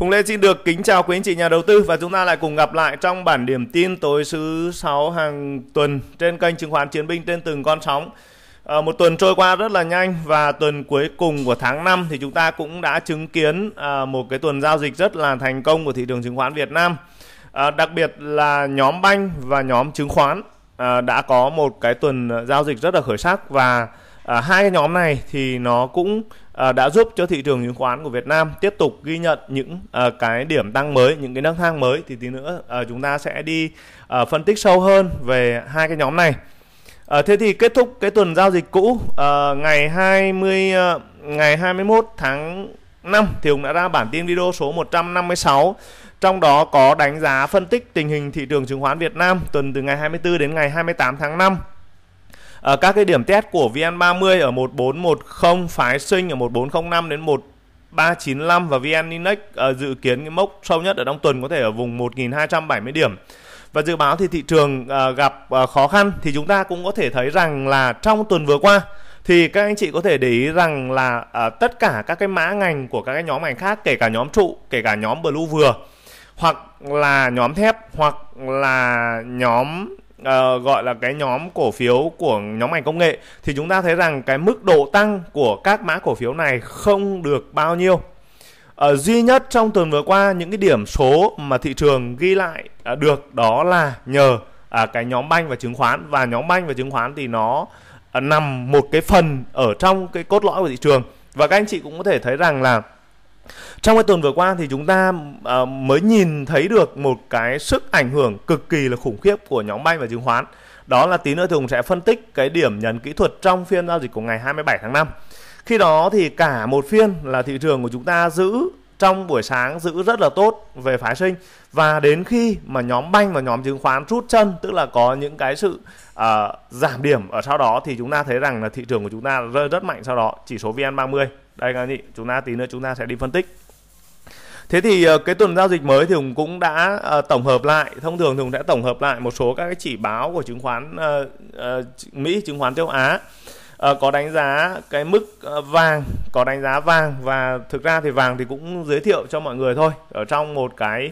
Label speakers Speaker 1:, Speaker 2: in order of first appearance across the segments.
Speaker 1: Hùng Lê xin được kính chào quý anh chị nhà đầu tư và chúng ta lại cùng gặp lại trong bản điểm tin tối thứ 6 hàng tuần trên kênh chứng khoán Chiến binh trên từng con sóng. À, một tuần trôi qua rất là nhanh và tuần cuối cùng của tháng 5 thì chúng ta cũng đã chứng kiến à, một cái tuần giao dịch rất là thành công của thị trường chứng khoán Việt Nam. À, đặc biệt là nhóm banh và nhóm chứng khoán à, đã có một cái tuần giao dịch rất là khởi sắc và à, hai cái nhóm này thì nó cũng À, đã giúp cho thị trường chứng khoán của Việt Nam tiếp tục ghi nhận những à, cái điểm tăng mới, những cái nâng thang mới thì tí nữa à, chúng ta sẽ đi phân tích sâu hơn về hai cái nhóm này. thế thì kết thúc cái tuần giao dịch cũ ngày 20 à, ngày 21 tháng 5 thì Hùng đã ra bản tin video số 156 trong đó có đánh giá phân tích tình hình thị trường chứng khoán Việt Nam tuần từ ngày 24 đến ngày 28 tháng 5 à, các cái điểm test của VN30 ở 1410 phái sinh ở 1405 đến 1395 và VN Index à, dự kiến cái mốc sâu nhất ở trong tuần có thể ở vùng 1270 điểm và dự báo thì thị trường à, gặp à, khó khăn thì chúng ta cũng có thể thấy rằng là trong tuần vừa qua thì các anh chị có thể để ý rằng là à, tất cả các cái mã ngành của các cái nhóm ngành khác kể cả nhóm trụ kể cả nhóm blue vừa hoặc là nhóm thép hoặc là nhóm uh, gọi là cái nhóm cổ phiếu của nhóm ngành công nghệ thì chúng ta thấy rằng cái mức độ tăng của các mã cổ phiếu này không được bao nhiêu uh, duy nhất trong tuần vừa qua những cái điểm số mà thị trường ghi lại uh, được đó là nhờ uh, cái nhóm banh và chứng khoán và nhóm banh và chứng khoán thì nó uh, nằm một cái phần ở trong cái cốt lõi của thị trường và các anh chị cũng có thể thấy rằng là trong cái tuần vừa qua thì chúng ta uh, mới nhìn thấy được một cái sức ảnh hưởng cực kỳ là khủng khiếp của nhóm banh và chứng khoán đó là tí nữa Tùng sẽ phân tích cái điểm nhấn kỹ thuật trong phiên giao dịch của ngày 27 tháng 5 khi đó thì cả một phiên là thị trường của chúng ta giữ trong buổi sáng giữ rất là tốt về phái sinh và đến khi mà nhóm banh và nhóm chứng khoán rút chân tức là có những cái sự uh, giảm điểm ở sau đó thì chúng ta thấy rằng là thị trường của chúng ta rơi rất mạnh sau đó chỉ số VN30 đây các anh chị chúng ta tí nữa chúng ta sẽ đi phân tích Thế thì ờ, cái tuần giao dịch mới thì Hùng cũng đã ờ, tổng hợp lại, thông thường thì Hùng đã tổng hợp lại một số các cái chỉ báo của chứng khoán ờ, Mỹ, chứng khoán châu Á. có đánh giá cái mức vàng, có đánh giá vàng và thực ra thì vàng thì cũng giới thiệu cho mọi người thôi. Ở trong một cái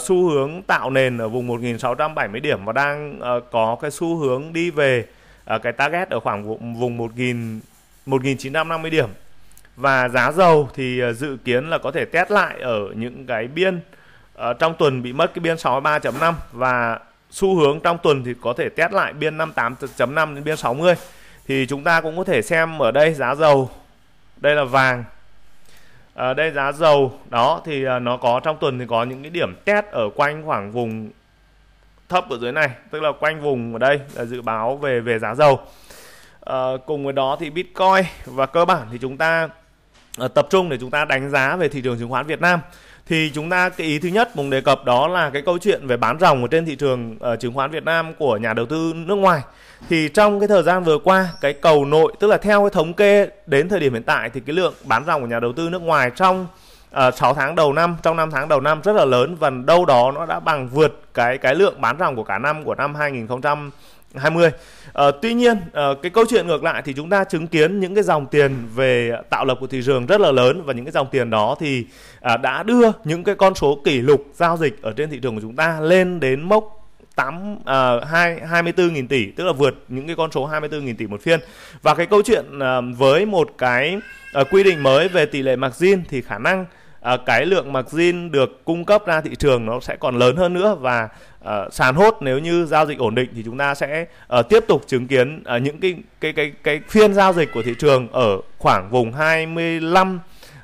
Speaker 1: xu hướng tạo nền ở vùng 1670 điểm và đang có cái xu hướng đi về cái target ở khoảng vùng, vùng 1000 1950 điểm và giá dầu thì ờ, dự kiến là có thể test lại ở những cái biên uh, trong tuần bị mất cái biên 63.5 và xu hướng trong tuần thì có thể test lại biên 58.5 đến biên 60 thì chúng ta cũng có thể xem ở đây giá dầu đây là vàng ở ờ, đây giá dầu đó thì nó có trong tuần thì có những cái điểm test ở quanh khoảng vùng thấp ở dưới này tức là quanh vùng ở đây là dự báo về về giá dầu à, cùng với đó thì bitcoin và cơ bản thì chúng ta Ờ, tập trung để chúng ta đánh giá về thị trường chứng khoán Việt Nam thì chúng ta cái ý thứ nhất mùng đề cập đó là cái câu chuyện về bán ròng ở trên thị trường uh, chứng khoán Việt Nam của nhà đầu tư nước ngoài thì trong cái thời gian vừa qua cái cầu nội tức là theo cái thống kê đến thời điểm hiện tại thì cái lượng bán ròng của nhà đầu tư nước ngoài trong ờ, uh, 6 tháng đầu năm trong 5 tháng đầu năm rất là lớn và đâu đó nó đã bằng vượt cái cái lượng bán ròng của cả năm của năm 2000 20. À, ờ, tuy nhiên à, cái câu chuyện ngược lại thì chúng ta chứng kiến những cái dòng tiền về tạo lập của thị trường rất là lớn và những cái dòng tiền đó thì à, đã đưa những cái con số kỷ lục giao dịch ở trên thị trường của chúng ta lên đến mốc 8 à, 2 24.000 tỷ tức là vượt những cái con số 24.000 tỷ một phiên. Và cái câu chuyện à, với một cái à, quy định mới về tỷ lệ margin thì khả năng Ờ, cái lượng margin được cung cấp ra thị trường nó sẽ còn lớn hơn nữa và à, sàn hốt nếu như giao dịch ổn định thì chúng ta sẽ à, tiếp tục chứng kiến à, những cái cái cái cái phiên giao dịch của thị trường ở khoảng vùng 25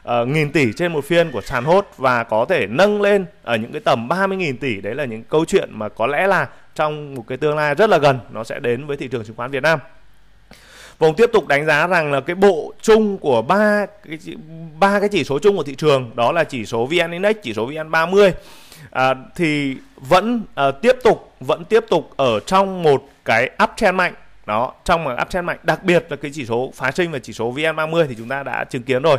Speaker 1: uh, nghìn tỷ trên một phiên của sàn hốt và có thể nâng lên ở những cái tầm 30 nghìn tỷ đấy là những câu chuyện mà có lẽ là trong một cái tương lai rất là gần nó sẽ đến với thị trường chứng khoán Việt Nam. Vùng tiếp tục đánh giá rằng là cái bộ chung của ba cái ba cái chỉ số chung của thị trường đó là chỉ số VN Index, chỉ số VN30 à, thì vẫn à, tiếp tục vẫn tiếp tục ở trong một cái uptrend mạnh đó trong mà uptrend mạnh đặc biệt là cái chỉ số phá sinh và chỉ số VN30 thì chúng ta đã chứng kiến rồi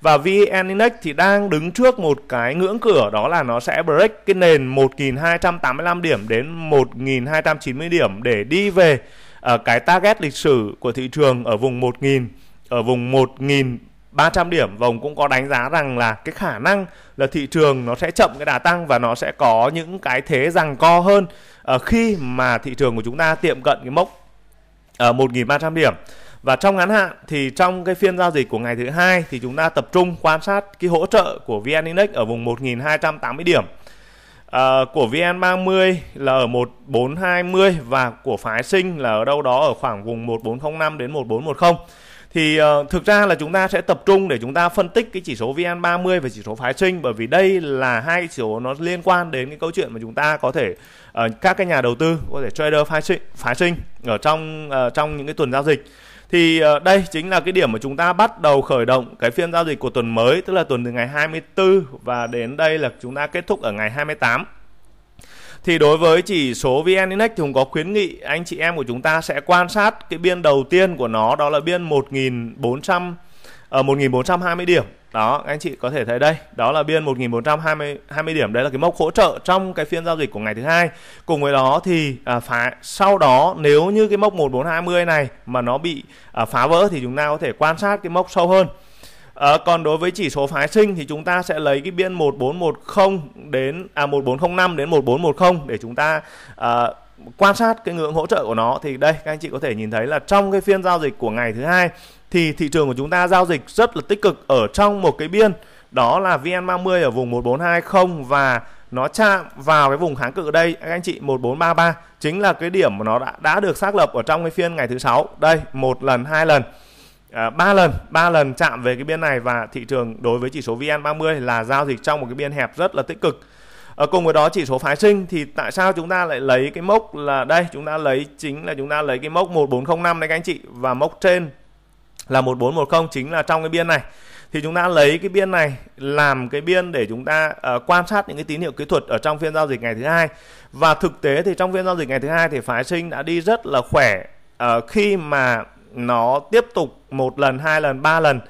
Speaker 1: và VN Index thì đang đứng trước một cái ngưỡng cửa đó là nó sẽ break cái nền 1.285 điểm đến 1.290 điểm để đi về Ờ, cái target lịch sử của thị trường ở vùng 1.000 ở vùng 1.300 điểm và ông cũng có đánh giá rằng là cái khả năng là thị trường nó sẽ chậm cái đà tăng và nó sẽ có những cái thế rằng co hơn ờ, khi mà thị trường của chúng ta tiệm cận cái mốc uh, ờ, 1.300 điểm và trong ngắn hạn thì trong cái phiên giao dịch của ngày thứ hai thì chúng ta tập trung quan sát cái hỗ trợ của VN Index ở vùng 1.280 điểm Uh, của VN30 là ở 1420 và của phái sinh là ở đâu đó ở khoảng vùng 1405 đến 1410 thì uh, thực ra là chúng ta sẽ tập trung để chúng ta phân tích cái chỉ số VN30 và chỉ số phái sinh bởi vì đây là hai chỉ số nó liên quan đến cái câu chuyện mà chúng ta có thể uh, các cái nhà đầu tư có thể trader phái sinh phái sinh ở trong uh, trong những cái tuần giao dịch thì ờ, đây chính là cái điểm mà chúng ta bắt đầu khởi động cái phiên giao dịch của tuần mới, tức là tuần từ ngày 24 và đến đây là chúng ta kết thúc ở ngày 28 thì đối với chỉ số VN Index thì Hùng có khuyến nghị anh chị em của chúng ta sẽ quan sát cái biên đầu tiên của nó đó là biên 1400 ở ờ, 1420 điểm đó anh chị có thể thấy đây đó là biên 1420 20 điểm đấy là cái mốc hỗ trợ trong cái phiên giao dịch của ngày thứ hai cùng với đó thì à, phá sau đó nếu như cái mốc 1420 này mà nó bị à, phá vỡ thì chúng ta có thể quan sát cái mốc sâu hơn À, còn đối với chỉ số phái sinh thì chúng ta sẽ lấy cái biên 1410 đến à 1405 đến 1410 để chúng ta à, quan sát cái ngưỡng hỗ trợ của nó thì đây các anh chị có thể nhìn thấy là trong cái phiên giao dịch của ngày thứ hai thì thị trường của chúng ta giao dịch rất là tích cực ở trong một cái biên đó là VN30 ở vùng 1420 và nó chạm vào cái vùng kháng cự ở đây các anh chị 1433 chính là cái điểm mà nó đã, đã được xác lập ở trong cái phiên ngày thứ sáu đây một lần hai lần à, 3 lần ba lần chạm về cái biên này và thị trường đối với chỉ số VN30 là giao dịch trong một cái biên hẹp rất là tích cực ở ờ, cùng với đó chỉ số phái sinh thì tại sao chúng ta lại lấy cái mốc là đây chúng ta lấy chính là chúng ta lấy cái mốc 1405 đấy các anh chị và mốc trên là 1410 chính là trong cái biên này thì chúng ta lấy cái biên này làm cái biên để chúng ta uh, quan sát những cái tín hiệu kỹ thuật ở trong phiên giao dịch ngày thứ hai và thực tế thì trong phiên giao dịch ngày thứ hai thì phái sinh đã đi rất là khỏe uh, khi mà nó tiếp tục một lần hai lần ba lần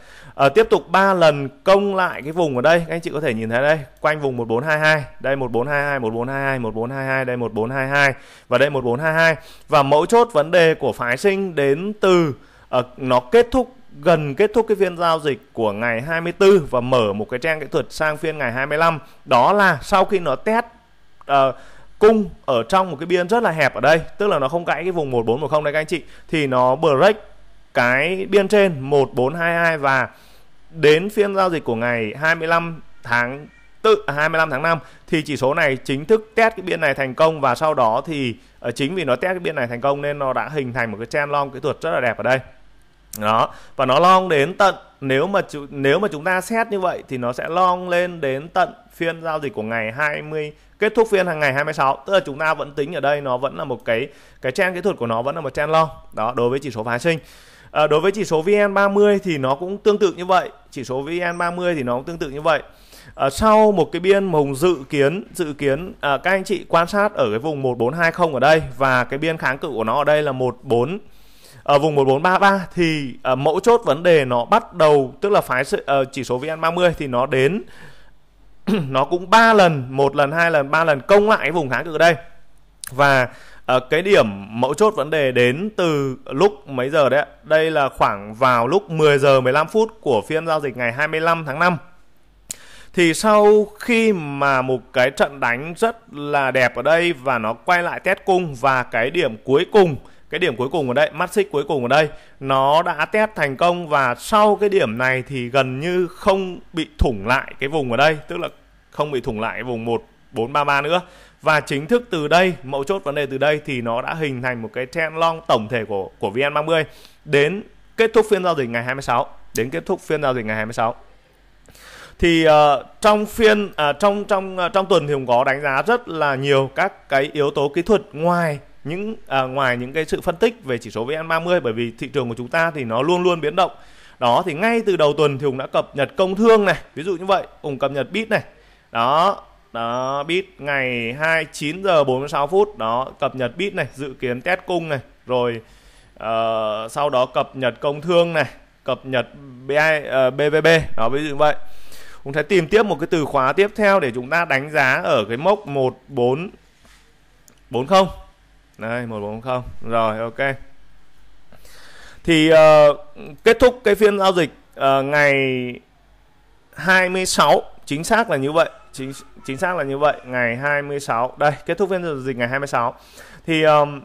Speaker 1: uh, tiếp tục ba lần công lại cái vùng ở đây các anh chị có thể nhìn thấy đây quanh vùng 1422 đây 1422 1422 1422 đây 1422 và đây 1422 và mấu chốt vấn đề của phái sinh đến từ Ờ, nó kết thúc gần kết thúc cái phiên giao dịch của ngày 24 và mở một cái trang kỹ thuật sang phiên ngày 25 đó là sau khi nó test uh, cung ở trong một cái biên rất là hẹp ở đây tức là nó không cãi cái vùng 1410 đây các anh chị thì nó break cái biên trên 1422 và đến phiên giao dịch của ngày 25 tháng tự 25 à, tháng 5 thì chỉ số này chính thức test cái biên này thành công và sau đó thì ờ, chính vì nó test cái biên này thành công nên nó đã hình thành một cái trend long kỹ thuật rất là đẹp ở đây đó và nó long đến tận nếu mà chú, nếu mà chúng ta xét như vậy thì nó sẽ long lên đến tận phiên giao dịch của ngày 20 kết thúc phiên hàng ngày 26 tức là chúng ta vẫn tính ở đây nó vẫn là một cái cái trend kỹ thuật của nó vẫn là một trend long đó đối với chỉ số phá sinh à, đối với chỉ số VN30 thì nó cũng tương tự như vậy chỉ số VN30 thì nó cũng tương tự như vậy à, sau một cái biên mùng dự kiến dự kiến à, các anh chị quan sát ở cái vùng 1420 ở đây và cái biên kháng cự của nó ở đây là 14 ở ờ, vùng 1433 thì uh, mẫu chốt vấn đề nó bắt đầu tức là phái uh, chỉ số VN30 thì nó đến nó cũng ba lần một lần hai lần ba lần công lại vùng kháng cự ở đây và uh, cái điểm mẫu chốt vấn đề đến từ lúc mấy giờ đấy đây là khoảng vào lúc 10 giờ 15 phút của phiên giao dịch ngày 25 tháng 5 thì sau khi mà một cái trận đánh rất là đẹp ở đây và nó quay lại test cung và cái điểm cuối cùng cái điểm cuối cùng ở đây mắt xích cuối cùng ở đây nó đã test thành công và sau cái điểm này thì gần như không bị thủng lại cái vùng ở đây tức là không bị thủng lại vùng 1433 nữa và chính thức từ đây mẫu chốt vấn đề từ đây thì nó đã hình thành một cái trend long tổng thể của của VN30 đến kết thúc phiên giao dịch ngày 26 đến kết thúc phiên giao dịch ngày 26 thì uh, trong phiên uh, trong trong uh, trong tuần thì cũng có đánh giá rất là nhiều các cái yếu tố kỹ thuật ngoài những à, ngoài những cái sự phân tích về chỉ số VN30 bởi vì thị trường của chúng ta thì nó luôn luôn biến động đó thì ngay từ đầu tuần thì Hùng đã cập nhật công thương này ví dụ như vậy Hùng cập nhật bit này đó đó bit ngày 29 giờ 46 phút đó cập nhật bit này dự kiến test cung này rồi uh, sau đó cập nhật công thương này cập nhật BI, uh, ờ, BVB đó ví dụ như vậy cũng sẽ tìm tiếp một cái từ khóa tiếp theo để chúng ta đánh giá ở cái mốc 1440 đây 1410 rồi ok thì uh, kết thúc cái phiên giao dịch uh, ngày 26 chính xác là như vậy chính chính xác là như vậy ngày 26 đây kết thúc phiên giao dịch ngày 26 thì um,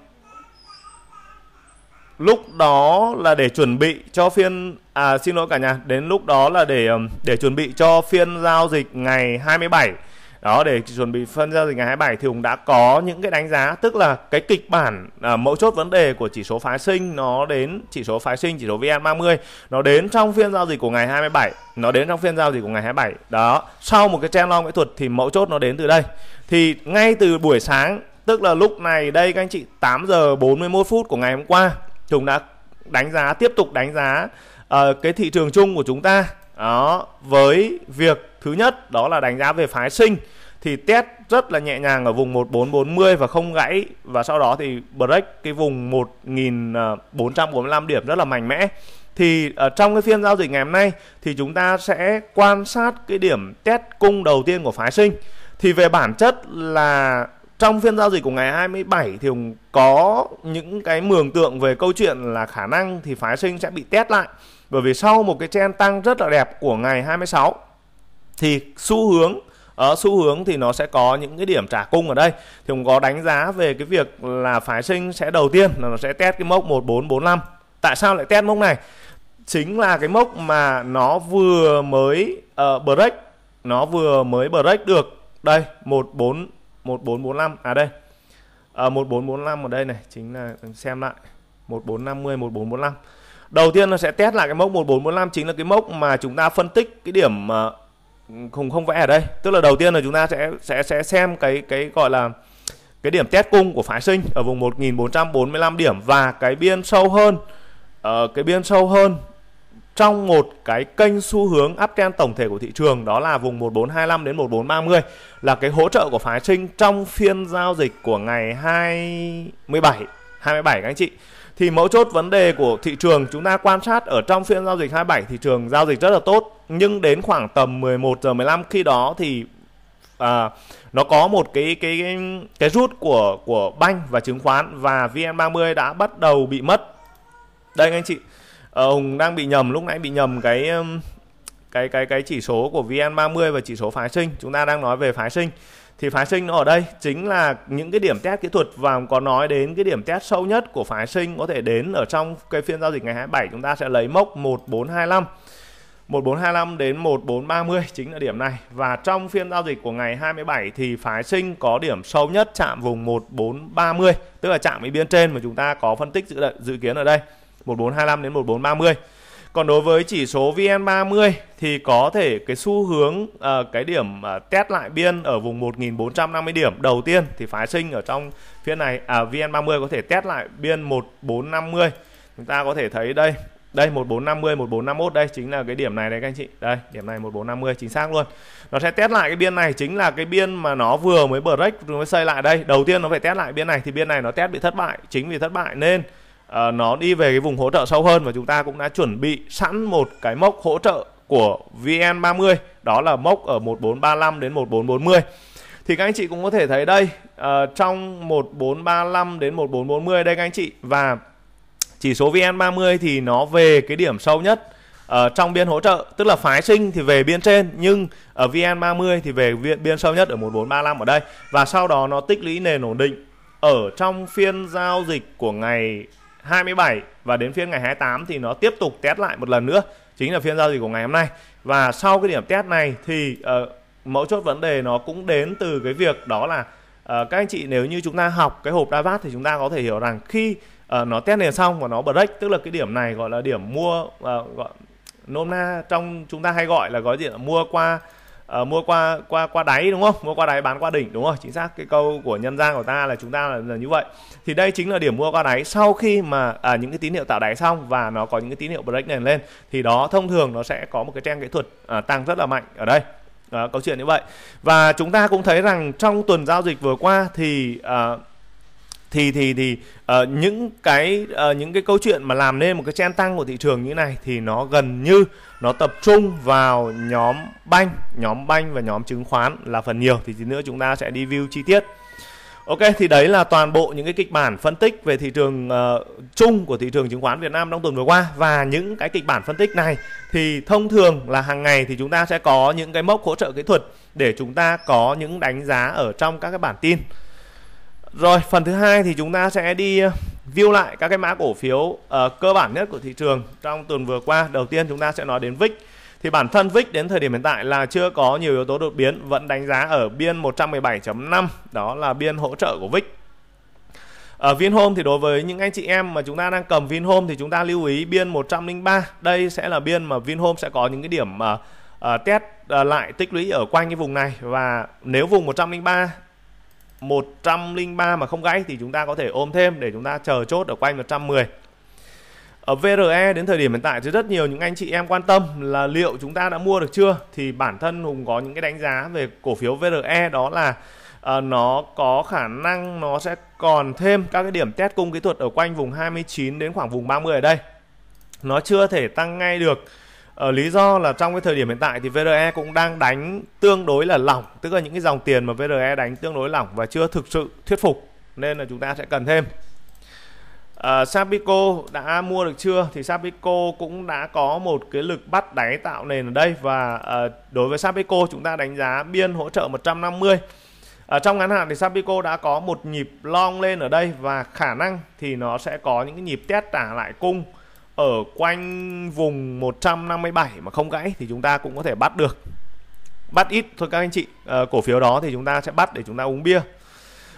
Speaker 1: lúc đó là để chuẩn bị cho phiên à xin lỗi cả nhà đến lúc đó là để để chuẩn bị cho phiên giao dịch ngày 27 mươi đó để chuẩn bị phân giao dịch ngày 27 thì Hùng đã có những cái đánh giá tức là cái kịch bản à, mẫu chốt vấn đề của chỉ số phái sinh nó đến chỉ số phái sinh chỉ số VN30 nó đến trong phiên giao dịch của ngày 27 nó đến trong phiên giao dịch của ngày 27 đó sau một cái trend long kỹ thuật thì mẫu chốt nó đến từ đây thì ngay từ buổi sáng tức là lúc này đây các anh chị 8 giờ 41 phút của ngày hôm qua Hùng đã đánh giá tiếp tục đánh giá uh, cái thị trường chung của chúng ta đó với việc thứ nhất đó là đánh giá về phái sinh thì test rất là nhẹ nhàng ở vùng 1440 và không gãy và sau đó thì break cái vùng 1445 à, điểm rất là mạnh mẽ thì ở trong cái phiên giao dịch ngày hôm nay thì chúng ta sẽ quan sát cái điểm test cung đầu tiên của phái sinh thì về bản chất là trong phiên giao dịch của ngày 27 thì có những cái mường tượng về câu chuyện là khả năng thì phái sinh sẽ bị test lại bởi vì sau một cái trend tăng rất là đẹp của ngày 26 thì xu hướng ở ờ, xu hướng thì nó sẽ có những cái điểm trả cung ở đây thì cũng có đánh giá về cái việc là phái sinh sẽ đầu tiên là nó sẽ test cái mốc 1445 tại sao lại test mốc này chính là cái mốc mà nó vừa mới uh, break nó vừa mới break được đây 14 1445 à đây à, ờ, 1445 ở đây này chính là xem lại 1450 1445 đầu tiên nó sẽ test lại cái mốc 1445 chính là cái mốc mà chúng ta phân tích cái điểm mà ờ, không không vẽ ở đây tức là đầu tiên là chúng ta sẽ sẽ sẽ xem cái cái gọi là cái điểm test cung của phái sinh ở vùng 1445 điểm và cái biên sâu hơn uh, cái biên sâu hơn trong một cái kênh xu hướng uptrend tổng thể của thị trường đó là vùng 1425 đến 1430 là cái hỗ trợ của phái sinh trong phiên giao dịch của ngày 27 27 các anh chị thì mấu chốt vấn đề của thị trường chúng ta quan sát ở trong phiên giao dịch 27 thị trường giao dịch rất là tốt nhưng đến khoảng tầm 11 giờ 15 khi đó thì à, nó có một cái cái cái, cái rút của của banh và chứng khoán và VN30 đã bắt đầu bị mất. Đây anh chị, à, Hùng đang bị nhầm lúc nãy bị nhầm cái cái cái cái chỉ số của VN30 và chỉ số phái sinh, chúng ta đang nói về phái sinh thì phái sinh nó ở đây chính là những cái điểm test kỹ thuật và có nói đến cái điểm test sâu nhất của phái sinh có thể đến ở trong cái phiên giao dịch ngày 27 chúng ta sẽ lấy mốc 1425 1425 đến 1430 chính là điểm này và trong phiên giao dịch của ngày 27 thì phái sinh có điểm sâu nhất chạm vùng 1430 tức là chạm với biên trên mà chúng ta có phân tích dự, dự kiến ở đây 1425 đến 1430 còn đối với chỉ số VN30 thì có thể cái xu hướng à, cái điểm à, test lại biên ở vùng 1450 điểm đầu tiên thì phái sinh ở trong phiên này à VN30 có thể test lại biên 1450. Chúng ta có thể thấy đây, đây 1450 1451 đây chính là cái điểm này đấy các anh chị. Đây, điểm này 1450 chính xác luôn. Nó sẽ test lại cái biên này chính là cái biên mà nó vừa mới break mới xây lại đây. Đầu tiên nó phải test lại biên này thì biên này nó test bị thất bại, chính vì thất bại nên uh, nó đi về cái vùng hỗ trợ sâu hơn và chúng ta cũng đã chuẩn bị sẵn một cái mốc hỗ trợ của VN30 đó là mốc ở 1435 đến 1440 thì các anh chị cũng có thể thấy đây uh, trong 1435 đến 1440 đây các anh chị và chỉ số VN30 thì nó về cái điểm sâu nhất ở ờ, uh, trong biên hỗ trợ tức là phái sinh thì về biên trên nhưng ở VN30 thì về biên, biên sâu nhất ở 1435 ở đây và sau đó nó tích lũy nền ổn định ở trong phiên giao dịch của ngày 27 và đến phiên ngày 28 thì nó tiếp tục test lại một lần nữa chính là phiên giao dịch của ngày hôm nay và sau cái điểm test này thì uh, ờ, mẫu chốt vấn đề nó cũng đến từ cái việc đó là uh, các anh chị nếu như chúng ta học cái hộp Davat thì chúng ta có thể hiểu rằng khi uh, nó test nền xong và nó break tức là cái điểm này gọi là điểm mua uh, gọi nôm na trong chúng ta hay gọi là gói điện mua qua uh, mua qua qua qua đáy đúng không mua qua đáy bán qua đỉnh đúng không chính xác cái câu của nhân gian của ta là chúng ta là, là như vậy thì đây chính là điểm mua qua đáy sau khi mà à, những cái tín hiệu tạo đáy xong và nó có những cái tín hiệu break này lên thì đó thông thường nó sẽ có một cái trang kỹ thuật à, tăng rất là mạnh ở đây à, câu chuyện như vậy và chúng ta cũng thấy rằng trong tuần giao dịch vừa qua thì à, thì thì thì uh, những cái uh, những cái câu chuyện mà làm nên một cái chen tăng của thị trường như này thì nó gần như nó tập trung vào nhóm banh nhóm banh và nhóm chứng khoán là phần nhiều thì tí nữa chúng ta sẽ đi view chi tiết Ok thì đấy là toàn bộ những cái kịch bản phân tích về thị trường uh, chung của thị trường chứng khoán Việt Nam trong tuần vừa qua và những cái kịch bản phân tích này thì thông thường là hàng ngày thì chúng ta sẽ có những cái mốc hỗ trợ kỹ thuật để chúng ta có những đánh giá ở trong các cái bản tin. Rồi phần thứ hai thì chúng ta sẽ đi ờ, view lại các cái mã cổ phiếu uh, cơ bản nhất của thị trường trong tuần vừa qua. Đầu tiên chúng ta sẽ nói đến VIX. Thì bản thân VIX đến thời điểm hiện tại là chưa có nhiều yếu tố đột biến, vẫn đánh giá ở biên 117.5, đó là biên hỗ trợ của VIX. Ở ờ, Vinhome thì đối với những anh chị em mà chúng ta đang cầm Vinhome thì chúng ta lưu ý biên 103. Đây sẽ là biên mà Vinhome sẽ có những cái điểm mà uh, test uh, lại tích lũy ở quanh cái vùng này và nếu vùng 103 103 mà không gãy thì chúng ta có thể ôm thêm để chúng ta chờ chốt ở quanh 110 ở VRE đến thời điểm hiện tại thì rất nhiều những anh chị em quan tâm là liệu chúng ta đã mua được chưa thì bản thân Hùng có những cái đánh giá về cổ phiếu VRE đó là uh, nó có khả năng nó sẽ còn thêm các cái điểm test cung kỹ thuật ở quanh vùng 29 đến khoảng vùng 30 ở đây nó chưa thể tăng ngay được Ờ, lý do là trong cái thời điểm hiện tại thì VRE cũng đang đánh tương đối là lỏng, tức là những cái dòng tiền mà VRE đánh tương đối lỏng và chưa thực sự thuyết phục nên là chúng ta sẽ cần thêm. Uh, Sapico đã mua được chưa thì Sapico cũng đã có một cái lực bắt đáy tạo nền ở đây và uh, đối với Sapico chúng ta đánh giá biên hỗ trợ 150 ở ờ, trong ngắn hạn thì Sapico đã có một nhịp long lên ở đây và khả năng thì nó sẽ có những cái nhịp test trả lại cung ở quanh vùng 157 mà không gãy thì chúng ta cũng có thể bắt được bắt ít thôi các anh chị à, cổ phiếu đó thì chúng ta sẽ bắt để chúng ta uống bia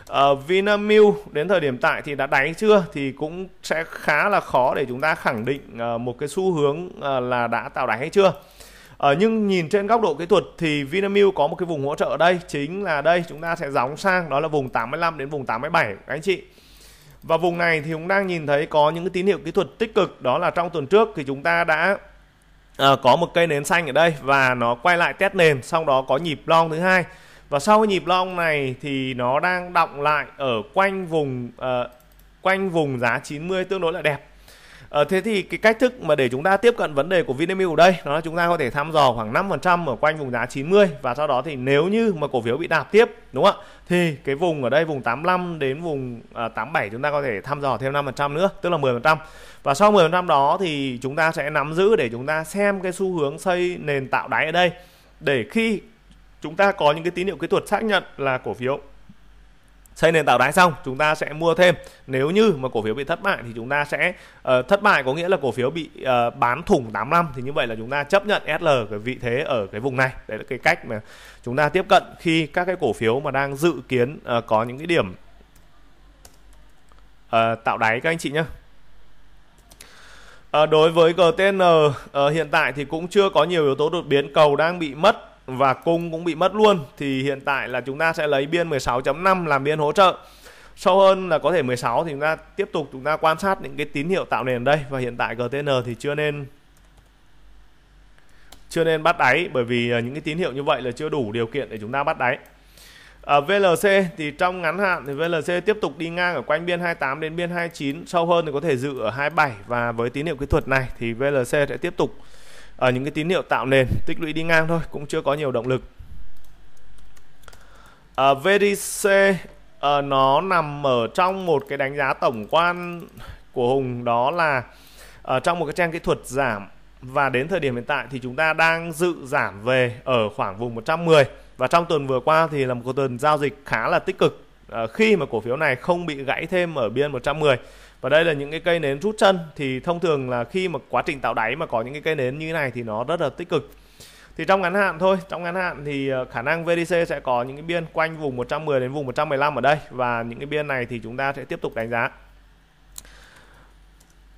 Speaker 1: à, Vinamilk đến thời điểm tại thì đã đáy chưa thì cũng sẽ khá là khó để chúng ta khẳng định à, một cái xu hướng à, là đã tạo đáy hay chưa à, nhưng nhìn trên góc độ kỹ thuật thì Vinamilk có một cái vùng hỗ trợ ở đây chính là đây chúng ta sẽ gióng sang đó là vùng 85 đến vùng 87 các anh chị và vùng này thì cũng đang nhìn thấy có những cái tín hiệu kỹ thuật tích cực đó là trong tuần trước thì chúng ta đã à, có một cây nến xanh ở đây và nó quay lại test nền sau đó có nhịp long thứ hai và sau cái nhịp long này thì nó đang động lại ở quanh vùng uh, quanh vùng giá 90 tương đối là đẹp à, thế thì cái cách thức mà để chúng ta tiếp cận vấn đề của Vinamilk ở đây đó là chúng ta có thể thăm dò khoảng 5% ở quanh vùng giá 90 và sau đó thì nếu như mà cổ phiếu bị đạp tiếp đúng không ạ thì cái vùng ở đây vùng 85 đến vùng à, 87 chúng ta có thể thăm dò thêm 5% nữa tức là 10% và sau 10% đó thì chúng ta sẽ nắm giữ để chúng ta xem cái xu hướng xây nền tạo đáy ở đây để khi chúng ta có những cái tín hiệu kỹ thuật xác nhận là cổ phiếu xây nền tảng đáy xong chúng ta sẽ mua thêm nếu như mà cổ phiếu bị thất bại thì chúng ta sẽ uh, thất bại có nghĩa là cổ phiếu bị uh, bán thủng 85 thì như vậy là chúng ta chấp nhận SL cái vị thế ở cái vùng này đấy là cái cách mà chúng ta tiếp cận khi các cái cổ phiếu mà đang dự kiến uh, có những cái điểm uh, tạo đáy các anh chị nhé À, đối với GTN à, hiện tại thì cũng chưa có nhiều yếu tố đột biến cầu đang bị mất và cung cũng bị mất luôn thì hiện tại là chúng ta sẽ lấy biên 16.5 làm biên hỗ trợ sâu hơn là có thể 16 thì chúng ta tiếp tục chúng ta quan sát những cái tín hiệu tạo nền đây và hiện tại GTN thì chưa nên chưa nên bắt đáy bởi vì à, những cái tín hiệu như vậy là chưa đủ điều kiện để chúng ta bắt đáy ở VLC thì trong ngắn hạn thì VLC tiếp tục đi ngang ở quanh biên 28 đến biên 29 sâu hơn thì có thể dự ở 27 và với tín hiệu kỹ thuật này thì VLC sẽ tiếp tục ở ờ, những cái tín hiệu tạo nền tích lũy đi ngang thôi cũng chưa có nhiều động lực à, ờ, VDC à, ờ, nó nằm ở trong một cái đánh giá tổng quan của Hùng đó là ở trong một cái trang kỹ thuật giảm và đến thời điểm hiện tại thì chúng ta đang dự giảm về ở khoảng vùng 110 và trong tuần vừa qua thì là một tuần giao dịch khá là tích cực khi mà cổ phiếu này không bị gãy thêm ở biên 110 và đây là những cái cây nến rút chân thì thông thường là khi mà quá trình tạo đáy mà có những cái cây nến như thế này thì nó rất là tích cực thì trong ngắn hạn thôi trong ngắn hạn thì ờ, khả năng VDC sẽ có những cái biên quanh vùng 110 đến vùng 115 ở đây và những cái biên này thì chúng ta sẽ tiếp tục đánh giá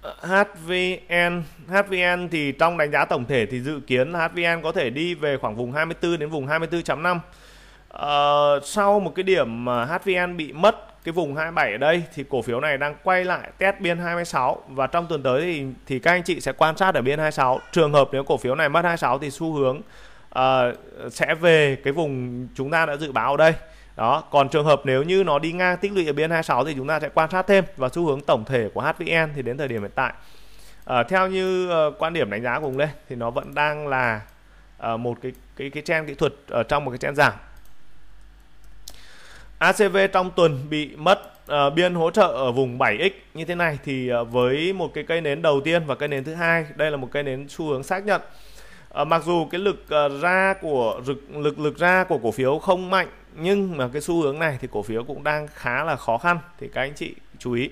Speaker 1: HVN HVN thì trong đánh giá tổng thể thì dự kiến HVN có thể đi về khoảng vùng 24 đến vùng 24.5 Uh, ờ, sau một cái điểm mà HVN bị mất cái vùng 27 ở đây thì cổ phiếu này đang quay lại test biên 26 và trong tuần tới thì thì các anh chị sẽ quan sát ở biên 26 trường hợp nếu cổ phiếu này mất 26 thì xu hướng uh, sẽ về cái vùng chúng ta đã dự báo ở đây đó còn trường hợp nếu như nó đi ngang tích lũy ở biên 26 thì chúng ta sẽ quan sát thêm và xu hướng tổng thể của HVN thì đến thời điểm hiện tại uh, theo như uh, quan điểm đánh giá của ông Lê thì nó vẫn đang là uh, một cái cái cái trend kỹ thuật ở trong một cái trend giảm ACV trong tuần bị mất uh, biên hỗ trợ ở vùng 7x như thế này thì uh, với một cái cây nến đầu tiên và cây nến thứ hai đây là một cây nến xu hướng xác nhận uh, mặc dù cái lực uh, ra của lực lực lực ra của cổ phiếu không mạnh nhưng mà cái xu hướng này thì cổ phiếu cũng đang khá là khó khăn thì các anh chị chú ý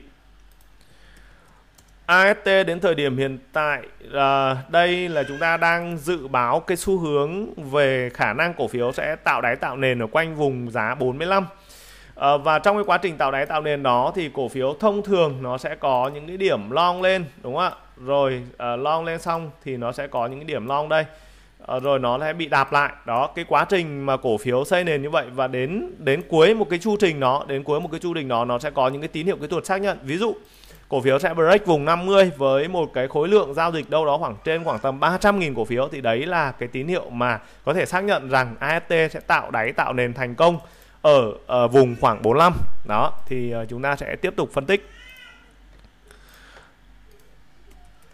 Speaker 1: AST đến thời điểm hiện tại à, đây là chúng ta đang dự báo cái xu hướng về khả năng cổ phiếu sẽ tạo đáy tạo nền ở quanh vùng giá 45 Ờ, và trong cái quá trình tạo đáy tạo nền đó thì cổ phiếu thông thường nó sẽ có những cái điểm long lên đúng không ạ? Rồi uh, long lên xong thì nó sẽ có những cái điểm long đây. Uh, rồi nó sẽ bị đạp lại. Đó, cái quá trình mà cổ phiếu xây nền như vậy và đến đến cuối một cái chu trình nó, đến cuối một cái chu trình đó nó sẽ có những cái tín hiệu kỹ thuật xác nhận. Ví dụ cổ phiếu sẽ break vùng 50 với một cái khối lượng giao dịch đâu đó khoảng trên khoảng tầm 300.000 cổ phiếu thì đấy là cái tín hiệu mà có thể xác nhận rằng AST sẽ tạo đáy tạo nền thành công ở, ở ờ, vùng khoảng 45 đó thì ờ, chúng ta sẽ tiếp tục phân tích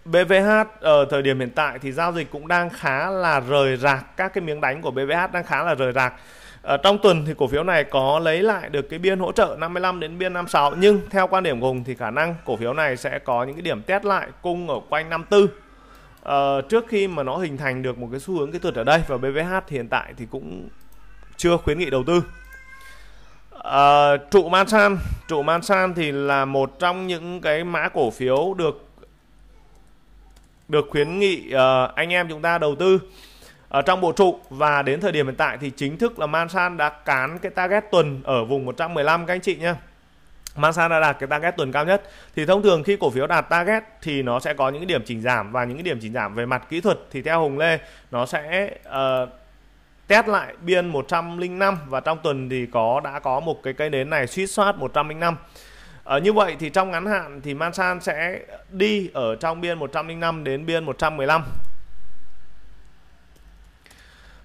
Speaker 1: BVH ở ờ, thời điểm hiện tại thì giao dịch cũng đang khá là rời rạc các cái miếng đánh của BVH đang khá là rời rạc ở trong tuần thì cổ phiếu này có lấy lại được cái biên hỗ trợ 55 đến biên 56 nhưng theo quan điểm của Hùng thì khả năng cổ phiếu này sẽ có những cái điểm test lại cung ở quanh 54 ờ, trước khi mà nó hình thành được một cái xu hướng kỹ thuật ở đây và BVH hiện tại thì cũng chưa khuyến nghị đầu tư À, trụ Masan, trụ Mansan thì là một trong những cái mã cổ phiếu được được khuyến nghị uh, anh em chúng ta đầu tư ở ờ, trong bộ trụ và đến thời điểm hiện tại thì chính thức là Mansan đã cán cái target tuần ở vùng 115 các anh chị nhé Mansan đã đạt cái target tuần cao nhất thì thông thường khi cổ phiếu đạt target thì nó sẽ có những điểm chỉnh giảm và những điểm chỉnh giảm về mặt kỹ thuật thì theo Hùng Lê nó sẽ uh, test lại biên 105 và trong tuần thì có đã có một cái cây nến này suýt soát 105 ở ờ, như vậy thì trong ngắn hạn thì Mansan sẽ đi ở trong biên 105 đến biên 115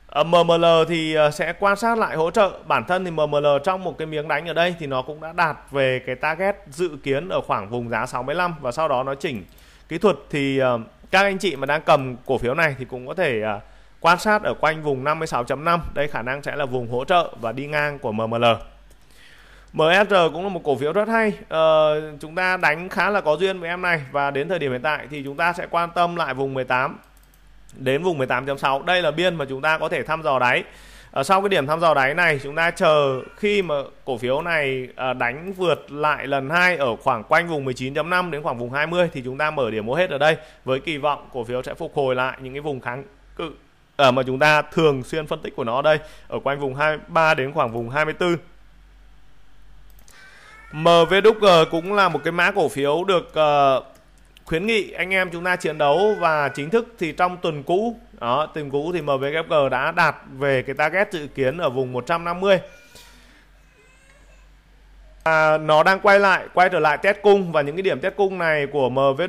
Speaker 1: ở MML thì ờ, sẽ quan sát lại hỗ trợ bản thân thì MML trong một cái miếng đánh ở đây thì nó cũng đã đạt về cái target dự kiến ở khoảng vùng giá 65 và sau đó nó chỉnh kỹ thuật thì ờ, các anh chị mà đang cầm cổ phiếu này thì cũng có thể uh, quan sát ở quanh vùng 56.5 đây khả năng sẽ là vùng hỗ trợ và đi ngang của MML MSR cũng là một cổ phiếu rất hay ờ, chúng ta đánh khá là có duyên với em này và đến thời điểm hiện tại thì chúng ta sẽ quan tâm lại vùng 18 đến vùng 18.6 đây là biên mà chúng ta có thể thăm dò đáy ở ờ, sau cái điểm thăm dò đáy này chúng ta chờ khi mà cổ phiếu này ờ, đánh vượt lại lần hai ở khoảng quanh vùng 19.5 đến khoảng vùng 20 thì chúng ta mở điểm mua hết ở đây với kỳ vọng cổ phiếu sẽ phục hồi lại những cái vùng kháng cự ở ờ, à, mà chúng ta thường xuyên phân tích của nó đây ở quanh vùng 23 đến khoảng vùng 24 MVDG cũng là một cái mã cổ phiếu được uh, khuyến nghị anh em chúng ta chiến đấu và chính thức thì trong tuần cũ đó tuần cũ thì MVFG đã đạt về cái target dự kiến ở vùng 150 À, nó đang quay lại, quay trở lại test cung và những cái điểm test cung này của MV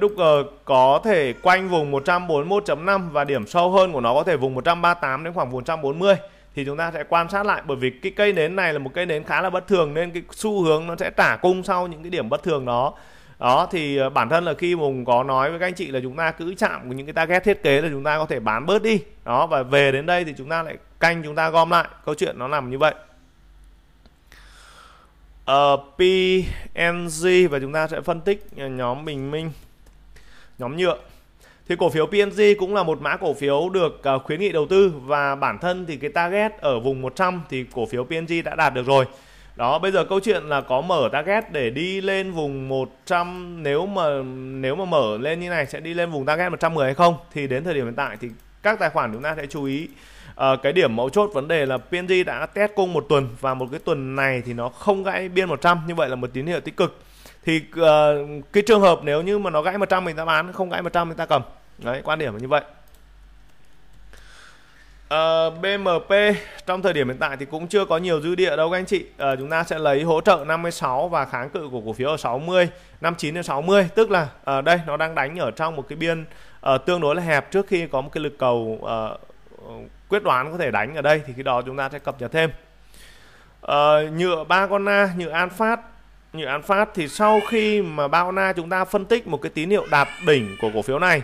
Speaker 1: có thể quanh vùng 141.5 và điểm sâu hơn của nó có thể vùng 138 đến khoảng 140 thì chúng ta sẽ quan sát lại bởi vì cái cây nến này là một cây nến khá là bất thường nên cái xu hướng nó sẽ trả cung sau những cái điểm bất thường đó đó thì à, bản thân là khi mùng có nói với các anh chị là chúng ta cứ chạm những cái target thiết kế là chúng ta có thể bán bớt đi đó và về đến đây thì chúng ta lại canh chúng ta gom lại câu chuyện nó nằm như vậy Ờ, PNG và chúng ta sẽ phân tích ờ, nhóm bình minh nhóm nhựa thì cổ phiếu PNG cũng là một mã cổ phiếu được ờ, khuyến nghị đầu tư và bản thân thì cái target ở vùng 100 thì cổ phiếu PNG đã đạt được rồi đó bây giờ câu chuyện là có mở target để đi lên vùng 100 nếu mà nếu mà mở lên như này sẽ đi lên vùng target 110 hay không thì đến thời điểm hiện tại thì các tài khoản chúng ta sẽ chú ý à, cái điểm mấu chốt vấn đề là PNG đã test cung một tuần và một cái tuần này thì nó không gãy biên 100 như vậy là một tín hiệu tích cực thì uh, cái trường hợp nếu như mà nó gãy 100 mình ta bán không gãy 100 mình ta cầm đấy quan điểm là như vậy Uh, ờ, BMP trong thời điểm hiện tại thì cũng chưa có nhiều dư địa đâu các anh chị uh, chúng ta sẽ lấy hỗ trợ 56 và kháng cự của cổ phiếu ở 60 59 đến 60 tức là ở uh, đây nó đang đánh ở trong một cái biên uh, tương đối là hẹp trước khi có một cái lực cầu uh, quyết đoán có thể đánh ở đây thì khi đó chúng ta sẽ cập nhật thêm ờ, nhựa ba con na nhựa an phát nhựa an phát thì sau khi mà ba con na chúng ta phân tích một cái tín hiệu đạt đỉnh của cổ phiếu này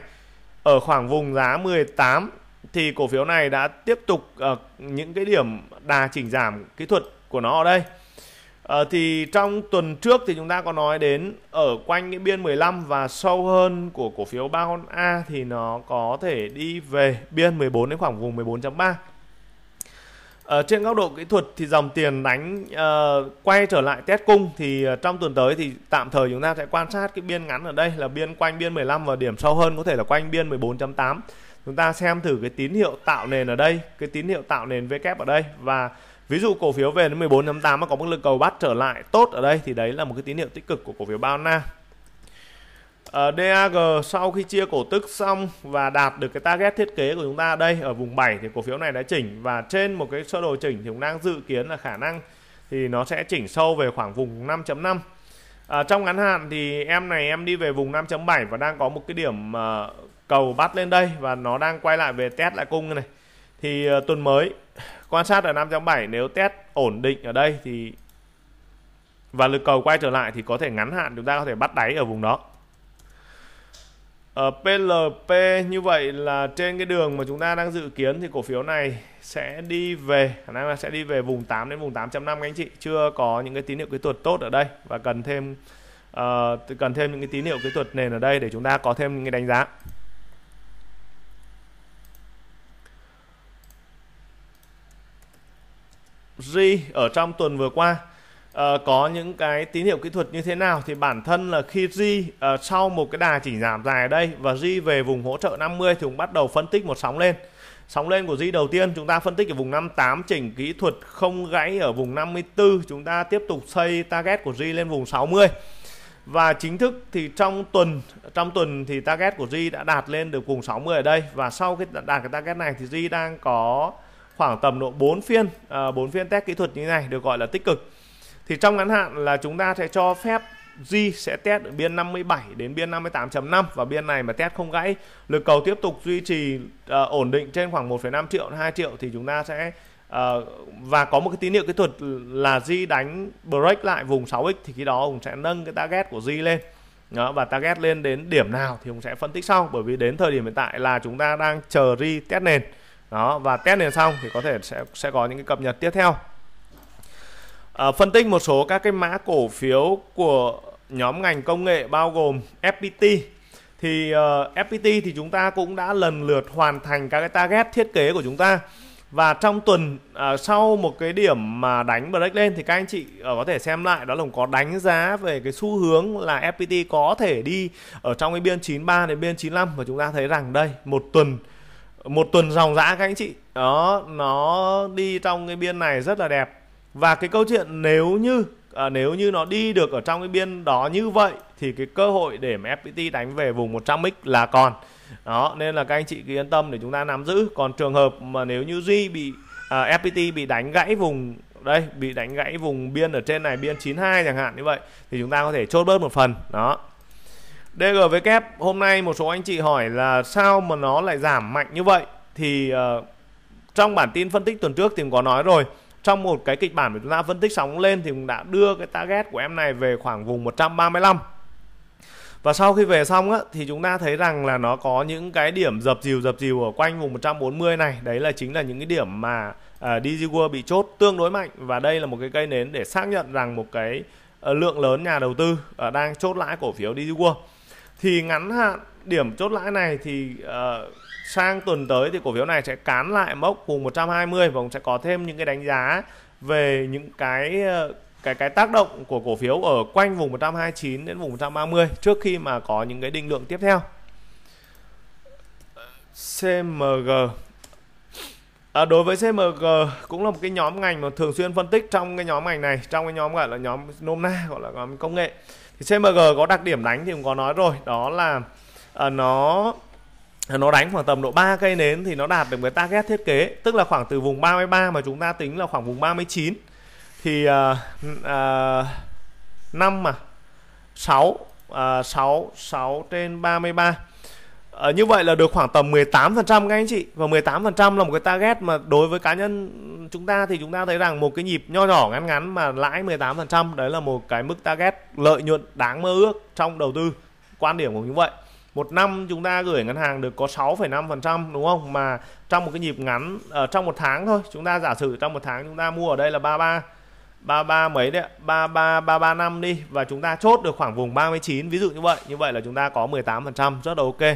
Speaker 1: ở khoảng vùng giá 18 thì cổ phiếu này đã tiếp tục ở ờ, những cái điểm đà chỉnh giảm kỹ thuật của nó ở đây À, thì trong tuần trước thì chúng ta có nói đến ở quanh cái biên 15 và sâu hơn của cổ phiếu ba con A thì nó có thể đi về biên 14 đến khoảng vùng 14.3. Ở ờ, trên góc độ kỹ thuật thì dòng tiền đánh uh, quay trở lại test cung thì trong tuần tới thì tạm thời chúng ta sẽ quan sát cái biên ngắn ở đây là biên quanh biên 15 và điểm sâu hơn có thể là quanh biên 14.8. Chúng ta xem thử cái tín hiệu tạo nền ở đây, cái tín hiệu tạo nền v VK e ở đây và ví dụ cổ phiếu về đến 14.8 mà có mức lực cầu bắt trở lại tốt ở đây thì đấy là một cái tín hiệu tích cực của cổ phiếu bao na ở ờ, DAG sau khi chia cổ tức xong và đạt được cái target thiết kế của chúng ta đây ở vùng 7 thì cổ phiếu này đã chỉnh và trên một cái sơ đồ chỉnh thì cũng đang dự kiến là khả năng thì nó sẽ chỉnh sâu về khoảng vùng 5.5 à, ờ, trong ngắn hạn thì em này em đi về vùng 5.7 và đang có một cái điểm uh, cầu bắt lên đây và nó đang quay lại về test lại cung này thì uh, tuần mới quan sát ở 5.7 nếu test ổn định ở đây thì và lực cầu quay trở lại thì có thể ngắn hạn chúng ta có thể bắt đáy ở vùng đó ở PLP như vậy là trên cái đường mà chúng ta đang dự kiến thì cổ phiếu này sẽ đi về khả năng là sẽ đi về vùng 8 đến vùng 8.5 các anh chị chưa có những cái tín hiệu kỹ thuật tốt ở đây và cần thêm uh, cần thêm những cái tín hiệu kỹ thuật nền ở đây để chúng ta có thêm những cái đánh giá G ở trong tuần vừa qua uh, có những cái tín hiệu kỹ thuật như thế nào thì bản thân là khi G uh, sau một cái đà chỉ giảm dài ở đây và G về vùng hỗ trợ 50 thì cũng bắt đầu phân tích một sóng lên sóng lên của G đầu tiên chúng ta phân tích ở vùng 58 chỉnh kỹ thuật không gãy ở vùng 54 chúng ta tiếp tục xây target của G lên vùng 60 và chính thức thì trong tuần trong tuần thì target của G đã đạt lên được vùng 60 ở đây và sau cái đạt cái target này thì G đang có khoảng tầm độ 4 phiên à, 4 phiên test kỹ thuật như thế này được gọi là tích cực thì trong ngắn hạn là chúng ta sẽ cho phép G sẽ test ở biên 57 đến biên 58.5 và biên này mà test không gãy lực cầu tiếp tục duy trì uh, ổn định trên khoảng 1,5 triệu 2 triệu thì chúng ta sẽ uh, và có một cái tín hiệu kỹ thuật là G đánh break lại vùng 6x thì khi đó Hùng sẽ nâng cái target của G lên đó, và target lên đến điểm nào thì Hùng sẽ phân tích sau bởi vì đến thời điểm hiện tại là chúng ta đang chờ G test nền đó và test nền xong thì có thể sẽ sẽ có những cái cập nhật tiếp theo à, phân tích một số các cái mã cổ phiếu của nhóm ngành công nghệ bao gồm FPT thì uh, ờ, FPT thì chúng ta cũng đã lần lượt hoàn thành các cái target thiết kế của chúng ta và trong tuần uh, sau một cái điểm mà đánh break lên thì các anh chị uh, có thể xem lại đó là có đánh giá về cái xu hướng là FPT có thể đi ở trong cái biên 93 đến biên 95 và chúng ta thấy rằng đây một tuần một tuần dòng dã các anh chị đó nó đi trong cái biên này rất là đẹp và cái câu chuyện nếu như à, nếu như nó đi được ở trong cái biên đó như vậy thì cái cơ hội để mà FPT đánh về vùng 100 x là còn đó nên là các anh chị cứ yên tâm để chúng ta nắm giữ còn trường hợp mà nếu như Duy bị à, FPT bị đánh gãy vùng đây bị đánh gãy vùng biên ở trên này biên 92 chẳng hạn như vậy thì chúng ta có thể chốt bớt một phần đó DGW hôm nay một số anh chị hỏi là sao mà nó lại giảm mạnh như vậy thì uh, trong bản tin phân tích tuần trước thì cũng có nói rồi trong một cái kịch bản mà chúng ta phân tích sóng lên thì cũng đã đưa cái target của em này về khoảng vùng 135 và sau khi về xong á, thì chúng ta thấy rằng là nó có những cái điểm dập dìu dập dìu ở quanh vùng 140 này đấy là chính là những cái điểm mà uh, ờ, DigiWorld bị chốt tương đối mạnh và đây là một cái cây nến để xác nhận rằng một cái uh, lượng lớn nhà đầu tư uh, đang chốt lãi cổ phiếu DigiWorld thì ngắn hạn điểm chốt lãi này thì uh, sang tuần tới thì cổ phiếu này sẽ cán lại mốc vùng 120 và cũng sẽ có thêm những cái đánh giá về những cái uh, cái cái tác động của cổ phiếu ở quanh vùng 129 đến vùng 130 trước khi mà có những cái định lượng tiếp theo. CMG À, đối với CMG cũng là một cái nhóm ngành mà thường xuyên phân tích trong cái nhóm ngành này, trong cái nhóm gọi là nhóm nôm na gọi là nhóm công nghệ thì CMG có đặc điểm đánh thì cũng có nói rồi đó là à, nó à, nó đánh khoảng tầm độ 3 cây nến thì nó đạt được cái target thiết kế tức là khoảng từ vùng 33 mà chúng ta tính là khoảng vùng 39 thì à, à, 5 mà 6 à, 6 6 trên 33 À, như vậy là được khoảng tầm 18% các anh chị và 18% là một cái target mà đối với cá nhân chúng ta thì chúng ta thấy rằng một cái nhịp nho nhỏ ngắn ngắn mà lãi 18% đấy là một cái mức target lợi nhuận đáng mơ ước trong đầu tư quan điểm của như vậy một năm chúng ta gửi ngân hàng được có 6,5% đúng không mà trong một cái nhịp ngắn ở ờ, trong một tháng thôi chúng ta giả sử trong một tháng chúng ta mua ở đây là 33 33 mấy đấy 33 năm đi và chúng ta chốt được khoảng vùng 39 ví dụ như vậy như vậy là chúng ta có 18% rất là ok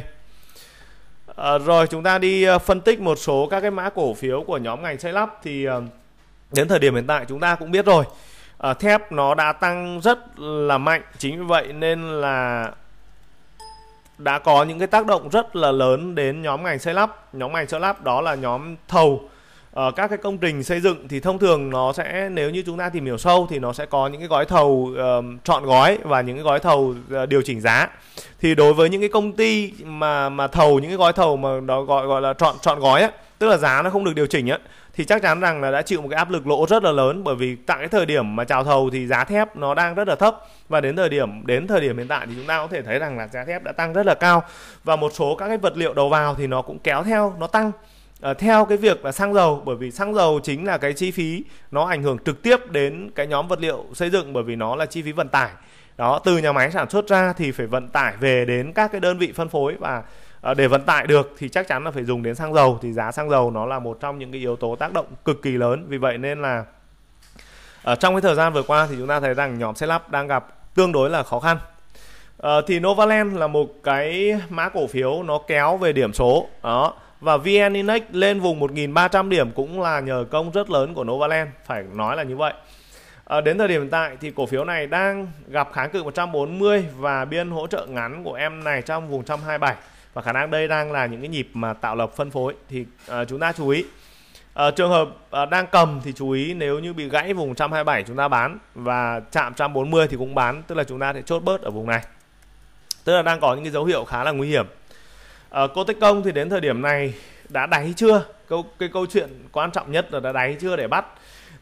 Speaker 1: À, rồi chúng ta đi ờ, phân tích một số các cái mã cổ phiếu của nhóm ngành xây lắp thì ờ, đến thời điểm hiện tại chúng ta cũng biết rồi à, thép nó đã tăng rất là mạnh chính vì vậy nên là đã có những cái tác động rất là lớn đến nhóm ngành xây lắp nhóm ngành xây lắp đó là nhóm thầu Ờ, các cái công trình xây dựng thì thông thường nó sẽ nếu như chúng ta tìm hiểu sâu thì nó sẽ có những cái gói thầu um, chọn gói và những cái gói thầu uh, điều chỉnh giá thì đối với những cái công ty mà mà thầu những cái gói thầu mà nó gọi gọi là chọn chọn gói á tức là giá nó không được điều chỉnh á thì chắc chắn rằng là đã chịu một cái áp lực lỗ rất là lớn bởi vì tại cái thời điểm mà chào thầu thì giá thép nó đang rất là thấp và đến thời điểm đến thời điểm hiện tại thì chúng ta có thể thấy rằng là giá thép đã tăng rất là cao và một số các cái vật liệu đầu vào thì nó cũng kéo theo nó tăng à, theo cái việc là xăng dầu bởi vì xăng dầu chính là cái chi phí nó ảnh hưởng trực tiếp đến cái nhóm vật liệu xây dựng bởi vì nó là chi phí vận tải đó từ nhà máy sản xuất ra thì phải vận tải về đến các cái đơn vị phân phối và à, để vận tải được thì chắc chắn là phải dùng đến xăng dầu thì giá xăng dầu nó là một trong những cái yếu tố tác động cực kỳ lớn vì vậy nên là ở ờ, trong cái thời gian vừa qua thì chúng ta thấy rằng nhóm xe lắp đang gặp tương đối là khó khăn à, thì Novaland là một cái mã cổ phiếu nó kéo về điểm số đó và VN Index lên vùng 1.300 điểm cũng là nhờ công rất lớn của Novaland phải nói là như vậy à, đến thời điểm hiện tại thì cổ phiếu này đang gặp kháng cự 140 và biên hỗ trợ ngắn của em này trong vùng 127 và khả năng đây đang là những cái nhịp mà tạo lập phân phối thì à, chúng ta chú ý à, trường hợp à, đang cầm thì chú ý nếu như bị gãy vùng 127 chúng ta bán và chạm 140 thì cũng bán tức là chúng ta sẽ chốt bớt ở vùng này tức là đang có những cái dấu hiệu khá là nguy hiểm à, cô tích công thì đến thời điểm này đã đáy chưa câu cái câu chuyện quan trọng nhất là đã đáy chưa để bắt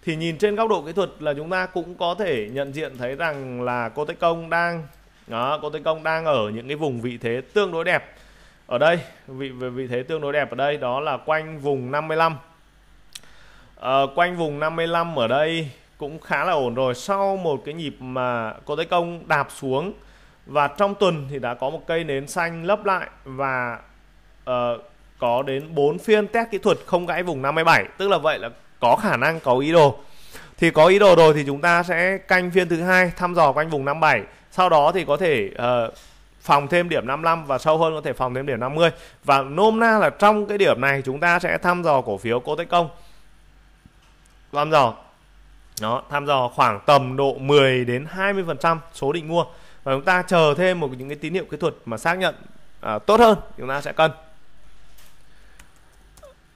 Speaker 1: thì nhìn trên góc độ kỹ thuật là chúng ta cũng có thể nhận diện thấy rằng là cô tích công đang đó, cô tích công đang ở những cái vùng vị thế tương đối đẹp ở đây vị vị thế tương đối đẹp ở đây đó là quanh vùng 55 à, ờ, quanh vùng 55 ở đây cũng khá là ổn rồi sau một cái nhịp mà cô tấn công đạp xuống và trong tuần thì đã có một cây nến xanh lấp lại và uh, có đến 4 phiên test kỹ thuật không gãy vùng 57 tức là vậy là có khả năng có ý đồ thì có ý đồ rồi thì chúng ta sẽ canh phiên thứ hai thăm dò quanh vùng 57 sau đó thì có thể uh, phòng thêm điểm 55 và sâu hơn có thể phòng thêm điểm 50 và nôm na là trong cái điểm này chúng ta sẽ thăm dò cổ phiếu Cô Tech Công thăm dò nó thăm dò khoảng tầm độ 10 đến 20 phần trăm số định mua và chúng ta chờ thêm một những cái tín hiệu kỹ thuật mà xác nhận à, tốt hơn chúng ta sẽ cân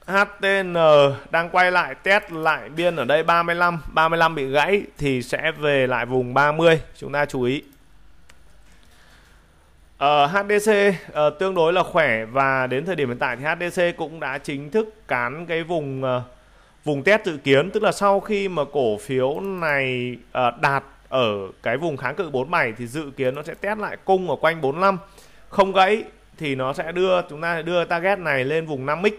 Speaker 1: HTN đang quay lại test lại biên ở đây 35 35 bị gãy thì sẽ về lại vùng 30 chúng ta chú ý Uh, ờ, HDC uh, ờ, tương đối là khỏe và đến thời điểm hiện tại thì HDC cũng đã chính thức cán cái vùng uh, vùng test dự kiến tức là sau khi mà cổ phiếu này uh, đạt ở cái vùng kháng cự 4 mày thì dự kiến nó sẽ test lại cung ở quanh 45 không gãy thì nó sẽ đưa chúng ta đưa target này lên vùng 5x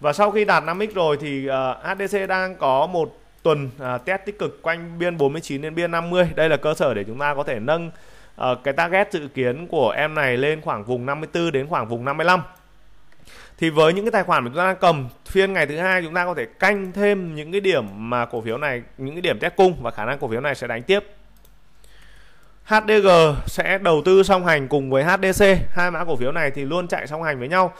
Speaker 1: và sau khi đạt 5x rồi thì uh, ờ, HDC đang có một tuần uh, test tích cực quanh biên 49 đến biên 50 đây là cơ sở để chúng ta có thể nâng uh, cái target dự kiến của em này lên khoảng vùng 54 đến khoảng vùng 55 thì với những cái tài khoản mà chúng ta đang cầm phiên ngày thứ hai chúng ta có thể canh thêm những cái điểm mà cổ phiếu này những cái điểm test cung và khả năng cổ phiếu này sẽ đánh tiếp HDG sẽ đầu tư song hành cùng với HDC hai mã cổ phiếu này thì luôn chạy song hành với nhau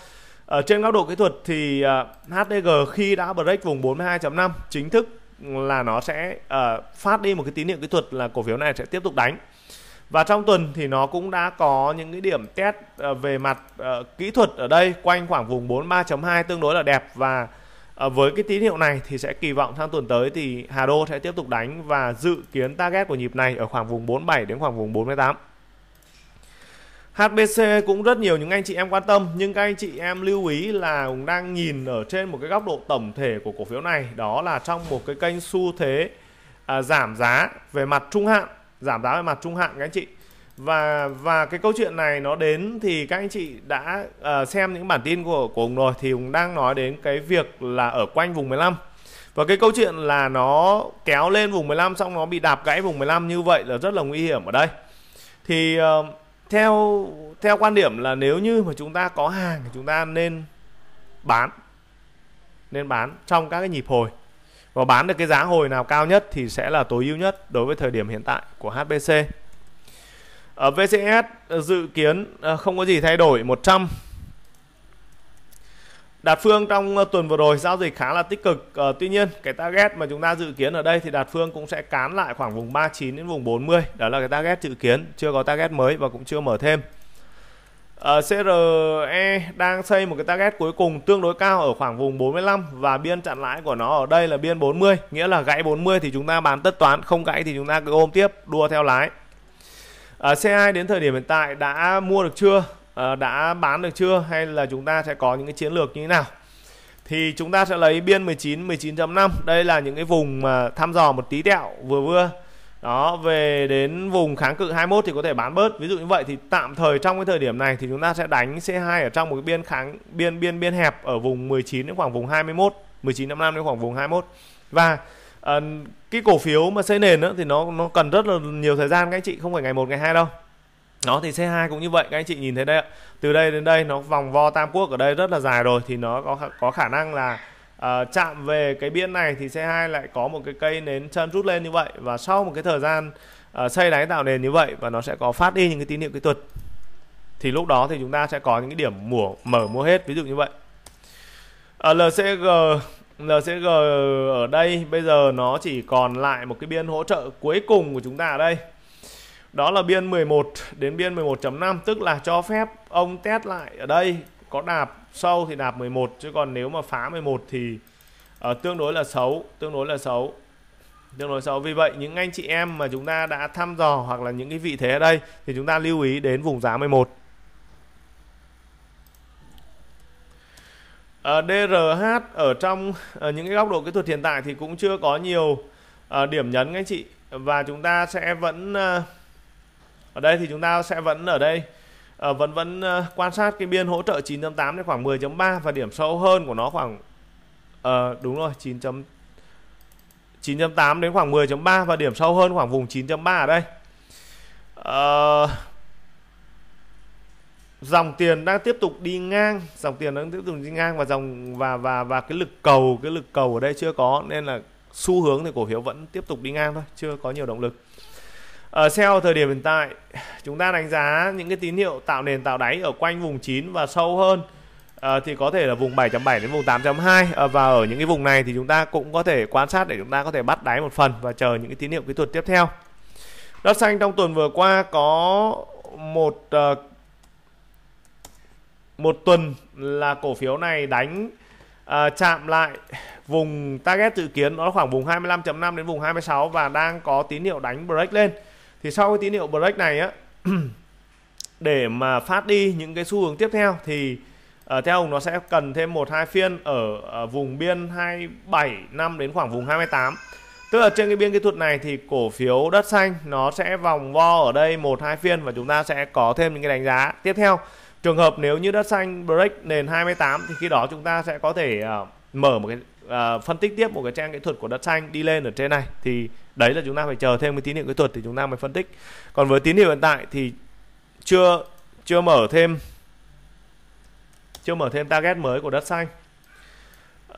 Speaker 1: ở trên góc độ kỹ thuật thì à, HDG khi đã break vùng 42.5 chính thức là nó sẽ uh, phát đi một cái tín hiệu kỹ thuật là cổ phiếu này sẽ tiếp tục đánh và trong tuần thì nó cũng đã có những cái điểm test ờ, về mặt ờ, kỹ thuật ở đây quanh khoảng vùng 43.2 tương đối là đẹp và ờ, với cái tín hiệu này thì sẽ kỳ vọng sang tuần tới thì Hà Đô sẽ tiếp tục đánh và dự kiến target của nhịp này ở khoảng vùng 47 đến khoảng vùng 48. HBC cũng rất nhiều những anh chị em quan tâm nhưng các anh chị em lưu ý là cũng đang nhìn ở trên một cái góc độ tổng thể của cổ phiếu này đó là trong một cái kênh xu thế à, giảm giá về mặt trung hạn giảm giá về mặt trung hạn các anh chị và và cái câu chuyện này nó đến thì các anh chị đã uh, xem những bản tin của của Hùng rồi thì Hùng đang nói đến cái việc là ở quanh vùng 15 và cái câu chuyện là nó kéo lên vùng 15 xong nó bị đạp gãy vùng 15 như vậy là rất là nguy hiểm ở đây thì uh, theo theo quan điểm là nếu như mà chúng ta có hàng thì chúng ta nên bán nên bán trong các cái nhịp hồi và bán được cái giá hồi nào cao nhất thì sẽ là tối ưu nhất đối với thời điểm hiện tại của HBC ở VCS ờ, dự kiến ờ, không có gì thay đổi 100 Đạt Phương trong ờ, tuần vừa rồi giao dịch khá là tích cực Tuy nhiên cái target mà chúng ta dự kiến ở đây thì Đạt Phương cũng sẽ cán lại khoảng vùng 39 đến vùng 40 Đó là cái target dự kiến chưa có target mới và cũng chưa mở thêm Uh, ờ, CRE đang xây một cái target cuối cùng tương đối cao ở khoảng vùng 45 và biên chặn lãi của nó ở đây là biên 40, nghĩa là gãy 40 thì chúng ta bán tất toán, không gãy thì chúng ta cứ ôm tiếp, đua theo lái. Uh, C2 đến thời điểm hiện tại đã mua được chưa? Uh, đã bán được chưa hay là chúng ta sẽ có những cái chiến lược như thế nào? Thì chúng ta sẽ lấy biên 19 19.5, đây là những cái vùng mà thăm dò một tí tẹo vừa vừa đó về đến vùng kháng cự 21 thì có thể bán bớt ví dụ như vậy thì tạm thời trong cái thời điểm này thì chúng ta sẽ đánh C2 ở trong một cái biên kháng biên biên biên hẹp ở vùng 19 đến khoảng vùng 21 19 1955 đến khoảng vùng 21 và uh, cái cổ phiếu mà xây nền đó, thì nó nó cần rất là nhiều thời gian các anh chị không phải ngày một ngày hai đâu nó thì C2 cũng như vậy các anh chị nhìn thấy đây ạ từ đây đến đây nó vòng vo Tam Quốc ở đây rất là dài rồi thì nó có có khả năng là Ờ, chạm về cái biên này thì C2 lại có một cái cây nến chân rút lên như vậy và sau một cái thời gian uh, xây đáy tạo nền như vậy và nó sẽ có phát đi những cái tín hiệu kỹ thuật thì lúc đó thì chúng ta sẽ có những cái điểm mùa mở mua hết ví dụ như vậy uh, ờ, LCG LCG ở đây bây giờ nó chỉ còn lại một cái biên hỗ trợ cuối cùng của chúng ta ở đây đó là biên 11 đến biên 11.5 tức là cho phép ông test lại ở đây có đạp sâu thì đạp 11 chứ còn nếu mà phá 11 thì uh, tương đối là xấu tương đối là xấu tương đối xấu vì vậy những anh chị em mà chúng ta đã thăm dò hoặc là những cái vị thế ở đây thì chúng ta lưu ý đến vùng giá 11 uh, DRH ở trong uh, những cái góc độ kỹ thuật hiện tại thì cũng chưa có nhiều uh, điểm nhấn anh chị và chúng ta sẽ vẫn uh, ở đây thì chúng ta sẽ vẫn ở đây Ờ, vẫn vẫn ờ, quan sát cái biên hỗ trợ 9.8 đến khoảng 10.3 và điểm sâu hơn của nó khoảng uh, đúng rồi 9. 9.8 đến khoảng 10.3 và điểm sâu hơn khoảng vùng 9.3 ở đây à, dòng tiền đang tiếp tục đi ngang dòng tiền đang tiếp tục đi ngang và dòng và và và cái lực cầu cái lực cầu ở đây chưa có nên là xu hướng thì cổ phiếu vẫn tiếp tục đi ngang thôi chưa có nhiều động lực ở ờ, sell thời điểm hiện tại chúng ta đánh giá những cái tín hiệu tạo nền tạo đáy ở quanh vùng 9 và sâu hơn à, thì có thể là vùng 7.7 đến vùng 8.2 à, ờ, và ở những cái vùng này thì chúng ta cũng có thể quan sát để chúng ta có thể bắt đáy một phần và chờ những cái tín hiệu kỹ thuật tiếp theo đất xanh trong tuần vừa qua có một uh, một tuần là cổ phiếu này đánh uh, chạm lại vùng target dự kiến nó khoảng vùng 25.5 đến vùng 26 và đang có tín hiệu đánh break lên thì sau cái tín hiệu break này á để mà phát đi những cái xu hướng tiếp theo thì uh, theo ông nó sẽ cần thêm một hai phiên ở, ở vùng biên 27 năm đến khoảng vùng 28 tức là trên cái biên kỹ thuật này thì cổ phiếu đất xanh nó sẽ vòng vo ở đây một hai phiên và chúng ta sẽ có thêm những cái đánh giá tiếp theo trường hợp nếu như đất xanh break nền 28 thì khi đó chúng ta sẽ có thể uh, mở một cái uh, phân tích tiếp một cái trang kỹ thuật của đất xanh đi lên ở trên này thì đấy là chúng ta phải chờ thêm cái tín hiệu kỹ thuật thì chúng ta mới phân tích còn với tín hiệu hiện tại thì chưa chưa mở thêm chưa mở thêm target mới của đất xanh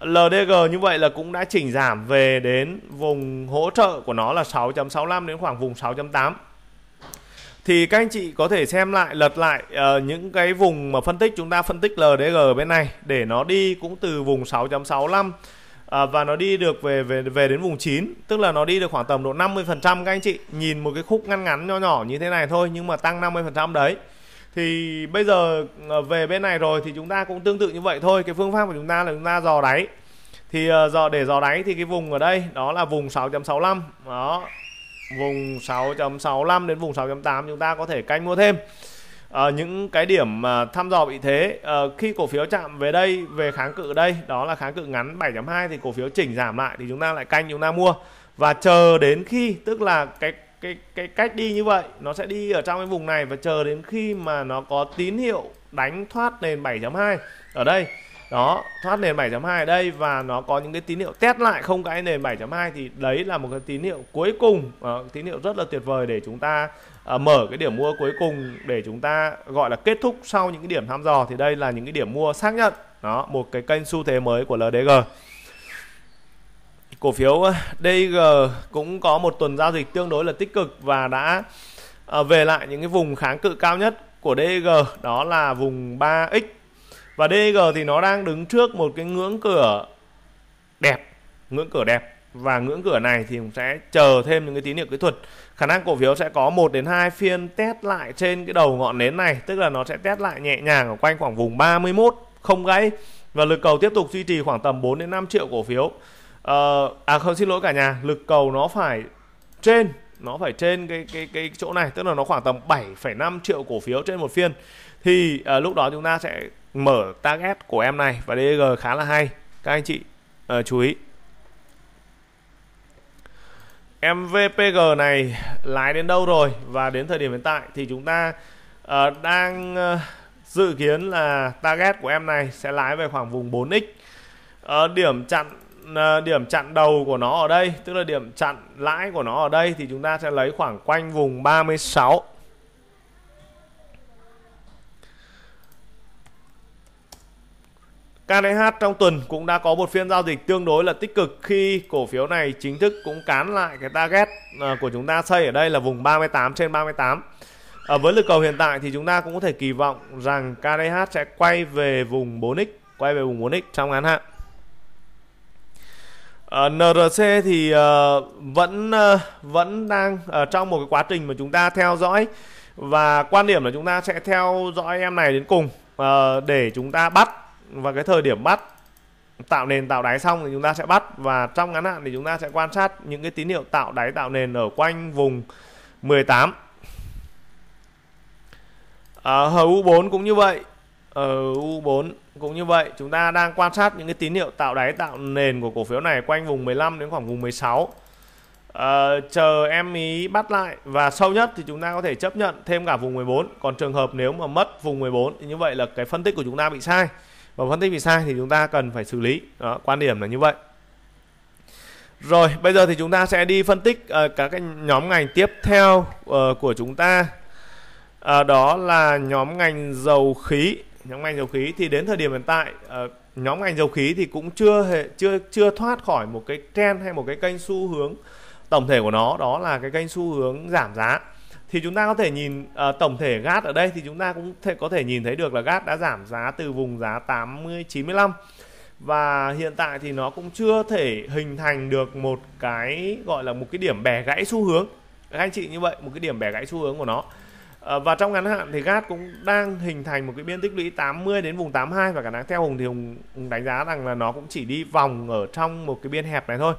Speaker 1: LDG như vậy là cũng đã chỉnh giảm về đến vùng hỗ trợ của nó là 6.65 đến khoảng vùng 6.8 thì các anh chị có thể xem lại lật lại uh, những cái vùng mà phân tích chúng ta phân tích LDG bên này để nó đi cũng từ vùng 6.65 à, và nó đi được về về về đến vùng 9 tức là nó đi được khoảng tầm độ 50% các anh chị nhìn một cái khúc ngăn ngắn nho nhỏ như thế này thôi nhưng mà tăng 50% đấy thì bây giờ à, về bên này rồi thì chúng ta cũng tương tự như vậy thôi cái phương pháp của chúng ta là chúng ta dò đáy thì à, dò để dò đáy thì cái vùng ở đây đó là vùng 6.65 đó vùng 6.65 đến vùng 6.8 chúng ta có thể canh mua thêm à, những cái điểm mà thăm dò bị thế à, khi cổ phiếu chạm về đây về kháng cự đây đó là kháng cự ngắn 7.2 thì cổ phiếu chỉnh giảm lại thì chúng ta lại canh chúng ta mua và chờ đến khi tức là cái cái cái cách đi như vậy nó sẽ đi ở trong cái vùng này và chờ đến khi mà nó có tín hiệu đánh thoát nền 7.2 ở đây đó thoát nền 7.2 ở đây và nó có những cái tín hiệu test lại không cái nền 7.2 thì đấy là một cái tín hiệu cuối cùng uh, tín hiệu rất là tuyệt vời để chúng ta Ờ, mở cái điểm mua cuối cùng để chúng ta gọi là kết thúc sau những cái điểm thăm dò thì đây là những cái điểm mua xác nhận đó một cái kênh xu thế mới của LDG cổ phiếu ờ, DG cũng có một tuần giao dịch tương đối là tích cực và đã ờ, về lại những cái vùng kháng cự cao nhất của DG đó là vùng 3x và DG thì nó đang đứng trước một cái ngưỡng cửa đẹp ngưỡng cửa đẹp và ngưỡng cửa này thì cũng sẽ chờ thêm những cái tín hiệu kỹ thuật khả năng cổ phiếu sẽ có 1 đến 2 phiên test lại trên cái đầu ngọn nến này tức là nó sẽ test lại nhẹ nhàng ở quanh khoảng vùng 31 không gãy và lực cầu tiếp tục duy trì khoảng tầm 4 đến 5 triệu cổ phiếu ờ, à, không xin lỗi cả nhà lực cầu nó phải trên nó phải trên cái cái cái chỗ này tức là nó khoảng tầm 7,5 triệu cổ phiếu trên một phiên thì à, lúc đó chúng ta sẽ mở target của em này và DG khá là hay các anh chị à, chú ý em VPG này lái đến đâu rồi và đến thời điểm hiện tại thì chúng ta uh, đang uh, dự kiến là target của em này sẽ lái về khoảng vùng 4x uh, ờ, điểm chặn uh, điểm chặn đầu của nó ở đây tức là điểm chặn lãi của nó ở đây thì chúng ta sẽ lấy khoảng quanh vùng 36 KdH trong tuần cũng đã có một phiên giao dịch tương đối là tích cực khi cổ phiếu này chính thức cũng cán lại cái target à, của chúng ta xây ở đây là vùng 38 trên 38. Ở à, với lực cầu hiện tại thì chúng ta cũng có thể kỳ vọng rằng KdH sẽ quay về vùng 4x, quay về vùng 4x trong ngắn hạn. À, NRC thì uh, vẫn uh, vẫn đang ở trong một cái quá trình mà chúng ta theo dõi và quan điểm là chúng ta sẽ theo dõi em này đến cùng uh, để chúng ta bắt và cái thời điểm bắt tạo nền tạo đáy xong thì chúng ta sẽ bắt và trong ngắn hạn thì chúng ta sẽ quan sát những cái tín hiệu tạo đáy tạo nền ở quanh vùng 18 à, hầu U4 cũng như vậy ở U4 cũng như vậy chúng ta đang quan sát những cái tín hiệu tạo đáy tạo nền của cổ phiếu này quanh vùng 15 đến khoảng vùng 16 à, chờ em ý bắt lại và sâu nhất thì chúng ta có thể chấp nhận thêm cả vùng 14 còn trường hợp nếu mà mất vùng 14 thì như vậy là cái phân tích của chúng ta bị sai và phân tích bị sai thì chúng ta cần phải xử lý đó quan điểm là như vậy rồi bây giờ thì chúng ta sẽ đi phân tích uh, các cái nhóm ngành tiếp theo uh, của chúng ta uh, đó là nhóm ngành dầu khí nhóm ngành dầu khí thì đến thời điểm hiện tại uh, nhóm ngành dầu khí thì cũng chưa hề chưa chưa thoát khỏi một cái trend hay một cái kênh xu hướng tổng thể của nó đó là cái kênh xu hướng giảm giá thì chúng ta có thể nhìn uh, tổng thể GAT ở đây thì chúng ta cũng thể, có thể nhìn thấy được là GAT đã giảm giá từ vùng giá 80 95 và hiện tại thì nó cũng chưa thể hình thành được một cái gọi là một cái điểm bẻ gãy xu hướng các anh chị như vậy một cái điểm bẻ gãy xu hướng của nó ờ, và trong ngắn hạn thì GAT cũng đang hình thành một cái biên tích lũy 80 đến vùng 82 và khả năng theo Hùng thì Hùng đánh giá rằng là nó cũng chỉ đi vòng ở trong một cái biên hẹp này thôi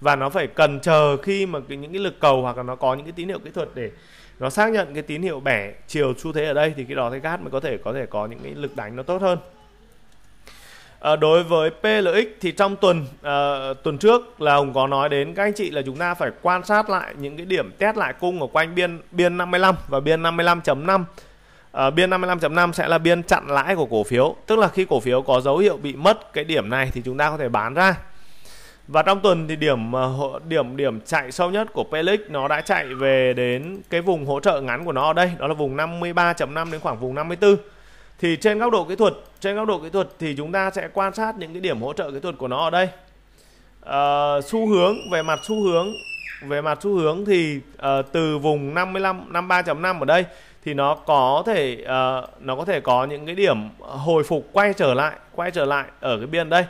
Speaker 1: và nó phải cần chờ khi mà cái, những cái lực cầu hoặc là nó có những cái tín hiệu kỹ thuật để nó xác nhận cái tín hiệu bẻ chiều xu thế ở đây thì cái đó thì gas mới có thể có thể có những cái lực đánh nó tốt hơn À, đối với PLX thì trong tuần à, tuần trước là Hùng có nói đến các anh chị là chúng ta phải quan sát lại những cái điểm test lại cung ở quanh biên biên 55 và biên 55.5 à, ờ, biên 55.5 sẽ là biên chặn lãi của cổ phiếu tức là khi cổ phiếu có dấu hiệu bị mất cái điểm này thì chúng ta có thể bán ra và trong tuần thì điểm ờ, điểm điểm chạy sâu nhất của Pelix nó đã chạy về đến cái vùng hỗ trợ ngắn của nó ở đây, đó là vùng 53.5 đến khoảng vùng 54. Thì trên góc độ kỹ thuật, trên góc độ kỹ thuật thì chúng ta sẽ quan sát những cái điểm hỗ trợ kỹ thuật của nó ở đây. À, xu hướng về mặt xu hướng về mặt xu hướng thì uh, từ vùng 55 53.5 ở đây thì nó có thể uh, nó có thể có những cái điểm hồi phục quay trở lại quay trở lại ở cái biên đây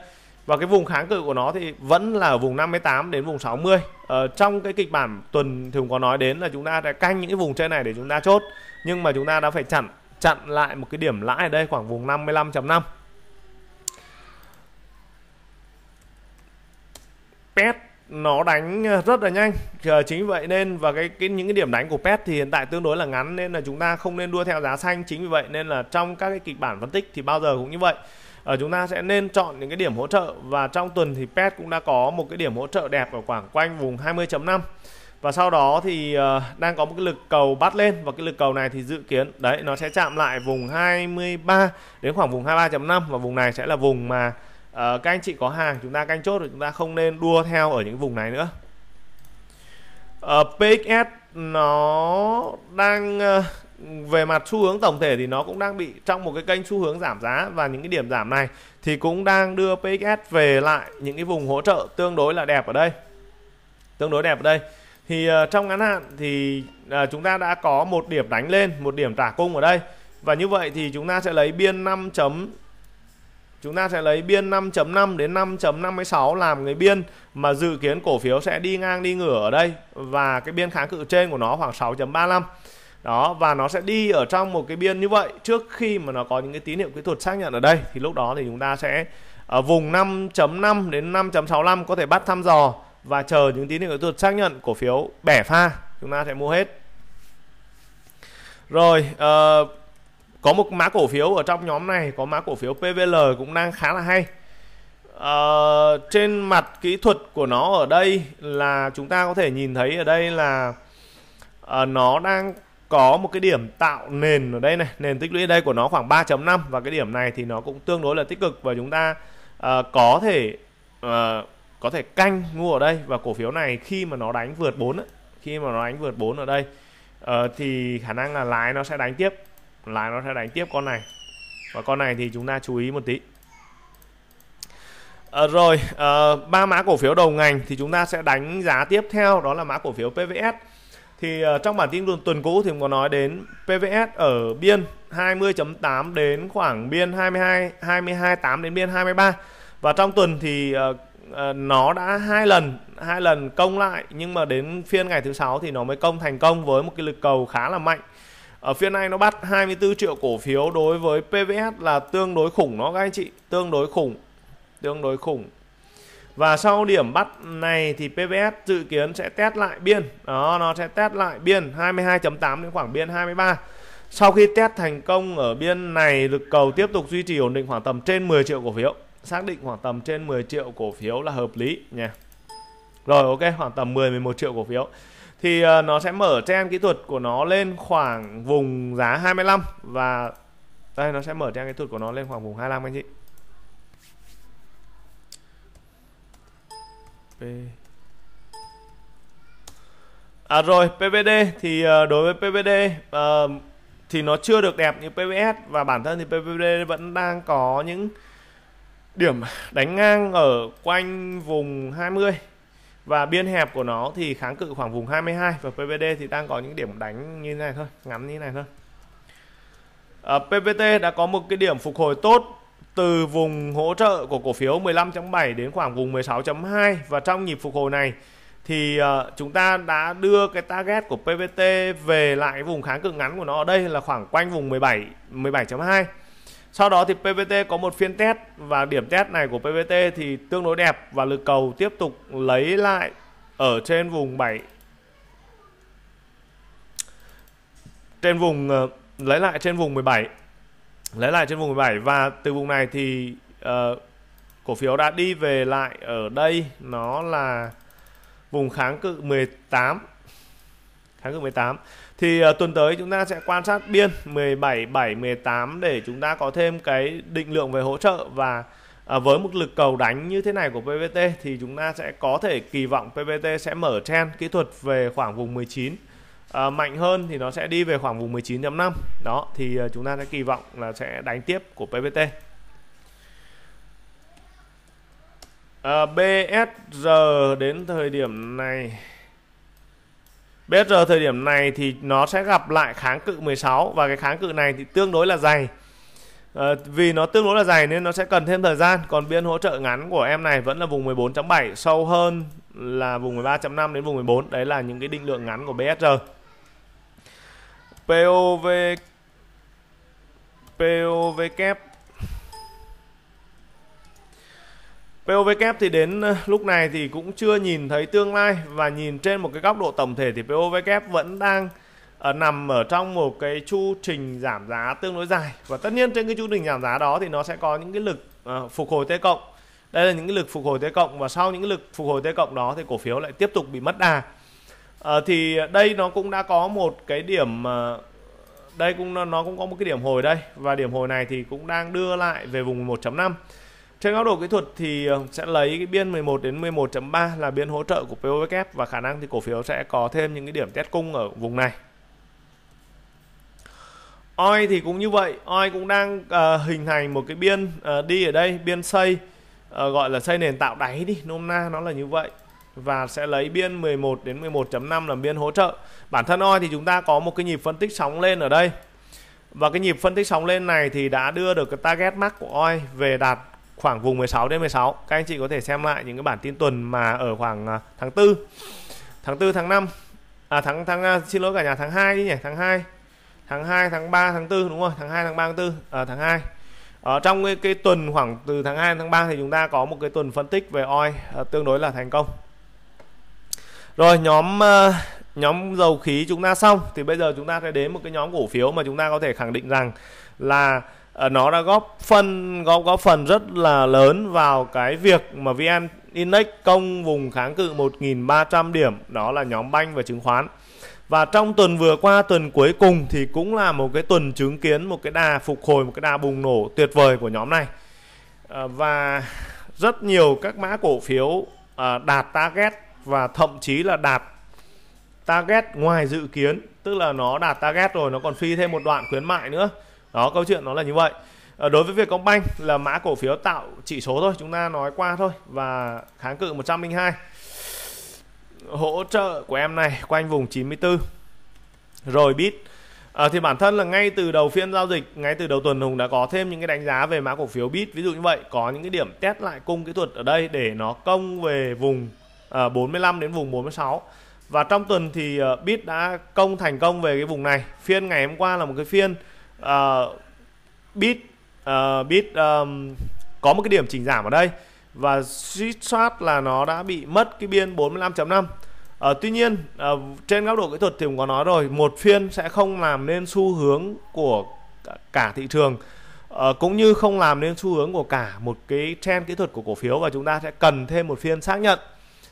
Speaker 1: và cái vùng kháng cự của nó thì vẫn là ở vùng 58 đến vùng 60 ờ, trong cái kịch bản tuần thường có nói đến là chúng ta đã canh những cái vùng trên này để chúng ta chốt nhưng mà chúng ta đã phải chặn chặn lại một cái điểm lãi ở đây khoảng vùng 55.5 pet nó đánh rất là nhanh ờ, chính vậy nên và cái, cái những cái điểm đánh của pet thì hiện tại tương đối là ngắn nên là chúng ta không nên đua theo giá xanh chính vì vậy nên là trong các cái kịch bản phân tích thì bao giờ cũng như vậy ở ờ, chúng ta sẽ nên chọn những cái điểm hỗ trợ và trong tuần thì pet cũng đã có một cái điểm hỗ trợ đẹp ở khoảng quanh vùng 20.5 và sau đó thì uh, đang có một cái lực cầu bắt lên và cái lực cầu này thì dự kiến đấy nó sẽ chạm lại vùng 23 đến khoảng vùng 23.5 và vùng này sẽ là vùng mà uh, các anh chị có hàng chúng ta canh chốt rồi chúng ta không nên đua theo ở những vùng này nữa uh, PXS nó đang uh, về mặt xu hướng tổng thể thì nó cũng đang bị trong một cái kênh xu hướng giảm giá và những cái điểm giảm này thì cũng đang đưa PXS về lại những cái vùng hỗ trợ tương đối là đẹp ở đây tương đối đẹp ở đây thì ờ, trong ngắn hạn thì ờ, chúng ta đã có một điểm đánh lên một điểm trả cung ở đây và như vậy thì chúng ta sẽ lấy biên 5 chấm chúng ta sẽ lấy biên 5.5 đến 5.56 làm cái biên mà dự kiến cổ phiếu sẽ đi ngang đi ngửa ở đây và cái biên kháng cự trên của nó khoảng 6.35 đó và nó sẽ đi ở trong một cái biên như vậy trước khi mà nó có những cái tín hiệu kỹ thuật xác nhận ở đây thì lúc đó thì chúng ta sẽ ở ờ, vùng 5.5 đến 5.65 có thể bắt thăm dò và chờ những tín hiệu kỹ thuật xác nhận cổ phiếu bẻ pha chúng ta sẽ mua hết rồi uh, có một mã cổ phiếu ở trong nhóm này có mã cổ phiếu PVL cũng đang khá là hay uh, trên mặt kỹ thuật của nó ở đây là chúng ta có thể nhìn thấy ở đây là uh, nó đang có một cái điểm tạo nền ở đây này nền tích lũy ở đây của nó khoảng 3.5 và cái điểm này thì nó cũng tương đối là tích cực và chúng ta uh, có thể uh, có thể canh mua ở đây và cổ phiếu này khi mà nó đánh vượt 4 khi mà nó đánh vượt 4 ở đây uh, thì khả năng là lái nó sẽ đánh tiếp lái nó sẽ đánh tiếp con này và con này thì chúng ta chú ý một tí À, rồi ba uh, mã cổ phiếu đầu ngành thì chúng ta sẽ đánh giá tiếp theo đó là mã cổ phiếu PVS thì uh, trong bản tin tuần, tuần cũ thì có nói đến PVS ở biên 20.8 đến khoảng biên 22 22.8 đến biên 23 và trong tuần thì uh, uh, nó đã hai lần hai lần công lại nhưng mà đến phiên ngày thứ sáu thì nó mới công thành công với một cái lực cầu khá là mạnh ở phiên này nó bắt 24 triệu cổ phiếu đối với PVS là tương đối khủng nó các anh chị tương đối khủng tương đối khủng và sau điểm bắt này thì PVS dự kiến sẽ test lại biên đó nó sẽ test lại biên 22.8 đến khoảng biên 23 sau khi test thành công ở biên này lực cầu tiếp tục duy trì ổn định khoảng tầm trên 10 triệu cổ phiếu xác định khoảng tầm trên 10 triệu cổ phiếu là hợp lý nha rồi ok khoảng tầm 10 11 triệu cổ phiếu thì ờ, nó sẽ mở trang kỹ thuật của nó lên khoảng vùng giá 25 và đây nó sẽ mở trang kỹ thuật của nó lên khoảng vùng 25 anh chị p à rồi PVD thì ờ, đối với PVD uh, ờ, thì nó chưa được đẹp như PVS và bản thân thì PVD vẫn đang có những điểm đánh ngang ở quanh vùng 20 và biên hẹp của nó thì kháng cự khoảng vùng 22 và PVD thì đang có những điểm đánh như thế này thôi ngắn như thế này thôi à, ờ, PVT đã có một cái điểm phục hồi tốt từ vùng hỗ trợ của cổ phiếu 15.7 đến khoảng vùng 16.2 và trong nhịp phục hồi này thì uh, chúng ta đã đưa cái target của PVT về lại vùng kháng cự ngắn của nó ở đây là khoảng quanh vùng 17 17.2. Sau đó thì PVT có một phiên test và điểm test này của PVT thì tương đối đẹp và lực cầu tiếp tục lấy lại ở trên vùng 7 trên vùng uh, lấy lại trên vùng 17 lấy lại trên vùng 17 và từ vùng này thì uh, cổ phiếu đã đi về lại ở đây nó là vùng kháng cự 18 kháng cự 18 thì uh, tuần tới chúng ta sẽ quan sát biên 17 7 18 để chúng ta có thêm cái định lượng về hỗ trợ và uh, với mức lực cầu đánh như thế này của PVT thì chúng ta sẽ có thể kỳ vọng PVT sẽ mở trend kỹ thuật về khoảng vùng 19 à, mạnh hơn thì nó sẽ đi về khoảng vùng 19.5 đó thì ờ, chúng ta sẽ kỳ vọng là sẽ đánh tiếp của PVT à, ờ, BSR đến thời điểm này BSR thời điểm này thì nó sẽ gặp lại kháng cự 16 và cái kháng cự này thì tương đối là dày à, vì nó tương đối là dài nên nó sẽ cần thêm thời gian còn biên hỗ trợ ngắn của em này vẫn là vùng 14.7 sâu hơn là vùng 13.5 đến vùng 14 đấy là những cái định lượng ngắn của BSR POV POV kép POV kép thì đến ờ, lúc này thì cũng chưa nhìn thấy tương lai và nhìn trên một cái góc độ tổng thể thì POV kép vẫn đang ở, ờ, nằm ở trong một cái chu trình giảm giá tương đối dài và tất nhiên trên cái chu trình giảm giá đó thì nó sẽ có những cái lực uh, phục hồi T cộng đây là những cái lực phục hồi T cộng và sau những cái lực phục hồi T cộng đó thì cổ phiếu lại tiếp tục bị mất đà à, thì đây nó cũng đã có một cái điểm ờ, đây cũng nó cũng có một cái điểm hồi đây và điểm hồi này thì cũng đang đưa lại về vùng 11.5 trên góc độ kỹ thuật thì ờ, sẽ lấy cái biên 11 đến 11.3 là biên hỗ trợ của POVK và khả năng thì cổ phiếu sẽ có thêm những cái điểm test cung ở vùng này OI thì cũng như vậy, OI cũng đang uh, hình thành một cái biên uh, đi ở đây, biên xây uh, gọi là xây nền tạo đáy đi, nôm na nó là như vậy và sẽ lấy biên 11 đến 11.5 làm biên hỗ trợ. Bản thân oi thì chúng ta có một cái nhịp phân tích sóng lên ở đây. Và cái nhịp phân tích sóng lên này thì đã đưa được cái target max của oi về đạt khoảng vùng 16 đến 16. Các anh chị có thể xem lại những cái bản tin tuần mà ở khoảng à, tháng 4. Tháng 4 tháng 5. À tháng tháng à, xin lỗi cả nhà tháng 2 đi nhỉ, tháng 2. Tháng 2, tháng 3, tháng 4 đúng rồi, tháng 2, tháng 3, tháng 4, à, tháng 2 ở ờ, trong cái, cái tuần khoảng từ tháng 2 đến tháng 3 thì chúng ta có một cái tuần phân tích về oi à, tương đối là thành công rồi nhóm ờ, nhóm dầu khí chúng ta xong thì bây giờ chúng ta sẽ đến một cái nhóm cổ phiếu mà chúng ta có thể khẳng định rằng là ờ, nó đã góp phần góp góp phần rất là lớn vào cái việc mà VN Index công vùng kháng cự 1.300 điểm đó là nhóm banh và chứng khoán và trong tuần vừa qua tuần cuối cùng thì cũng là một cái tuần chứng kiến một cái đà phục hồi một cái đà bùng nổ tuyệt vời của nhóm này ờ, và rất nhiều các mã cổ phiếu đạt target và thậm chí là đạt target ngoài dự kiến tức là nó đạt target rồi nó còn phi thêm một đoạn khuyến mại nữa đó câu chuyện nó là như vậy ờ, đối với Vietcombank là mã cổ phiếu tạo chỉ số thôi chúng ta nói qua thôi và kháng cự 102 hỗ trợ của em này quanh vùng 94 rồi bit à, thì bản thân là ngay từ đầu phiên giao dịch ngay từ đầu tuần hùng đã có thêm những cái đánh giá về mã cổ phiếu bit ví dụ như vậy có những cái điểm test lại cung kỹ thuật ở đây để nó công về vùng à, ờ, 45 đến vùng 46 và trong tuần thì ờ, bit đã công thành công về cái vùng này phiên ngày hôm qua là một cái phiên uh, bit uh, bit um, có một cái điểm chỉnh giảm ở đây và suy soát là nó đã bị mất cái biên 45.5 Ờ, uh, tuy nhiên uh, trên góc độ kỹ thuật thì cũng có nói rồi một phiên sẽ không làm nên xu hướng của cả thị trường uh, cũng như không làm nên xu hướng của cả một cái trend kỹ thuật của cổ phiếu và chúng ta sẽ cần thêm một phiên xác nhận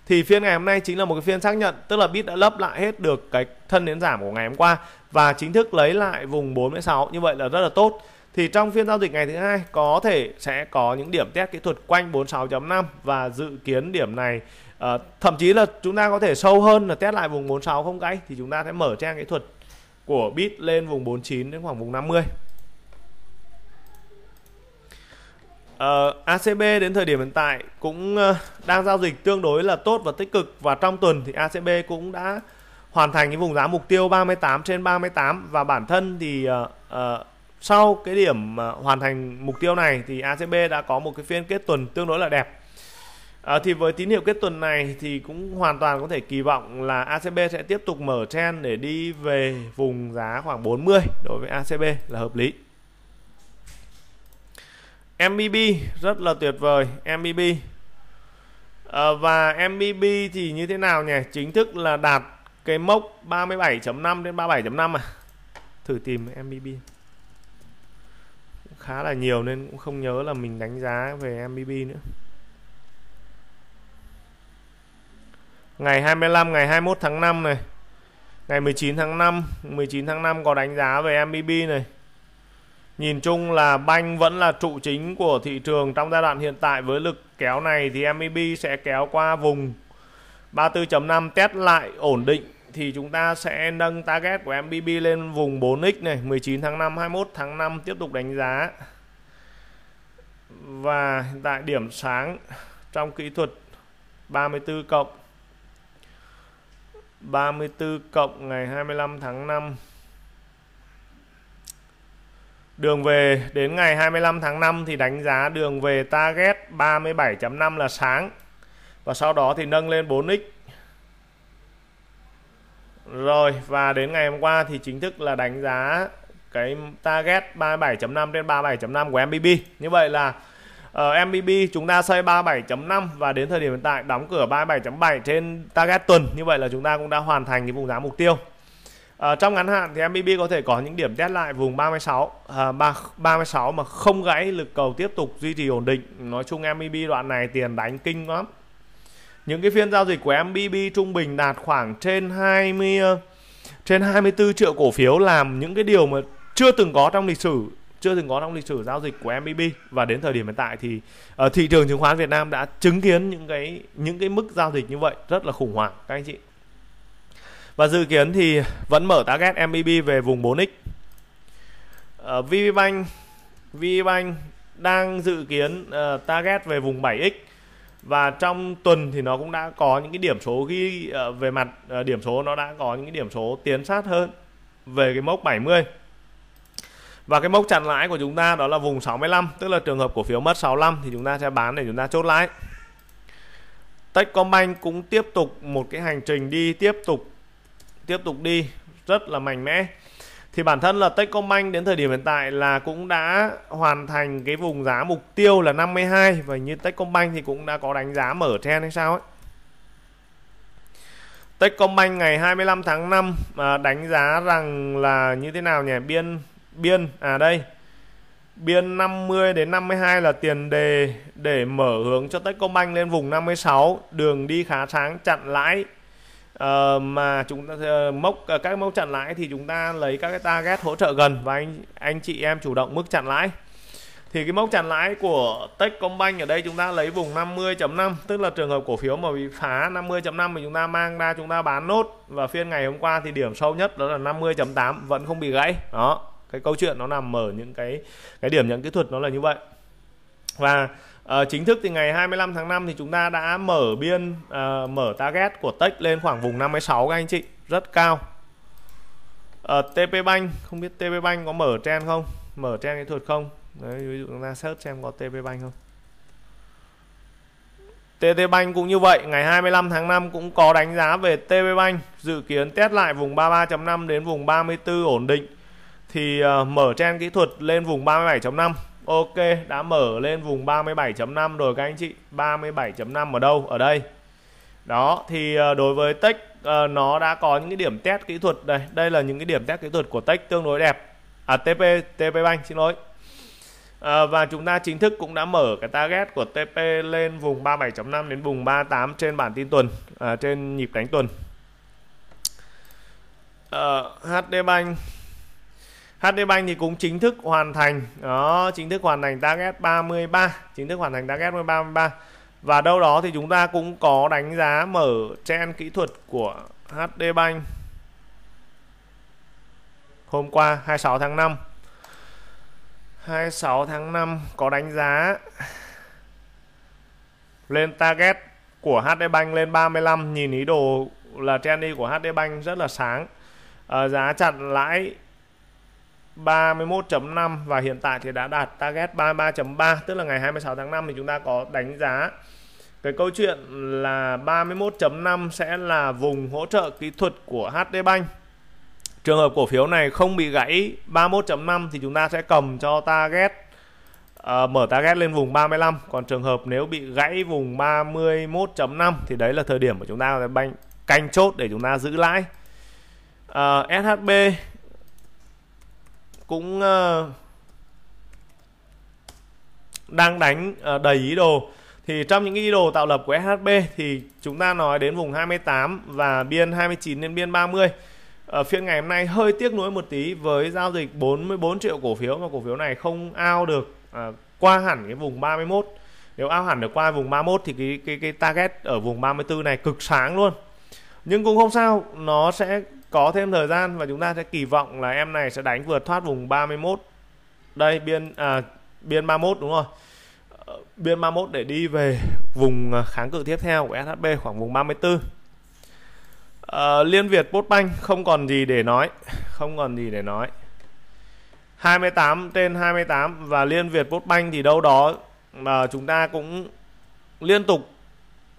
Speaker 1: thì phiên ngày hôm nay chính là một cái phiên xác nhận tức là bit đã lấp lại hết được cái thân nến giảm của ngày hôm qua và chính thức lấy lại vùng 46 như vậy là rất là tốt thì trong phiên giao dịch ngày thứ hai có thể sẽ có những điểm test kỹ thuật quanh 46.5 và dự kiến điểm này uh, thậm chí là chúng ta có thể sâu hơn là test lại vùng 46 không gãy thì chúng ta sẽ mở trang kỹ thuật của bit lên vùng 49 đến khoảng vùng 50 Uh, ờ, ACB đến thời điểm hiện tại cũng uh, đang giao dịch tương đối là tốt và tích cực và trong tuần thì ACB cũng đã hoàn thành cái vùng giá mục tiêu 38 trên 38 và bản thân thì uh, uh, sau cái điểm uh, hoàn thành mục tiêu này thì ACB đã có một cái phiên kết tuần tương đối là đẹp. À, thì với tín hiệu kết tuần này thì cũng hoàn toàn có thể kỳ vọng là ACB sẽ tiếp tục mở trend để đi về vùng giá khoảng 40 đối với ACB là hợp lý. MBB rất là tuyệt vời MBB à, ờ, và MBB thì như thế nào nhỉ chính thức là đạt cái mốc 37.5 đến 37.5 à thử tìm MEB khá là nhiều nên cũng không nhớ là mình đánh giá về MBB nữa ngày 25 ngày 21 tháng 5 này ngày 19 tháng 5 19 tháng 5 có đánh giá về MBB này Nhìn chung là banh vẫn là trụ chính của thị trường trong giai đoạn hiện tại với lực kéo này thì MEB sẽ kéo qua vùng 34.5 test lại ổn định thì chúng ta sẽ nâng target của MBB e lên vùng 4x này 19 tháng 5 21 tháng 5 tiếp tục đánh giá và tại điểm sáng trong kỹ thuật 34 cộng 34 cộng ngày 25 tháng 5 Đường về đến ngày 25 tháng 5 thì đánh giá đường về target 37.5 là sáng và sau đó thì nâng lên 4x. Rồi và đến ngày hôm qua thì chính thức là đánh giá cái target 37.5 trên 37.5 của MBB. Như vậy là ở ờ, MBB chúng ta xây 37.5 và đến thời điểm hiện tại đóng cửa 37.7 trên target tuần. Như vậy là chúng ta cũng đã hoàn thành cái vùng giá mục tiêu. À, trong ngắn hạn thì MBB có thể có những điểm test lại vùng 36 à, 3, 36 mà không gãy lực cầu tiếp tục duy trì ổn định. Nói chung MBB đoạn này tiền đánh kinh lắm. Những cái phiên giao dịch của MBB trung bình đạt khoảng trên 20 trên 24 triệu cổ phiếu làm những cái điều mà chưa từng có trong lịch sử chưa từng có trong lịch sử giao dịch của MBB và đến thời điểm hiện tại thì uh, thị trường chứng khoán Việt Nam đã chứng kiến những cái những cái mức giao dịch như vậy rất là khủng hoảng các anh chị và dự kiến thì vẫn mở target MBB về vùng 4x uh, ờ, VBank VBank đang dự kiến uh, target về vùng 7x và trong tuần thì nó cũng đã có những cái điểm số ghi uh, về mặt uh, điểm số nó đã có những cái điểm số tiến sát hơn về cái mốc 70 và cái mốc chặn lãi của chúng ta đó là vùng 65 tức là trường hợp cổ phiếu mất 65 thì chúng ta sẽ bán để chúng ta chốt lãi Techcombank cũng tiếp tục một cái hành trình đi tiếp tục tiếp tục đi rất là mạnh mẽ thì bản thân là Techcombank đến thời điểm hiện tại là cũng đã hoàn thành cái vùng giá mục tiêu là 52 và như Techcombank thì cũng đã có đánh giá mở trend hay sao ấy. Techcombank ngày 25 tháng 5 à, đánh giá rằng là như thế nào nhỉ? Biên biên à đây. Biên 50 đến 52 là tiền đề để mở hướng cho Techcombank lên vùng 56, đường đi khá sáng chặn lãi uh, mà chúng ta uh, mốc uh, các mốc chặn lãi thì chúng ta lấy các cái target hỗ trợ gần và anh anh chị em chủ động mức chặn lãi thì cái mốc chặn lãi của Techcombank ở đây chúng ta lấy vùng 50.5 tức là trường hợp cổ phiếu mà bị phá 50.5 thì chúng ta mang ra chúng ta bán nốt và phiên ngày hôm qua thì điểm sâu nhất đó là 50.8 vẫn không bị gãy đó cái câu chuyện nó nằm ở những cái cái điểm nhận kỹ thuật nó là như vậy và À, chính thức thì ngày 25 tháng 5 thì chúng ta đã mở biên à, mở target của Tech lên khoảng vùng 56 các anh chị, rất cao. À, ờ, TP Bank, không biết TP Bank có mở trend không? Mở trend kỹ thuật không? Đấy, ví dụ chúng ta search xem có TP Bank không. TP Bank cũng như vậy, ngày 25 tháng 5 cũng có đánh giá về TP Bank, dự kiến test lại vùng 33.5 đến vùng 34 ổn định thì uh, mở trend kỹ thuật lên vùng 37.5 Ok, đã mở lên vùng 37.5 rồi các anh chị. 37.5 ở đâu? Ở đây. Đó, thì ờ, đối với tech ờ, nó đã có những cái điểm test kỹ thuật đây. Đây là những cái điểm test kỹ thuật của tech tương đối đẹp. À TP TP Bank xin lỗi. À, và chúng ta chính thức cũng đã mở cái target của TP lên vùng 37.5 đến vùng 38 trên bản tin tuần, à, trên nhịp đánh tuần. À, HD Bank HD Bank thì cũng chính thức hoàn thành đó chính thức hoàn thành target 33 chính thức hoàn thành target 33 và đâu đó thì chúng ta cũng có đánh giá mở chen kỹ thuật của HD Bank hôm qua 26 tháng 5 26 tháng 5 có đánh giá lên target của HD Bank lên 35 nhìn ý đồ là trend đi của HD Bank rất là sáng à, giá chặn lãi 31.5 và hiện tại thì đã đạt target 33.3 tức là ngày 26 tháng 5 thì chúng ta có đánh giá cái câu chuyện là 31.5 sẽ là vùng hỗ trợ kỹ thuật của HD Bank trường hợp cổ phiếu này không bị gãy 31.5 thì chúng ta sẽ cầm cho target uh, mở target lên vùng 35 còn trường hợp nếu bị gãy vùng 31.5 thì đấy là thời điểm của chúng ta banh canh chốt để chúng ta giữ lãi uh, ờ, SHB cũng ờ, đang đánh ờ, đầy ý đồ thì trong những ý đồ tạo lập của SHB thì chúng ta nói đến vùng 28 và biên 29 đến biên 30 ở phiên ngày hôm nay hơi tiếc nuối một tí với giao dịch 44 triệu cổ phiếu mà cổ phiếu này không ao được à, qua hẳn cái vùng 31 nếu ao hẳn được qua vùng 31 thì cái cái cái target ở vùng 34 này cực sáng luôn nhưng cũng không sao nó sẽ có thêm thời gian và chúng ta sẽ kỳ vọng là em này sẽ đánh vượt thoát vùng 31 đây biên à, biên 31 đúng rồi ờ, biên 31 để đi về vùng à, kháng cự tiếp theo của SHB khoảng vùng 34 à, ờ, Liên Việt Postbank không còn gì để nói không còn gì để nói 28 trên 28 và Liên Việt Postbank thì đâu đó mà chúng ta cũng liên tục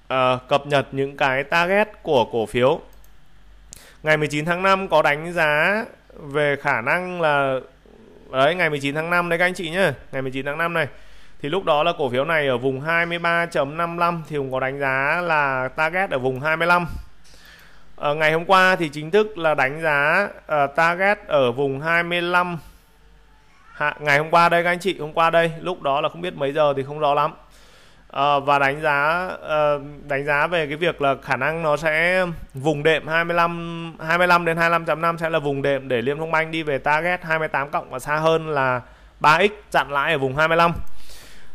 Speaker 1: uh, cập nhật những cái target của cổ phiếu ngày 19 tháng 5 có đánh giá về khả năng là đấy ngày 19 tháng 5 đấy các anh chị nhá ngày 19 tháng 5 này thì lúc đó là cổ phiếu này ở vùng 23.55 thì cũng có đánh giá là target ở vùng 25 à, ờ, ngày hôm qua thì chính thức là đánh giá uh, target ở vùng 25 Hạ, ngày hôm qua đây các anh chị hôm qua đây lúc đó là không biết mấy giờ thì không rõ lắm Ờ, và đánh giá uh, đánh giá về cái việc là khả năng nó sẽ vùng đệm 25 25 đến 25.5 sẽ là vùng đệm để Liên Thông Banh đi về target 28 cộng và xa hơn là 3x chặn lại ở vùng 25 à,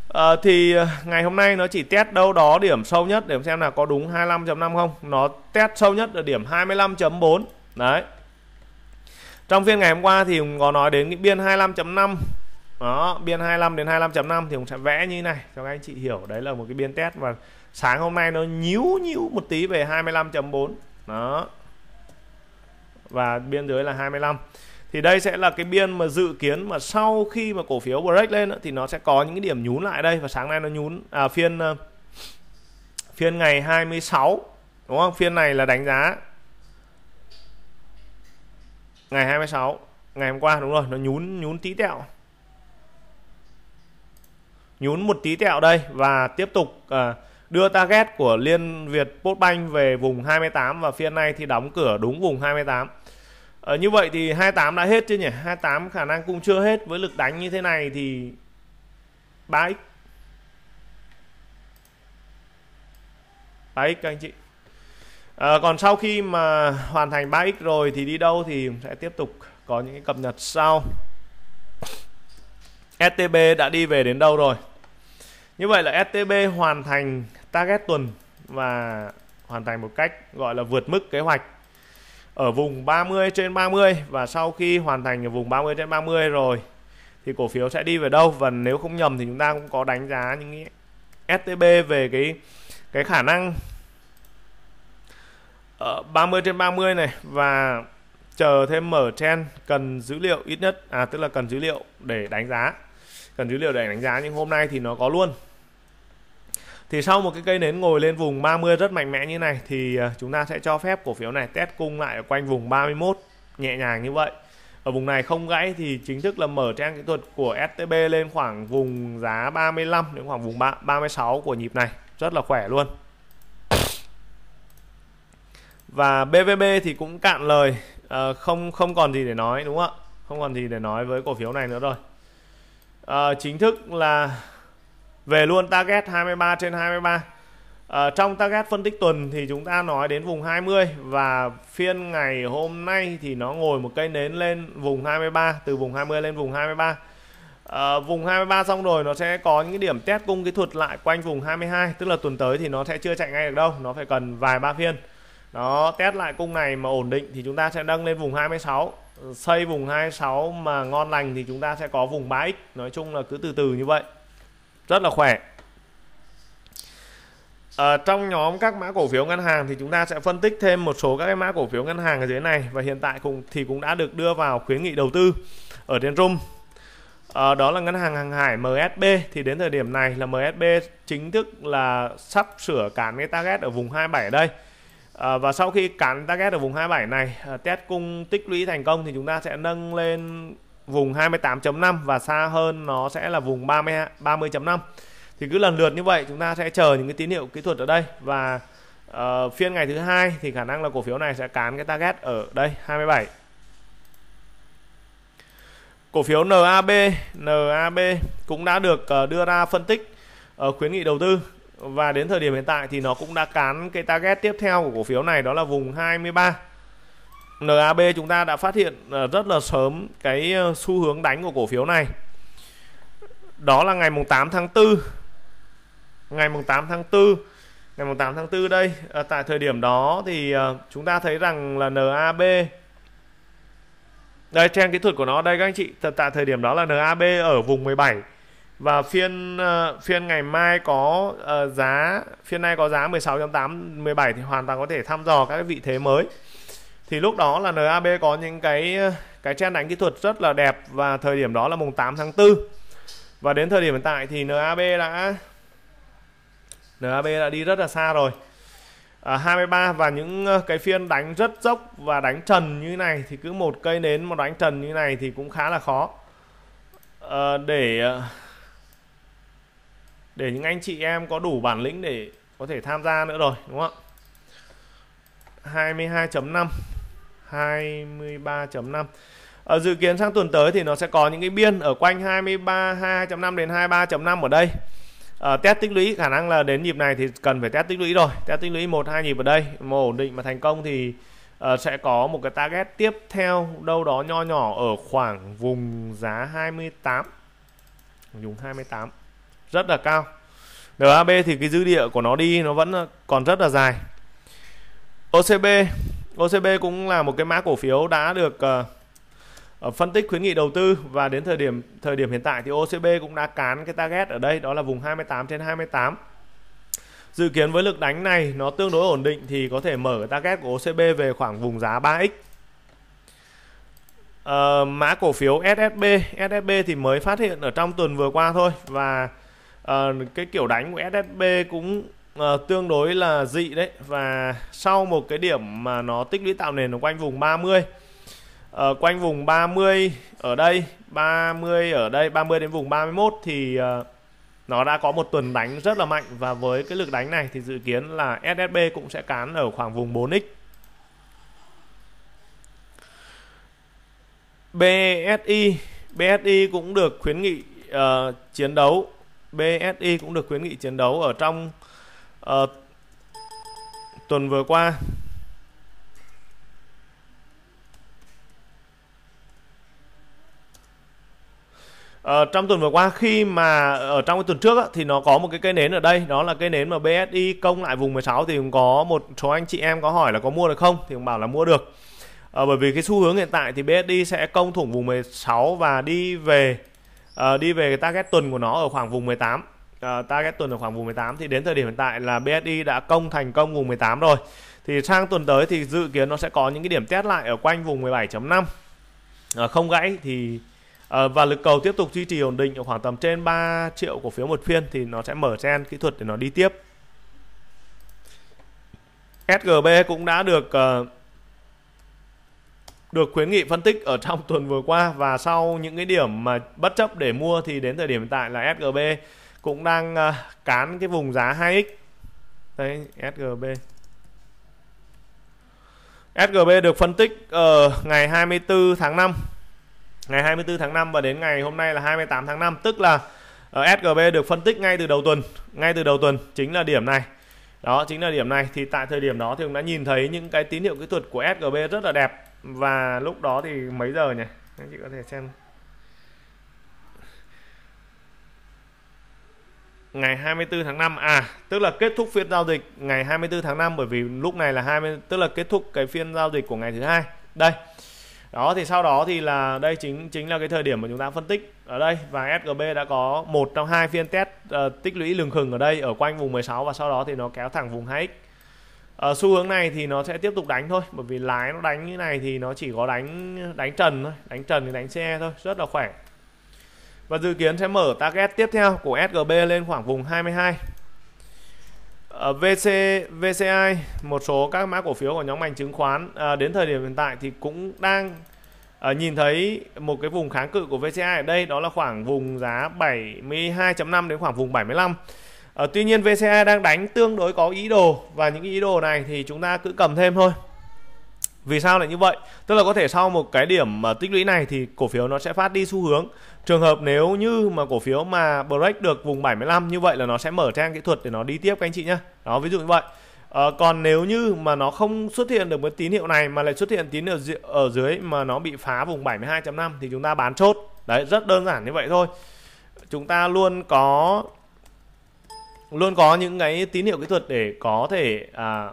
Speaker 1: ờ, thì ngày hôm nay nó chỉ test đâu đó điểm sâu nhất để xem là có đúng 25.5 không nó test sâu nhất ở điểm 25.4 đấy trong phiên ngày hôm qua thì có nói đến cái biên 25.5 đó biên 25 đến 25.5 thì cũng sẽ vẽ như thế này cho các anh chị hiểu đấy là một cái biên test và sáng hôm nay nó nhíu nhíu một tí về 25.4 đó và biên dưới là 25 thì đây sẽ là cái biên mà dự kiến mà sau khi mà cổ phiếu break lên thì nó sẽ có những cái điểm nhún lại đây và sáng nay nó nhún à, phiên ờ, phiên ngày 26 đúng không phiên này là đánh giá ngày 26 ngày hôm qua đúng rồi nó nhún nhún tí tẹo nhún một tí tẹo đây và tiếp tục à, đưa target của Liên Việt Postbank về vùng 28 và phiên này thì đóng cửa đúng vùng 28 à, ờ, như vậy thì 28 đã hết chưa nhỉ 28 khả năng cũng chưa hết với lực đánh như thế này thì 3x 3x các anh chị à, còn sau khi mà hoàn thành 3x rồi thì đi đâu thì sẽ tiếp tục có những cái cập nhật sau STB đã đi về đến đâu rồi như vậy là STB hoàn thành target tuần và hoàn thành một cách gọi là vượt mức kế hoạch ở vùng 30 trên 30 và sau khi hoàn thành ở vùng 30 trên 30 rồi thì cổ phiếu sẽ đi về đâu và nếu không nhầm thì chúng ta cũng có đánh giá những STB về cái cái khả năng ở ờ, 30 trên 30 này và chờ thêm mở trend cần dữ liệu ít nhất à tức là cần dữ liệu để đánh giá cần dữ liệu để đánh giá nhưng hôm nay thì nó có luôn thì sau một cái cây nến ngồi lên vùng 30 rất mạnh mẽ như này thì ờ, chúng ta sẽ cho phép cổ phiếu này test cung lại ở quanh vùng 31 nhẹ nhàng như vậy ở vùng này không gãy thì chính thức là mở trang kỹ thuật của STB lên khoảng vùng giá 35 đến khoảng vùng 3, 36 của nhịp này rất là khỏe luôn và BVB thì cũng cạn lời ờ, không không còn gì để nói đúng không ạ không còn gì để nói với cổ phiếu này nữa rồi à, chính thức là về luôn target 23 trên 23 à, ờ, trong target phân tích tuần thì chúng ta nói đến vùng 20 và phiên ngày hôm nay thì nó ngồi một cây nến lên vùng 23 từ vùng 20 lên vùng 23 à, ờ, vùng 23 xong rồi nó sẽ có những điểm test cung kỹ thuật lại quanh vùng 22 tức là tuần tới thì nó sẽ chưa chạy ngay được đâu nó phải cần vài ba phiên nó test lại cung này mà ổn định thì chúng ta sẽ nâng lên vùng 26 xây vùng 26 mà ngon lành thì chúng ta sẽ có vùng 3x nói chung là cứ từ từ như vậy rất là khỏe ở ờ, trong nhóm các mã cổ phiếu ngân hàng thì chúng ta sẽ phân tích thêm một số các cái mã cổ phiếu ngân hàng ở dưới này và hiện tại cũng thì cũng đã được đưa vào khuyến nghị đầu tư ở trên room à, đó là ngân hàng hàng hải MSB thì đến thời điểm này là MSB chính thức là sắp sửa cản cái target ở vùng 27 đây À, và sau khi cán target ở vùng 27 này ờ, test cung tích lũy thành công thì chúng ta sẽ nâng lên vùng 28.5 và xa hơn nó sẽ là vùng 30 30.5 thì cứ lần lượt như vậy chúng ta sẽ chờ những cái tín hiệu kỹ thuật ở đây và uh, phiên ngày thứ hai thì khả năng là cổ phiếu này sẽ cán cái target ở đây 27 cổ phiếu NAB NAB cũng đã được uh, đưa ra phân tích uh, khuyến nghị đầu tư và đến thời điểm hiện tại thì nó cũng đã cán cái target tiếp theo của cổ phiếu này đó là vùng 23 NAB chúng ta đã phát hiện ờ, rất là sớm cái ờ, xu hướng đánh của cổ phiếu này đó là ngày mùng 8 tháng 4 ngày mùng 8 tháng 4 ngày mùng 8 tháng 4 đây à, tại thời điểm đó thì à, chúng ta thấy rằng là NAB đây trang kỹ thuật của nó đây các anh chị tại thời điểm đó là NAB ở vùng 17 và phiên ờ, phiên ngày mai có ờ, giá phiên nay có giá 16.8 17 thì hoàn toàn có thể thăm dò các cái vị thế mới thì lúc đó là NAB có những cái ờ, cái trend đánh kỹ thuật rất là đẹp và thời điểm đó là mùng 8 tháng 4 và đến thời điểm hiện tại thì NAB đã NAB đã đi rất là xa rồi à, 23 và những cái phiên đánh rất dốc và đánh trần như thế này thì cứ một cây nến một đánh trần như thế này thì cũng khá là khó à, để để những anh chị em có đủ bản lĩnh để có thể tham gia nữa rồi đúng không ạ 22.5 23.5 ở dự kiến sang tuần tới thì nó sẽ có những cái biên ở quanh 23 2.5 đến 23.5 ở đây à, test tích lũy khả năng là đến nhịp này thì cần phải test tích lũy rồi test tích lũy một hai nhịp ở đây mà ổn định mà thành công thì uh, sẽ có một cái target tiếp theo đâu đó nho nhỏ ở khoảng vùng giá 28 vùng 28 rất là cao NAB thì cái dư địa của nó đi nó vẫn còn rất là dài OCB OCB cũng là một cái mã cổ phiếu đã được uh, phân tích khuyến nghị đầu tư và đến thời điểm thời điểm hiện tại thì OCB cũng đã cán cái target ở đây đó là vùng 28 trên 28 dự kiến với lực đánh này nó tương đối ổn định thì có thể mở cái target của OCB về khoảng vùng giá 3x uh, ờ, mã cổ phiếu SSB SSB thì mới phát hiện ở trong tuần vừa qua thôi và Ờ, cái kiểu đánh của SSB cũng à, tương đối là dị đấy và sau một cái điểm mà nó tích lũy tạo nền nó quanh vùng 30 ở quanh vùng 30 ờ, ở đây 30 ở đây 30 đến vùng 31 thì uh, nó đã có một tuần đánh rất là mạnh và với cái lực đánh này thì dự kiến là SSB cũng sẽ cán ở khoảng vùng 4x BSI BSI cũng được khuyến nghị uh, chiến đấu BSI cũng được khuyến nghị chiến đấu ở trong uh, tuần vừa qua Ờ, trong tuần vừa qua khi mà ở trong cái tuần trước á, thì nó có một cái cây nến ở đây đó là cây nến mà BSI công lại vùng 16 thì cũng có một số anh chị em có hỏi là có mua được không thì cũng bảo là mua được ờ, bởi vì cái xu hướng hiện tại thì BSI sẽ công thủng vùng 16 và đi về Ờ, đi về cái target tuần của nó ở khoảng vùng 18 à, ờ, target tuần ở khoảng vùng 18 thì đến thời điểm hiện tại là BSI đã công thành công vùng 18 rồi thì sang tuần tới thì dự kiến nó sẽ có những cái điểm test lại ở quanh vùng 17.5 à, ờ, không gãy thì à, và lực cầu tiếp tục duy trì ổn định ở khoảng tầm trên 3 triệu cổ phiếu một phiên thì nó sẽ mở sen kỹ thuật để nó đi tiếp SGB cũng đã được uh, được khuyến nghị phân tích ở trong tuần vừa qua và sau những cái điểm mà bất chấp để mua thì đến thời điểm hiện tại là SGB cũng đang à, cán cái vùng giá 2x đấy SGB SGB được phân tích ở ngày 24 tháng 5 ngày 24 tháng 5 và đến ngày hôm nay là 28 tháng 5 tức là uh, ờ, SGB được phân tích ngay từ đầu tuần ngay từ đầu tuần chính là điểm này đó chính là điểm này thì tại thời điểm đó thì cũng đã nhìn thấy những cái tín hiệu kỹ thuật của SGB rất là đẹp và lúc đó thì mấy giờ nhỉ anh chị có thể xem ngày 24 tháng 5 à tức là kết thúc phiên giao dịch ngày 24 tháng 5 bởi vì lúc này là 20 tức là kết thúc cái phiên giao dịch của ngày thứ hai đây đó thì sau đó thì là đây chính chính là cái thời điểm mà chúng ta phân tích ở đây và SGB đã có một trong hai phiên test uh, tích lũy lừng khừng ở đây ở quanh vùng 16 và sau đó thì nó kéo thẳng vùng 2x ở ờ, xu hướng này thì nó sẽ tiếp tục đánh thôi bởi vì lái nó đánh như này thì nó chỉ có đánh đánh trần thôi đánh trần thì đánh xe thôi rất là khỏe và dự kiến sẽ mở target tiếp theo của SGB lên khoảng vùng 22 ở VC VCI một số các mã cổ phiếu của nhóm ngành chứng khoán à, đến thời điểm hiện tại thì cũng đang à, nhìn thấy một cái vùng kháng cự của VCI ở đây đó là khoảng vùng giá 72.5 đến khoảng vùng 75 à, tuy nhiên VCE đang đánh tương đối có ý đồ và những ý đồ này thì chúng ta cứ cầm thêm thôi vì sao lại như vậy tức là có thể sau một cái điểm ờ, tích lũy này thì cổ phiếu nó sẽ phát đi xu hướng trường hợp nếu như mà cổ phiếu mà break được vùng 75 như vậy là nó sẽ mở trang kỹ thuật để nó đi tiếp các anh chị nhé đó ví dụ như vậy à, còn nếu như mà nó không xuất hiện được cái tín hiệu này mà lại xuất hiện tín hiệu ở dưới mà nó bị phá vùng 72.5 thì chúng ta bán chốt đấy rất đơn giản như vậy thôi chúng ta luôn có luôn có những cái tín hiệu kỹ thuật để có thể à,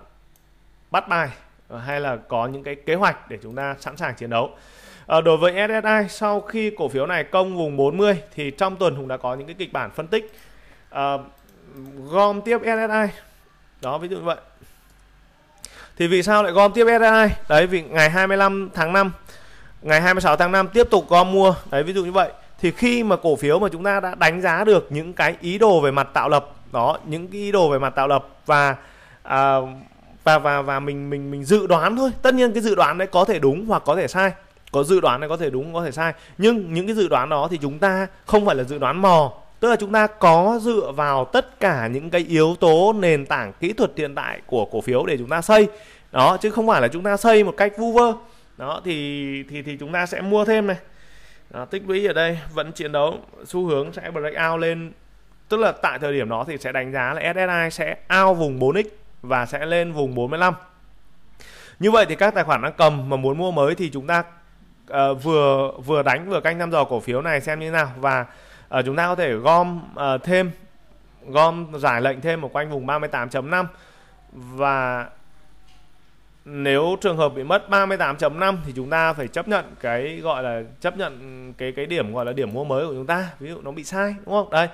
Speaker 1: bắt bài ờ, hay là có những cái kế hoạch để chúng ta sẵn sàng chiến đấu à, đối với SSI sau khi cổ phiếu này công vùng 40 thì trong tuần Hùng đã có những cái kịch bản phân tích à, gom tiếp SSI đó ví dụ như vậy thì vì sao lại gom tiếp SSI đấy vì ngày 25 tháng 5 ngày 26 tháng 5 tiếp tục gom mua đấy ví dụ như vậy thì khi mà cổ phiếu mà chúng ta đã đánh giá được những cái ý đồ về mặt tạo lập đó những cái ý đồ về mặt tạo lập và à, và và và mình mình mình dự đoán thôi tất nhiên cái dự đoán đấy có thể đúng hoặc có thể sai có dự đoán này có thể đúng có thể sai nhưng những cái dự đoán đó thì chúng ta không phải là dự đoán mò tức là chúng ta có dựa vào tất cả những cái yếu tố nền tảng kỹ thuật hiện tại của cổ phiếu để chúng ta xây đó chứ không phải là chúng ta xây một cách vu vơ đó thì thì thì chúng ta sẽ mua thêm này đó, tích lũy ở đây vẫn chiến đấu xu hướng sẽ break out lên tức là tại thời điểm đó thì sẽ đánh giá là SSI sẽ ao vùng 4x và sẽ lên vùng 45 như vậy thì các tài khoản đang cầm mà muốn mua mới thì chúng ta uh, vừa vừa đánh vừa canh thăm dò cổ phiếu này xem như thế nào và uh, chúng ta có thể gom uh, thêm gom giải lệnh thêm một quanh vùng 38.5 và nếu trường hợp bị mất 38.5 thì chúng ta phải chấp nhận cái gọi là chấp nhận cái cái điểm gọi là điểm mua mới của chúng ta ví dụ nó bị sai đúng không đây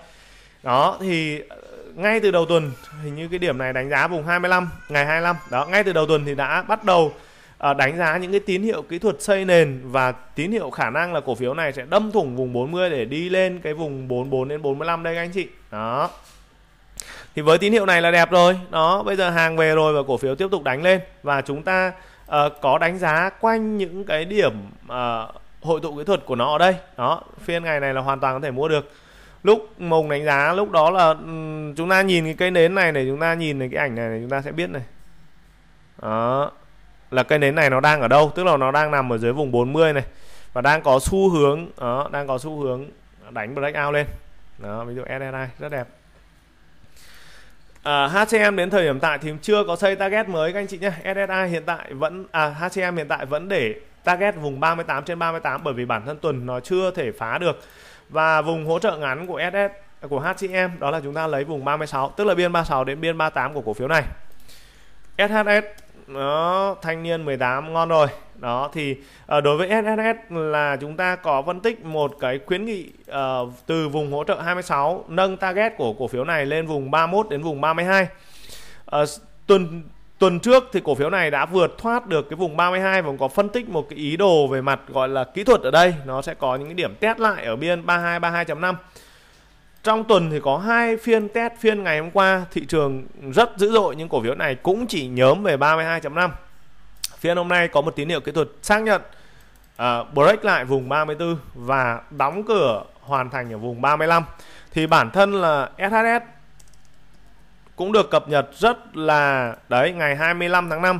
Speaker 1: đó thì ờ, ngay từ đầu tuần hình như cái điểm này đánh giá vùng 25 ngày 25 đó ngay từ đầu tuần thì đã bắt đầu ờ, đánh giá những cái tín hiệu kỹ thuật xây nền và tín hiệu khả năng là cổ phiếu này sẽ đâm thủng vùng 40 để đi lên cái vùng 44 đến 45 đây các anh chị. Đó. Thì với tín hiệu này là đẹp rồi. Đó, bây giờ hàng về rồi và cổ phiếu tiếp tục đánh lên và chúng ta uh, có đánh giá quanh những cái điểm uh, hội tụ kỹ thuật của nó ở đây. Đó, phiên ngày này là hoàn toàn có thể mua được lúc mùng đánh giá lúc đó là ừ, chúng ta nhìn cái cây nến này để chúng ta nhìn cái ảnh này để chúng ta sẽ biết này đó là cây nến này nó đang ở đâu tức là nó đang nằm ở dưới vùng 40 này và đang có xu hướng đó, đang có xu hướng đánh breakout lên đó ví dụ SSI rất đẹp à, HCM đến thời điểm tại thì chưa có xây target mới các anh chị nhé SSI hiện tại vẫn à, HCM hiện tại vẫn để target vùng 38 trên 38 bởi vì bản thân tuần nó chưa thể phá được và vùng hỗ trợ ngắn của SS của HCM đó là chúng ta lấy vùng 36 tức là biên 36 đến biên 38 của cổ phiếu này SHS nó thanh niên 18 ngon rồi đó thì ờ, đối với SSS là chúng ta có phân tích một cái khuyến nghị uh, từ vùng hỗ trợ 26 nâng target của cổ phiếu này lên vùng 31 đến vùng 32 uh, ờ, tuần tuần trước thì cổ phiếu này đã vượt thoát được cái vùng 32 và cũng có phân tích một cái ý đồ về mặt gọi là kỹ thuật ở đây nó sẽ có những cái điểm test lại ở biên 32 32.5 trong tuần thì có hai phiên test phiên ngày hôm qua thị trường rất dữ dội nhưng cổ phiếu này cũng chỉ nhóm về 32.5 phiên hôm nay có một tín hiệu kỹ thuật xác nhận uh, break lại vùng 34 và đóng cửa hoàn thành ở vùng 35 thì bản thân là SHS cũng được cập nhật rất là đấy ngày 25 tháng 5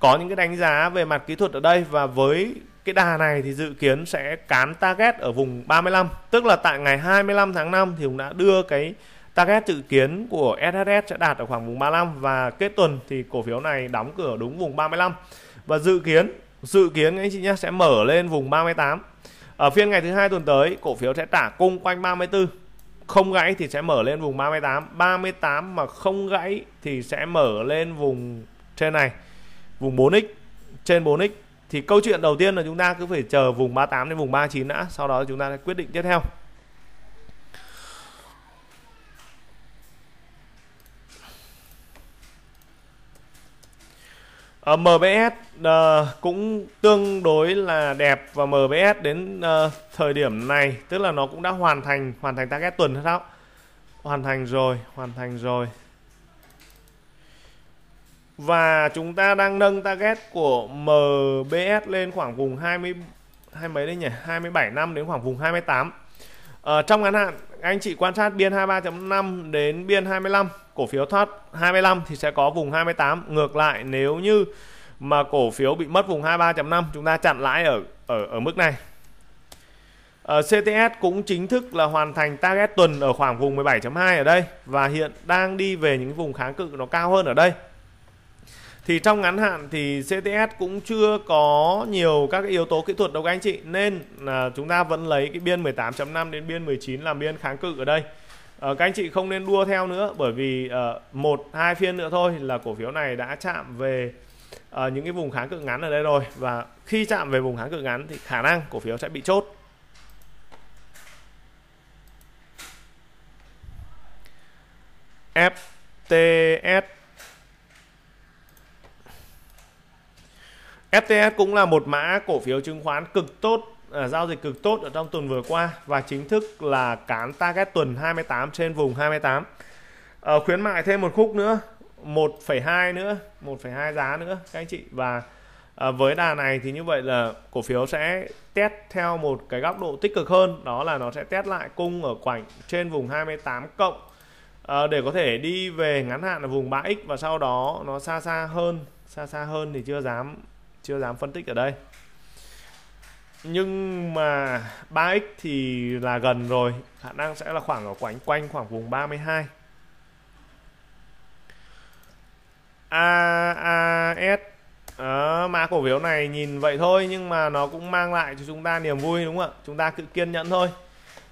Speaker 1: có những cái đánh giá về mặt kỹ thuật ở đây và với cái đà này thì dự kiến sẽ cán target ở vùng 35 tức là tại ngày 25 tháng 5 thì cũng đã đưa cái target dự kiến của SHS sẽ đạt ở khoảng vùng 35 và kết tuần thì cổ phiếu này đóng cửa đúng vùng 35 và dự kiến dự kiến anh chị nhé sẽ mở lên vùng 38 ở phiên ngày thứ hai tuần tới cổ phiếu sẽ trả cung quanh 34 không gãy thì sẽ mở lên vùng 38 38 mà không gãy thì sẽ mở lên vùng trên này vùng 4x trên 4x thì câu chuyện đầu tiên là chúng ta cứ phải chờ vùng 38 đến vùng 39 đã sau đó chúng ta sẽ quyết định tiếp theo uh, ờ, MBS uh, ờ, cũng tương đối là đẹp và MBS đến uh, thời điểm này tức là nó cũng đã hoàn thành hoàn thành target tuần hết đó hoàn thành rồi hoàn thành rồi và chúng ta đang nâng target của MBS lên khoảng vùng 20 hai mấy đấy nhỉ 27 năm đến khoảng vùng 28 ở ờ, trong ngắn hạn anh chị quan sát biên 23.5 đến biên 25 cổ phiếu thoát 25 thì sẽ có vùng 28 ngược lại nếu như mà cổ phiếu bị mất vùng 23.5 chúng ta chặn lãi ở ở ở mức này ở ờ, CTS cũng chính thức là hoàn thành target tuần ở khoảng vùng 17.2 ở đây và hiện đang đi về những vùng kháng cự nó cao hơn ở đây thì trong ngắn hạn thì CTS cũng chưa có nhiều các cái yếu tố kỹ thuật đâu các anh chị nên là chúng ta vẫn lấy cái biên 18.5 đến biên 19 làm biên kháng cự ở đây Ờ, các anh chị không nên đua theo nữa bởi vì uh, một hai phiên nữa thôi là cổ phiếu này đã chạm về uh, những cái vùng kháng cự ngắn ở đây rồi và khi chạm về vùng kháng cự ngắn thì khả năng cổ phiếu sẽ bị chốt FTS FTS cũng là một mã cổ phiếu chứng khoán cực tốt Ờ, giao dịch cực tốt ở trong tuần vừa qua và chính thức là cán target tuần 28 trên vùng 28 uh, ờ, khuyến mại thêm một khúc nữa 1,2 nữa 1,2 giá nữa các anh chị và uh, với đà này thì như vậy là cổ phiếu sẽ test theo một cái góc độ tích cực hơn đó là nó sẽ test lại cung ở quảnh trên vùng 28 cộng uh, để có thể đi về ngắn hạn ở vùng 3x và sau đó nó xa xa hơn xa xa hơn thì chưa dám chưa dám phân tích ở đây nhưng mà 3x thì là gần rồi khả năng sẽ là khoảng ở quanh quanh khoảng vùng 32 AAS à, mã cổ phiếu này nhìn vậy thôi nhưng mà nó cũng mang lại cho chúng ta niềm vui đúng không ạ chúng ta cứ kiên nhẫn thôi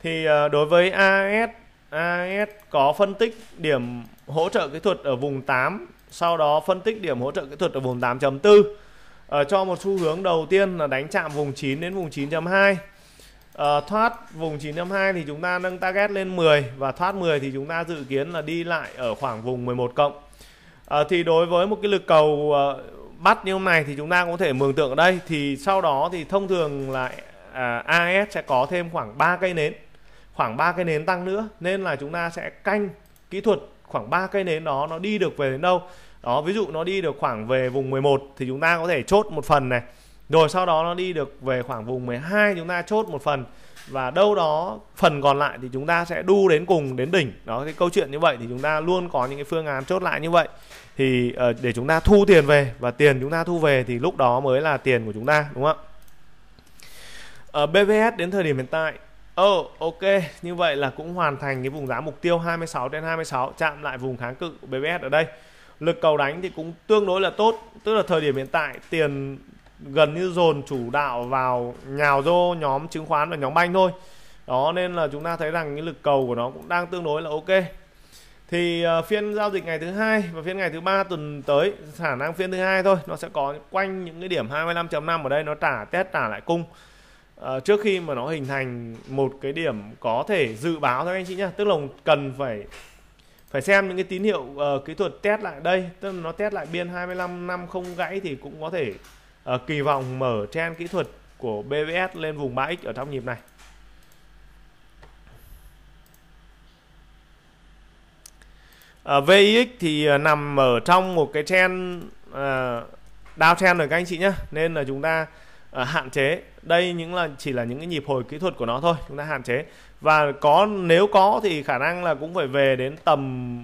Speaker 1: thì ờ, đối với AS AS có phân tích điểm hỗ trợ kỹ thuật ở vùng 8 sau đó phân tích điểm hỗ trợ kỹ thuật ở vùng 8.4 uh, cho một xu hướng đầu tiên là đánh chạm vùng 9 đến vùng 9.2 uh, ờ, thoát vùng 9.2 thì chúng ta nâng target lên 10 và thoát 10 thì chúng ta dự kiến là đi lại ở khoảng vùng 11 cộng uh, thì đối với một cái lực cầu uh, bắt như hôm này thì chúng ta có thể mường tượng ở đây thì sau đó thì thông thường là uh, à, AS sẽ có thêm khoảng 3 cây nến khoảng 3 cây nến tăng nữa nên là chúng ta sẽ canh kỹ thuật khoảng 3 cây nến đó nó đi được về đến đâu đó ví dụ nó đi được khoảng về vùng 11 thì chúng ta có thể chốt một phần này rồi sau đó nó đi được về khoảng vùng 12 chúng ta chốt một phần và đâu đó phần còn lại thì chúng ta sẽ đu đến cùng đến đỉnh đó cái câu chuyện như vậy thì chúng ta luôn có những cái phương án chốt lại như vậy thì uh, để chúng ta thu tiền về và tiền chúng ta thu về thì lúc đó mới là tiền của chúng ta đúng không ạ ở ờ, BVS đến thời điểm hiện tại Ồ oh, ok như vậy là cũng hoàn thành cái vùng giá mục tiêu 26 đến 26 chạm lại vùng kháng cự BVS ở đây lực cầu đánh thì cũng tương đối là tốt tức là thời điểm hiện tại tiền gần như dồn chủ đạo vào nhào vô nhóm chứng khoán và nhóm banh thôi đó nên là chúng ta thấy rằng cái lực cầu của nó cũng đang tương đối là ok thì ờ, phiên giao dịch ngày thứ hai và phiên ngày thứ ba tuần tới khả năng phiên thứ hai thôi nó sẽ có quanh những cái điểm 25.5 ở đây nó trả test trả lại cung uh, trước khi mà nó hình thành một cái điểm có thể dự báo thôi anh chị nhá tức là cần phải phải xem những cái tín hiệu uh, kỹ thuật test lại đây tức là nó test lại biên 25 năm không gãy thì cũng có thể uh, kỳ vọng mở trend kỹ thuật của BVS lên vùng 3x ở trong nhịp này uh, ờ, VIX thì uh, nằm ở trong một cái trend uh, downtrend rồi các anh chị nhé nên là chúng ta uh, hạn chế đây những là chỉ là những cái nhịp hồi kỹ thuật của nó thôi chúng ta hạn chế và có nếu có thì khả năng là cũng phải về đến tầm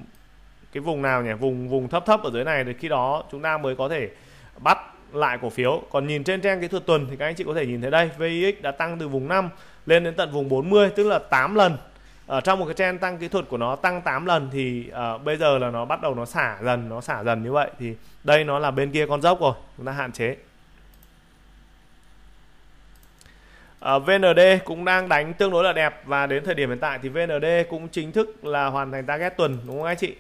Speaker 1: cái vùng nào nhỉ vùng vùng thấp thấp ở dưới này thì khi đó chúng ta mới có thể bắt lại cổ phiếu còn nhìn trên trang kỹ thuật tuần thì các anh chị có thể nhìn thấy đây VIX đã tăng từ vùng 5 lên đến tận vùng 40 tức là 8 lần ở trong một cái trend tăng kỹ thuật của nó tăng 8 lần thì uh, bây giờ là nó bắt đầu nó xả dần nó xả dần như vậy thì đây nó là bên kia con dốc rồi chúng ta hạn chế À, ờ, VND cũng đang đánh tương đối là đẹp và đến thời điểm hiện tại thì VND cũng chính thức là hoàn thành target tuần đúng không anh chị?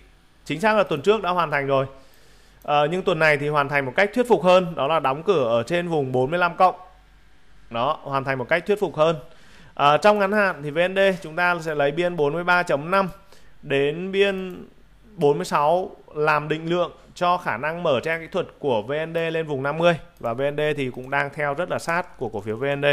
Speaker 1: Chính xác là tuần trước đã hoàn thành rồi. À, nhưng tuần này thì hoàn thành một cách thuyết phục hơn, đó là đóng cửa ở trên vùng 45 cộng. Đó, hoàn thành một cách thuyết phục hơn. À, trong ngắn hạn thì VND chúng ta sẽ lấy biên 43.5 đến biên 46 làm định lượng cho khả năng mở trang kỹ thuật của VND lên vùng 50 và VND thì cũng đang theo rất là sát của cổ phiếu VND.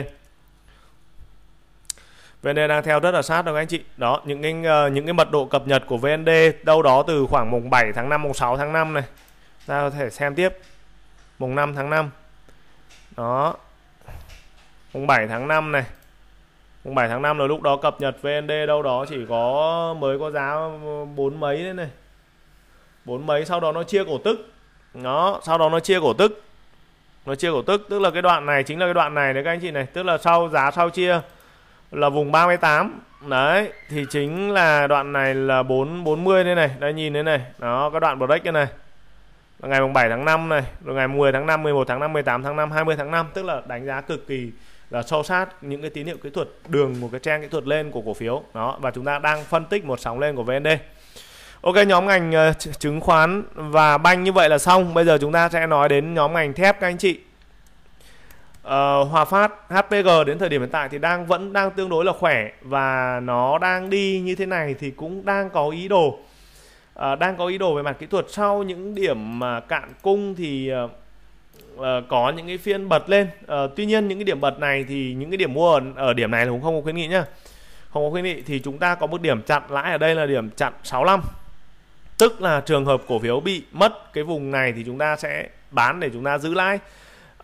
Speaker 1: VND đang theo rất là sát đâu các anh chị đó những cái ờ, những cái mật độ cập nhật của VND đâu đó từ khoảng mùng 7 tháng 5 mùng 6 tháng 5 này ta có thể xem tiếp mùng 5 tháng 5 đó mùng 7 tháng 5 này mùng 7 tháng 5 là lúc đó cập nhật VND đâu đó chỉ có mới có giá bốn mấy đấy này bốn mấy sau đó nó chia cổ tức nó sau đó nó chia cổ tức nó chia cổ tức tức là cái đoạn này chính là cái đoạn này đấy các anh chị này tức là sau giá sau chia là vùng 38 đấy thì chính là đoạn này là 4 40 đây này đây nhìn thế này đó cái đoạn break đây này ngày mùng 7 tháng 5 này rồi ngày 10 tháng 5 11 tháng 5 18 tháng 5 20 tháng 5 tức là đánh giá cực kỳ là sâu sát những cái tín hiệu kỹ thuật đường một cái trang kỹ thuật lên của cổ phiếu đó và chúng ta đang phân tích một sóng lên của VND Ok nhóm ngành ờ, chứng khoán và banh như vậy là xong bây giờ chúng ta sẽ nói đến nhóm ngành thép các anh chị Ờ, Hòa Phát HPG đến thời điểm hiện tại thì đang vẫn đang tương đối là khỏe và nó đang đi như thế này thì cũng đang có ý đồ uh, đang có ý đồ về mặt kỹ thuật sau những điểm mà uh, cạn cung thì uh, có những cái phiên bật lên uh, tuy nhiên những cái điểm bật này thì những cái điểm mua ở, ở điểm này là cũng không có khuyến nghị nhá không có khuyến nghị thì chúng ta có một điểm chặn lãi ở đây là điểm chặn 65 tức là trường hợp cổ phiếu bị mất cái vùng này thì chúng ta sẽ bán để chúng ta giữ lãi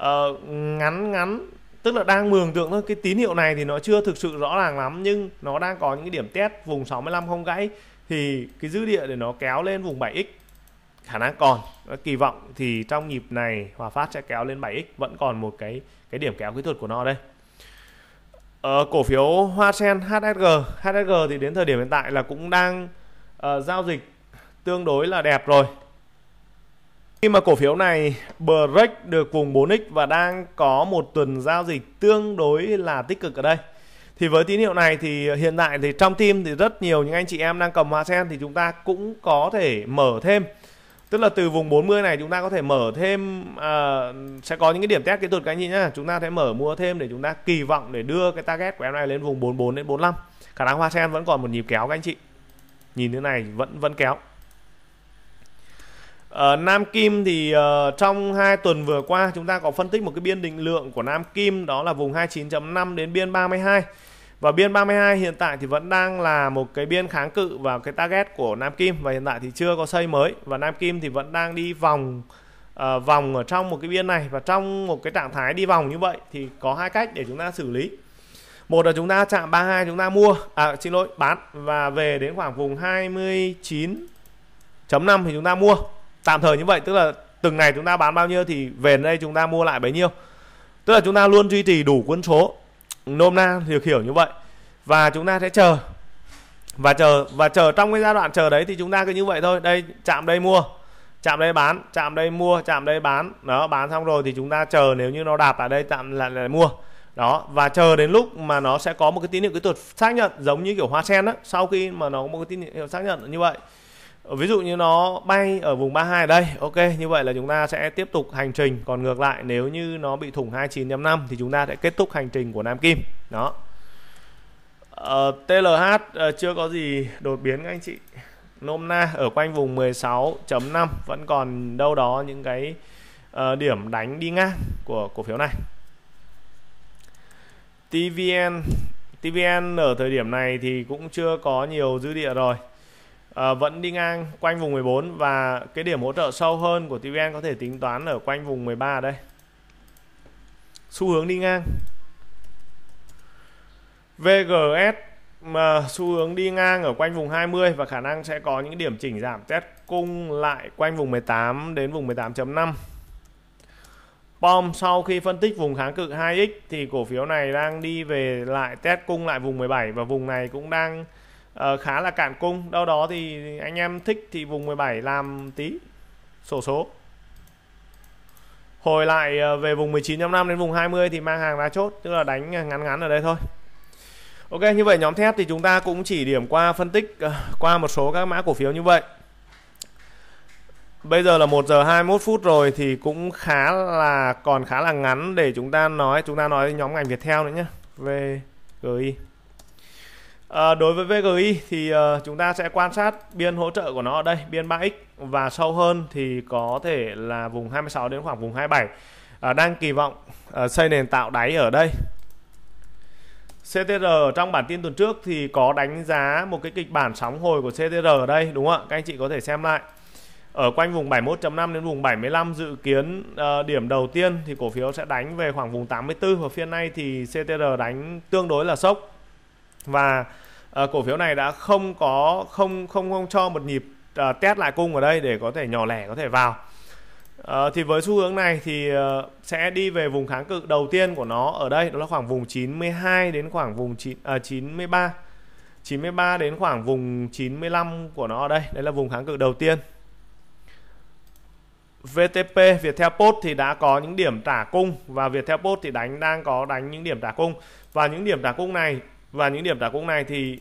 Speaker 1: Ờ, ngắn ngắn tức là đang mường tượng thôi cái tín hiệu này thì nó chưa thực sự rõ ràng lắm nhưng nó đang có những cái điểm test vùng 65 không gãy thì cái dư địa để nó kéo lên vùng 7x khả năng còn kỳ vọng thì trong nhịp này Hòa Phát sẽ kéo lên 7x vẫn còn một cái cái điểm kéo kỹ thuật của nó đây ờ, cổ phiếu Hoa Sen HSG HSG thì đến thời điểm hiện tại là cũng đang uh, giao dịch tương đối là đẹp rồi khi mà cổ phiếu này break được vùng 4x và đang có một tuần giao dịch tương đối là tích cực ở đây thì với tín hiệu này thì hiện tại thì trong team thì rất nhiều những anh chị em đang cầm hoa sen thì chúng ta cũng có thể mở thêm tức là từ vùng 40 này chúng ta có thể mở thêm uh, sẽ có những cái điểm test kỹ thuật cái gì nhá chúng ta sẽ mở mua thêm để chúng ta kỳ vọng để đưa cái target của em này lên vùng 44 đến 45 khả năng hoa sen vẫn còn một nhịp kéo các anh chị nhìn thế này vẫn vẫn kéo Uh, Nam Kim thì uh, trong 2 tuần vừa qua chúng ta có phân tích một cái biên định lượng của Nam Kim đó là vùng 29.5 đến biên 32 và biên 32 hiện tại thì vẫn đang là một cái biên kháng cự vào cái target của Nam Kim và hiện tại thì chưa có xây mới và Nam Kim thì vẫn đang đi vòng uh, vòng ở trong một cái biên này và trong một cái trạng thái đi vòng như vậy thì có hai cách để chúng ta xử lý một là chúng ta chạm 32 chúng ta mua à xin lỗi bán và về đến khoảng vùng 29.5 thì chúng ta mua tạm thời như vậy tức là từng ngày chúng ta bán bao nhiêu thì về đây chúng ta mua lại bấy nhiêu tức là chúng ta luôn duy trì đủ quân số nôm na hiểu hiểu như vậy và chúng ta sẽ chờ và chờ và chờ trong cái giai đoạn chờ đấy thì chúng ta cứ như vậy thôi đây chạm đây mua chạm đây bán chạm đây mua chạm đây bán đó bán xong rồi thì chúng ta chờ nếu như nó đạp ở đây tạm lại, lại mua đó và chờ đến lúc mà nó sẽ có một cái tín hiệu kỹ thuật xác nhận giống như kiểu hoa sen đó sau khi mà nó có một cái tín hiệu xác nhận như vậy Ờ, ví dụ như nó bay ở vùng 32 ở đây ok như vậy là chúng ta sẽ tiếp tục hành trình còn ngược lại nếu như nó bị thủng 29.5 thì chúng ta sẽ kết thúc hành trình của Nam Kim đó uh, ờ, TLH ờ, chưa có gì đột biến các anh chị nôm na ở quanh vùng 16.5 vẫn còn đâu đó những cái uh, điểm đánh đi ngang của cổ phiếu này TVN TVN ở thời điểm này thì cũng chưa có nhiều dư địa rồi Ờ, vẫn đi ngang quanh vùng 14 và cái điểm hỗ trợ sâu hơn của TVN có thể tính toán ở quanh vùng 13 ở đây xu hướng đi ngang VGS mà xu hướng đi ngang ở quanh vùng 20 và khả năng sẽ có những điểm chỉnh giảm test cung lại quanh vùng 18 đến vùng 18.5 POM sau khi phân tích vùng kháng cự 2x thì cổ phiếu này đang đi về lại test cung lại vùng 17 và vùng này cũng đang uh, khá là cản cung đâu đó thì anh em thích thì vùng 17 làm tí sổ số hồi lại ờ, về vùng 19.5 đến vùng 20 thì mang hàng ra chốt tức là đánh ngắn ngắn ở đây thôi Ok như vậy nhóm thép thì chúng ta cũng chỉ điểm qua phân tích uh, qua một số các mã cổ phiếu như vậy Bây giờ là 1 giờ 21 phút rồi thì cũng khá là còn khá là ngắn để chúng ta nói chúng ta nói nhóm ngành Viettel nữa nhé về GI À, đối với VGI thì uh, chúng ta sẽ quan sát biên hỗ trợ của nó ở đây, biên 3x và sâu hơn thì có thể là vùng 26 đến khoảng vùng 27. À, ờ, đang kỳ vọng uh, xây nền tạo đáy ở đây. CTR trong bản tin tuần trước thì có đánh giá một cái kịch bản sóng hồi của CTR ở đây đúng không ạ? Các anh chị có thể xem lại. Ở quanh vùng 71.5 đến vùng 75 dự kiến uh, điểm đầu tiên thì cổ phiếu sẽ đánh về khoảng vùng 84 và phiên nay thì CTR đánh tương đối là sốc và Ờ, cổ phiếu này đã không có không không không cho một nhịp à, test lại cung ở đây để có thể nhỏ lẻ có thể vào à, thì với xu hướng này thì à, sẽ đi về vùng kháng cự đầu tiên của nó ở đây đó là khoảng vùng 92 đến khoảng vùng 9 à, 93 93 đến khoảng vùng 95 của nó ở đây đây là vùng kháng cự đầu tiên VTP Viettel Post thì đã có những điểm trả cung và Viettel Post thì đánh đang có đánh những điểm trả cung và những điểm trả cung này và những điểm đảo cung này thì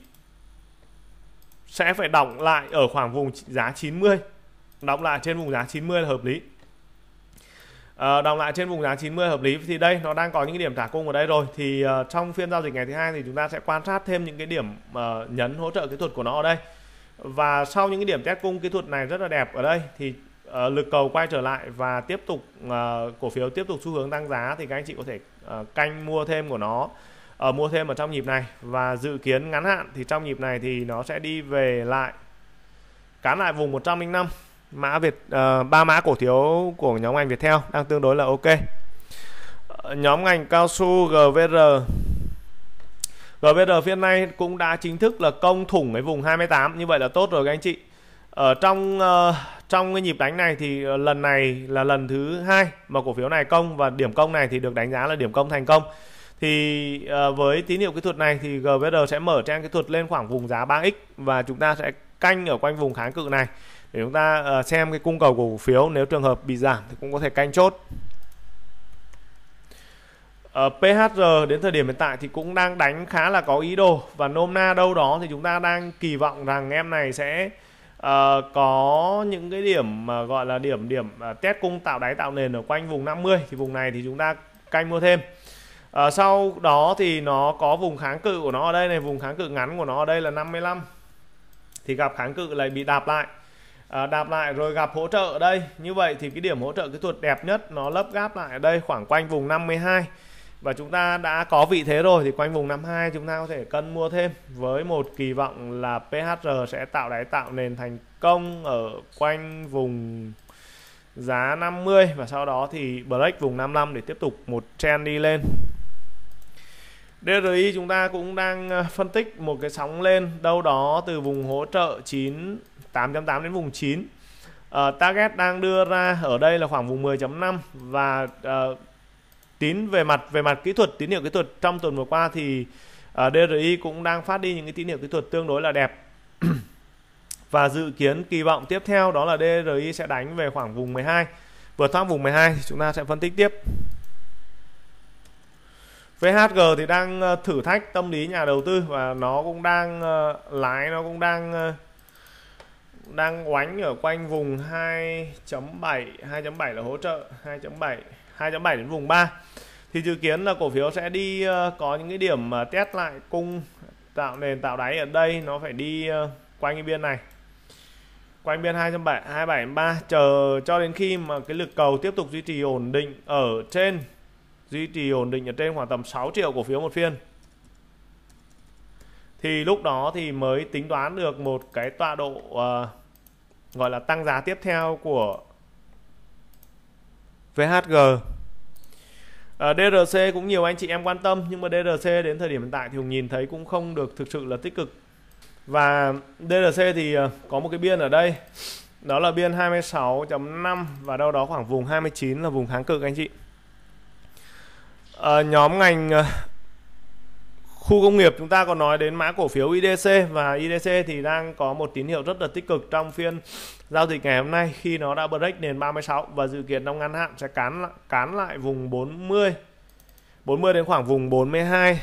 Speaker 1: sẽ phải đóng lại ở khoảng vùng giá 90 đóng lại trên vùng giá 90 là hợp lý à, ờ, đóng lại trên vùng giá 90 hợp lý thì đây nó đang có những điểm trả cung ở đây rồi thì uh, trong phiên giao dịch ngày thứ hai thì chúng ta sẽ quan sát thêm những cái điểm uh, nhấn hỗ trợ kỹ thuật của nó ở đây và sau những cái điểm test cung kỹ thuật này rất là đẹp ở đây thì uh, lực cầu quay trở lại và tiếp tục uh, cổ phiếu tiếp tục xu hướng tăng giá thì các anh chị có thể uh, canh mua thêm của nó ở ờ, mua thêm ở trong nhịp này và dự kiến ngắn hạn thì trong nhịp này thì nó sẽ đi về lại cán lại vùng 105 mã Việt ờ, ba uh, mã cổ phiếu của nhóm ngành Viettel đang tương đối là ok ờ, nhóm ngành cao su GVR GVR phiên nay cũng đã chính thức là công thủng cái vùng 28 như vậy là tốt rồi các anh chị ở trong uh, trong cái nhịp đánh này thì lần này là lần thứ hai mà cổ phiếu này công và điểm công này thì được đánh giá là điểm công thành công thì uh, với tín hiệu kỹ thuật này thì GVD sẽ mở trang kỹ thuật lên khoảng vùng giá 3x và chúng ta sẽ canh ở quanh vùng kháng cự này để chúng ta uh, xem cái cung cầu của cổ phiếu nếu trường hợp bị giảm thì cũng có thể canh chốt uh, ờ, PHR đến thời điểm hiện tại thì cũng đang đánh khá là có ý đồ và nôm na đâu đó thì chúng ta đang kỳ vọng rằng em này sẽ uh, có những cái điểm mà gọi là điểm điểm uh, test cung tạo đáy tạo nền ở quanh vùng 50 thì vùng này thì chúng ta canh mua thêm à, sau đó thì nó có vùng kháng cự của nó ở đây này vùng kháng cự ngắn của nó ở đây là 55 thì gặp kháng cự lại bị đạp lại à, đạp lại rồi gặp hỗ trợ ở đây như vậy thì cái điểm hỗ trợ kỹ thuật đẹp nhất nó lấp gáp lại ở đây khoảng quanh vùng 52 và chúng ta đã có vị thế rồi thì quanh vùng 52 chúng ta có thể cân mua thêm với một kỳ vọng là PHR sẽ tạo đáy tạo nền thành công ở quanh vùng giá 50 và sau đó thì break vùng 55 để tiếp tục một trend đi lên DRI chúng ta cũng đang ờ, phân tích một cái sóng lên đâu đó từ vùng hỗ trợ 9 8.8 đến vùng 9 uh, ờ, target đang đưa ra ở đây là khoảng vùng 10.5 và uh, tín về mặt về mặt kỹ thuật tín hiệu kỹ thuật trong tuần vừa qua thì uh, DRI cũng đang phát đi những cái tín hiệu kỹ thuật tương đối là đẹp và dự kiến kỳ vọng tiếp theo đó là DRI sẽ đánh về khoảng vùng 12 vượt thoát vùng 12 thì chúng ta sẽ phân tích tiếp VHG thì đang ờ, thử thách tâm lý nhà đầu tư và nó cũng đang ờ, lái nó cũng đang ờ, đang oánh ở quanh vùng 2.7 2.7 là hỗ trợ 2.7 2.7 đến vùng 3 thì dự kiến là cổ phiếu sẽ đi có những cái điểm mà test lại cung tạo nền tạo đáy ở đây nó phải đi quanh cái biên này quanh biên 207 273 chờ cho đến khi mà cái lực cầu tiếp tục duy trì ổn định ở trên duy trì ổn định ở trên khoảng tầm 6 triệu cổ phiếu một phiên thì lúc đó thì mới tính toán được một cái tọa độ uh, gọi là tăng giá tiếp theo của VHG uh, ờ, DRC cũng nhiều anh chị em quan tâm nhưng mà DRC đến thời điểm hiện tại thì Hùng nhìn thấy cũng không được thực sự là tích cực và DRC thì uh, có một cái biên ở đây đó là biên 26.5 và đâu đó khoảng vùng 29 là vùng kháng cự anh chị à, nhóm ngành ờ, khu công nghiệp chúng ta còn nói đến mã cổ phiếu IDC và IDC thì đang có một tín hiệu rất là tích cực trong phiên giao dịch ngày hôm nay khi nó đã break nền 36 và dự kiến trong ngắn hạn sẽ cán lại, cán lại vùng 40 40 đến khoảng vùng 42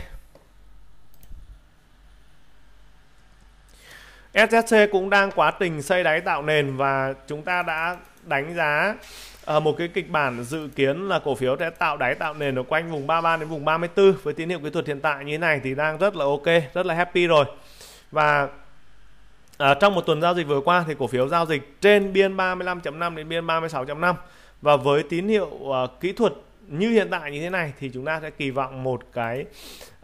Speaker 1: SSC cũng đang quá trình xây đáy tạo nền và chúng ta đã đánh giá Ờ, một cái kịch bản dự kiến là cổ phiếu sẽ tạo đáy tạo nền ở quanh vùng 33 đến vùng 34 với tín hiệu kỹ thuật hiện tại như thế này thì đang rất là ok rất là happy rồi và à, trong một tuần giao dịch vừa qua thì cổ phiếu giao dịch trên biên 35.5 đến biên 36.5 và với tín hiệu uh, kỹ thuật như hiện tại như thế này thì chúng ta sẽ kỳ vọng một cái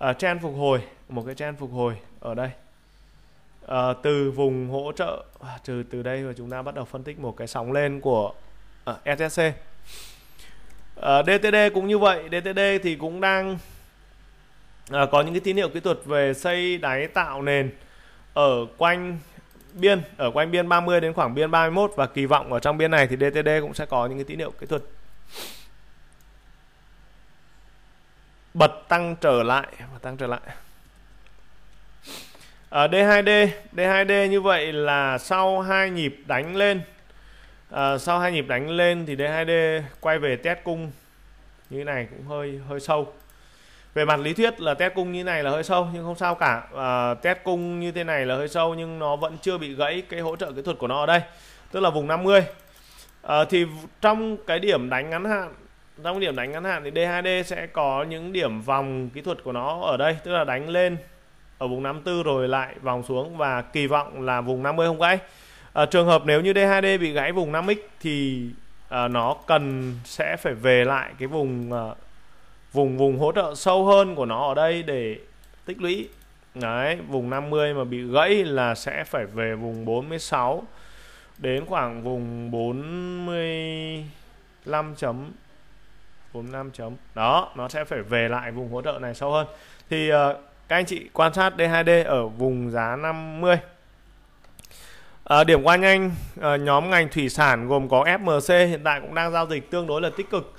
Speaker 1: uh, trend phục hồi một cái trend phục hồi ở đây uh, từ vùng hỗ trợ trừ từ đây và chúng ta bắt đầu phân tích một cái sóng lên của ở ờ, SSC e ở ờ, DTD cũng như vậy DTD thì cũng đang à, có những cái tín hiệu kỹ thuật về xây đáy tạo nền ở quanh biên ở quanh biên 30 đến khoảng biên 31 và kỳ vọng ở trong biên này thì DTD cũng sẽ có những cái tín hiệu kỹ thuật bật tăng trở lại và tăng trở lại ở D2D D2D như vậy là sau hai nhịp đánh lên à, sau hai nhịp đánh lên thì D2D quay về test cung như thế này cũng hơi hơi sâu về mặt lý thuyết là test cung như thế này là hơi sâu nhưng không sao cả à, test cung như thế này là hơi sâu nhưng nó vẫn chưa bị gãy cái hỗ trợ kỹ thuật của nó ở đây tức là vùng 50 à, ờ, thì trong cái điểm đánh ngắn hạn trong điểm đánh ngắn hạn thì D2D sẽ có những điểm vòng kỹ thuật của nó ở đây tức là đánh lên ở vùng 54 rồi lại vòng xuống và kỳ vọng là vùng 50 không gãy à, trường hợp nếu như D2D bị gãy vùng 5x thì à, nó cần sẽ phải về lại cái vùng à, vùng vùng hỗ trợ sâu hơn của nó ở đây để tích lũy đấy vùng 50 mà bị gãy là sẽ phải về vùng 46 đến khoảng vùng 45 chấm 45 chấm đó nó sẽ phải về lại vùng hỗ trợ này sâu hơn thì uh, các anh chị quan sát D2D ở vùng giá 50 À, điểm qua nhanh à, ờ, nhóm ngành thủy sản gồm có FMC hiện tại cũng đang giao dịch tương đối là tích cực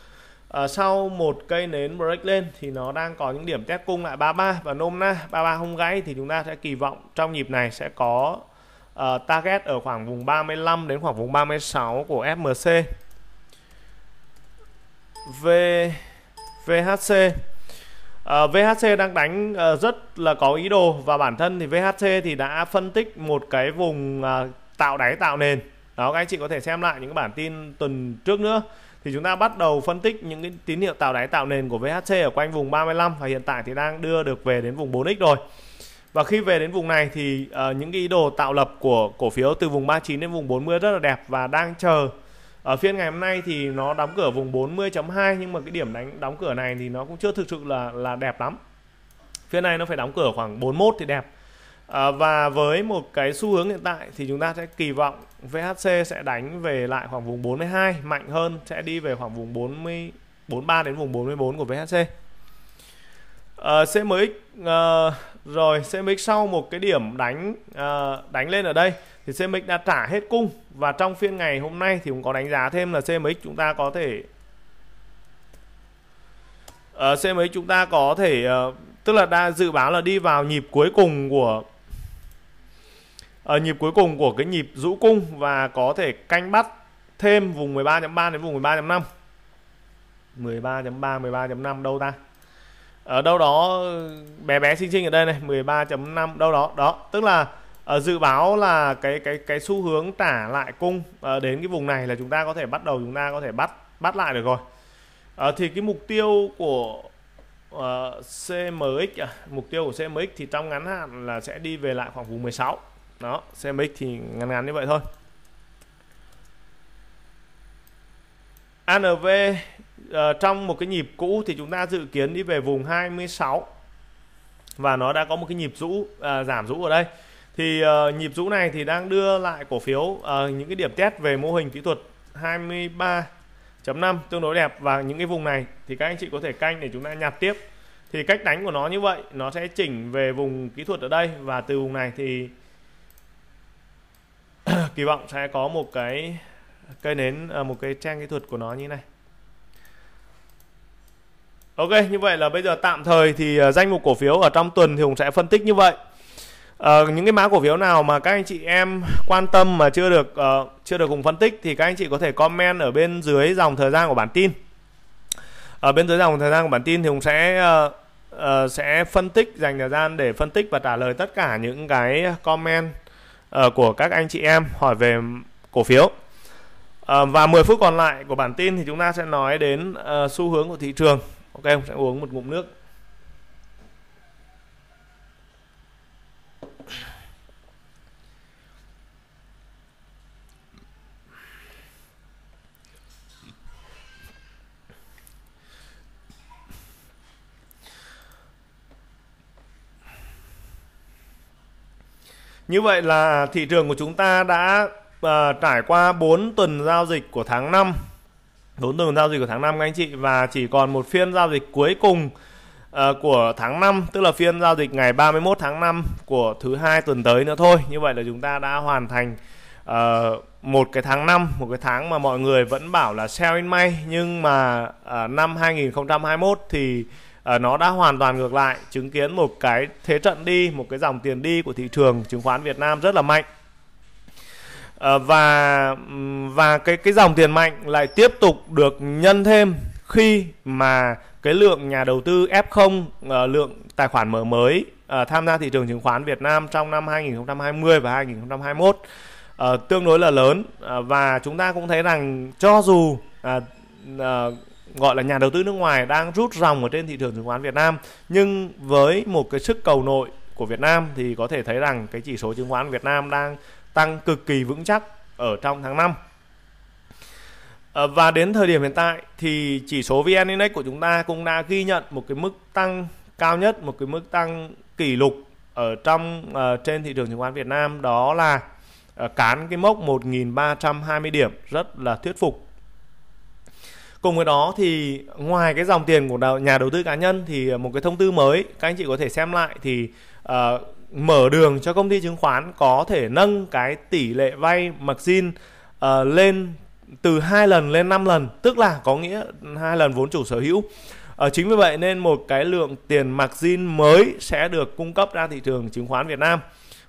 Speaker 1: à, sau một cây nến break lên thì nó đang có những điểm test cung lại 33 và nôm na 33 không gãy thì chúng ta sẽ kỳ vọng trong nhịp này sẽ có uh, target ở khoảng vùng 35 đến khoảng vùng 36 của FMC V VHC Ờ, VHC đang đánh ờ, rất là có ý đồ và bản thân thì VHC thì đã phân tích một cái vùng ờ, tạo đáy tạo nền đó các anh chị có thể xem lại những cái bản tin tuần trước nữa thì chúng ta bắt đầu phân tích những cái tín hiệu tạo đáy tạo nền của VHC ở quanh vùng 35 và hiện tại thì đang đưa được về đến vùng 4x rồi và khi về đến vùng này thì uh, những cái ý đồ tạo lập của cổ phiếu từ vùng 39 đến vùng 40 rất là đẹp và đang chờ ở phiên ngày hôm nay thì nó đóng cửa vùng 40.2 nhưng mà cái điểm đánh đóng cửa này thì nó cũng chưa thực sự là là đẹp lắm phiên này nó phải đóng cửa khoảng 41 thì đẹp à, và với một cái xu hướng hiện tại thì chúng ta sẽ kỳ vọng VHC sẽ đánh về lại khoảng vùng 42 mạnh hơn sẽ đi về khoảng vùng 40 43 đến vùng 44 của VHC uh, CMX ờ, uh, ờ, rồi CMX sau một cái điểm đánh uh, đánh lên ở đây thì CMX đã trả hết cung và trong phiên ngày hôm nay thì cũng có đánh giá thêm là CMX chúng ta có thể uh, ờ, CMX chúng ta có thể uh, tức là đã dự báo là đi vào nhịp cuối cùng của uh, nhịp cuối cùng của cái nhịp rũ cung và có thể canh bắt thêm vùng 13.3 đến vùng 13.5 13.3 13.5 đâu ta ở đâu đó bé bé xinh xinh ở đây này 13.5 đâu đó đó tức là À, dự báo là cái cái cái xu hướng trả lại cung à, đến cái vùng này là chúng ta có thể bắt đầu chúng ta có thể bắt bắt lại được rồi. À, thì cái mục tiêu của uh, CMX à, mục tiêu của CMX thì trong ngắn hạn là sẽ đi về lại khoảng vùng 16. Đó, CMX thì ngắn ngắn như vậy thôi. ANV uh, trong một cái nhịp cũ thì chúng ta dự kiến đi về vùng 26 và nó đã có một cái nhịp rũ uh, giảm rũ ở đây thì uh, nhịp rũ này thì đang đưa lại cổ phiếu uh, những cái điểm test về mô hình kỹ thuật 23.5 tương đối đẹp và những cái vùng này thì các anh chị có thể canh để chúng ta nhặt tiếp thì cách đánh của nó như vậy nó sẽ chỉnh về vùng kỹ thuật ở đây và từ vùng này thì kỳ vọng sẽ có một cái cây nến ờ, một cái trang kỹ thuật của nó như này Ok như vậy là bây giờ tạm thời thì danh mục cổ phiếu ở trong tuần thì Hùng sẽ phân tích như vậy Uh, những cái mã cổ phiếu nào mà các anh chị em quan tâm mà chưa được uh, chưa được cùng phân tích thì các anh chị có thể comment ở bên dưới dòng thời gian của bản tin ở bên dưới dòng thời gian của bản tin thì hùng sẽ uh, uh, sẽ phân tích dành thời gian để phân tích và trả lời tất cả những cái comment uh, của các anh chị em hỏi về cổ phiếu uh, và 10 phút còn lại của bản tin thì chúng ta sẽ nói đến uh, xu hướng của thị trường ok hùng sẽ uống một ngụm nước Như vậy là thị trường của chúng ta đã à, trải qua 4 tuần giao dịch của tháng 5. 4 tuần giao dịch của tháng 5 các anh chị và chỉ còn một phiên giao dịch cuối cùng à, của tháng 5, tức là phiên giao dịch ngày 31 tháng 5 của thứ hai tuần tới nữa thôi. Như vậy là chúng ta đã hoàn thành à, một cái tháng 5, một cái tháng mà mọi người vẫn bảo là sell in May nhưng mà à, năm 2021 thì Ờ, nó đã hoàn toàn ngược lại chứng kiến một cái thế trận đi một cái dòng tiền đi của thị trường chứng khoán Việt Nam rất là mạnh ờ, và và cái cái dòng tiền mạnh lại tiếp tục được nhân thêm khi mà cái lượng nhà đầu tư F0 ờ, lượng tài khoản mở mới tham gia thị trường chứng khoán Việt Nam trong năm 2020 và 2021 tương đối là lớn và chúng ta cũng thấy rằng cho dù gọi là nhà đầu tư nước ngoài đang rút ròng ở trên thị trường chứng khoán Việt Nam nhưng với một cái sức cầu nội của Việt Nam thì có thể thấy rằng cái chỉ số chứng khoán Việt Nam đang tăng cực kỳ vững chắc ở trong tháng 5 ờ, và đến thời điểm hiện tại thì chỉ số VN Index của chúng ta cũng đã ghi nhận một cái mức tăng cao nhất, một cái mức tăng kỷ lục ở trong uh, trên thị trường chứng khoán Việt Nam đó là uh, cán cái mốc 1.320 điểm rất là thuyết phục cùng với đó thì ngoài cái dòng tiền của nhà đầu tư cá nhân thì à, một cái thông tư mới các anh chị có thể xem lại thì uh, mở đường cho công ty chứng khoán có thể nâng cái tỷ lệ vay margin uh, à, lên từ hai lần lên 5 lần tức là có nghĩa hai lần vốn chủ sở hữu Ờ, chính vì vậy nên một cái lượng tiền margin mới sẽ được cung cấp ra thị trường chứng khoán Việt Nam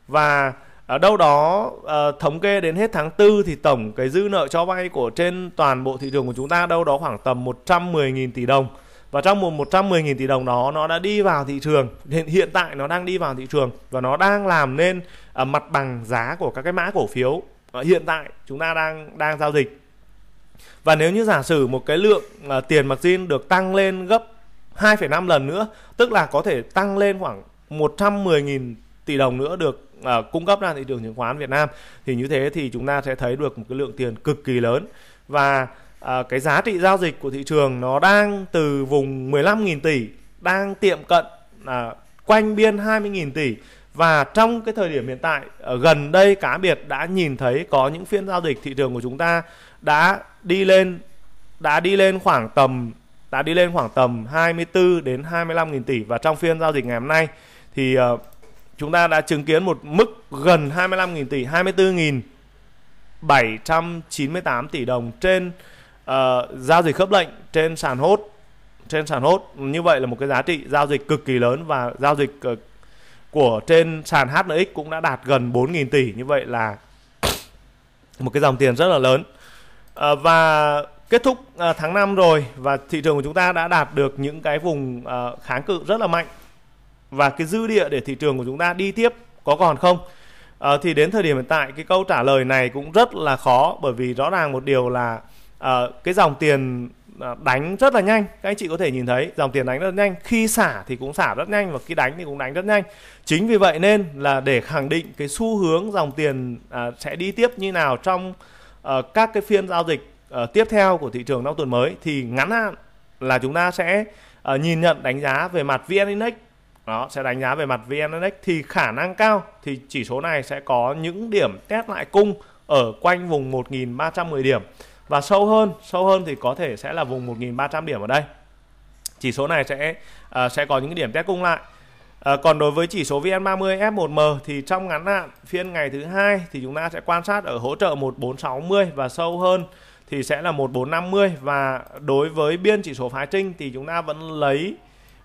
Speaker 1: và ở đâu đó uh, thống kê đến hết tháng 4 thì tổng cái dư nợ cho vay của trên toàn bộ thị trường của chúng ta đâu đó khoảng tầm 110.000 tỷ đồng và trong một 110.000 tỷ đồng đó nó đã đi vào thị trường hiện hiện tại nó đang đi vào thị trường và nó đang làm nên uh, mặt bằng giá của các cái mã cổ phiếu uh, hiện tại chúng ta đang đang giao dịch và nếu như giả sử một cái lượng uh, tiền margin được tăng lên gấp 2,5 lần nữa tức là có thể tăng lên khoảng 110.000 tỷ đồng nữa được uh, cung cấp ra thị trường chứng khoán Việt Nam thì như thế thì chúng ta sẽ thấy được một cái lượng tiền cực kỳ lớn và à, cái giá trị giao dịch của thị trường nó đang từ vùng 15.000 tỷ đang tiệm cận à, quanh biên 20.000 tỷ và trong cái thời điểm hiện tại ở gần đây cá biệt đã nhìn thấy có những phiên giao dịch thị trường của chúng ta đã đi lên đã đi lên khoảng tầm đã đi lên khoảng tầm 24 đến 25.000 tỷ và trong phiên giao dịch ngày hôm nay thì uh, chúng ta đã chứng kiến một mức gần 25.000 tỷ 24.798 tỷ đồng trên uh, giao dịch khớp lệnh trên sàn hốt trên sàn hốt như vậy là một cái giá trị giao dịch cực kỳ lớn và giao dịch uh, của trên sàn HNX cũng đã đạt gần 4.000 tỷ như vậy là một cái dòng tiền rất là lớn uh, và kết thúc uh, tháng 5 rồi và thị trường của chúng ta đã đạt được những cái vùng uh, kháng cự rất là mạnh và cái dư địa để thị trường của chúng ta đi tiếp có còn không à, thì đến thời điểm hiện tại cái câu trả lời này cũng rất là khó bởi vì rõ ràng một điều là à, cái dòng tiền ờ, đánh rất là nhanh các anh chị có thể nhìn thấy dòng tiền đánh rất nhanh khi xả thì cũng xả rất nhanh và khi đánh thì cũng đánh rất nhanh chính vì vậy nên là để khẳng định cái xu hướng dòng tiền à, sẽ đi tiếp như nào trong à, các cái phiên giao dịch à, tiếp theo của thị trường trong tuần mới thì ngắn hạn là chúng ta sẽ à, nhìn nhận đánh giá về mặt vn index đó sẽ đánh giá về mặt vn index thì khả năng cao thì chỉ số này sẽ có những điểm test lại cung ở quanh vùng 1.310 điểm và sâu hơn sâu hơn thì có thể sẽ là vùng 1.300 điểm ở đây chỉ số này sẽ uh, sẽ có những điểm test cung lại À, còn đối với chỉ số VN30 F1M thì trong ngắn hạn phiên ngày thứ hai thì chúng ta sẽ quan sát ở hỗ trợ 1460 và sâu hơn thì sẽ là 1450 và đối với biên chỉ số phái trinh thì chúng ta vẫn lấy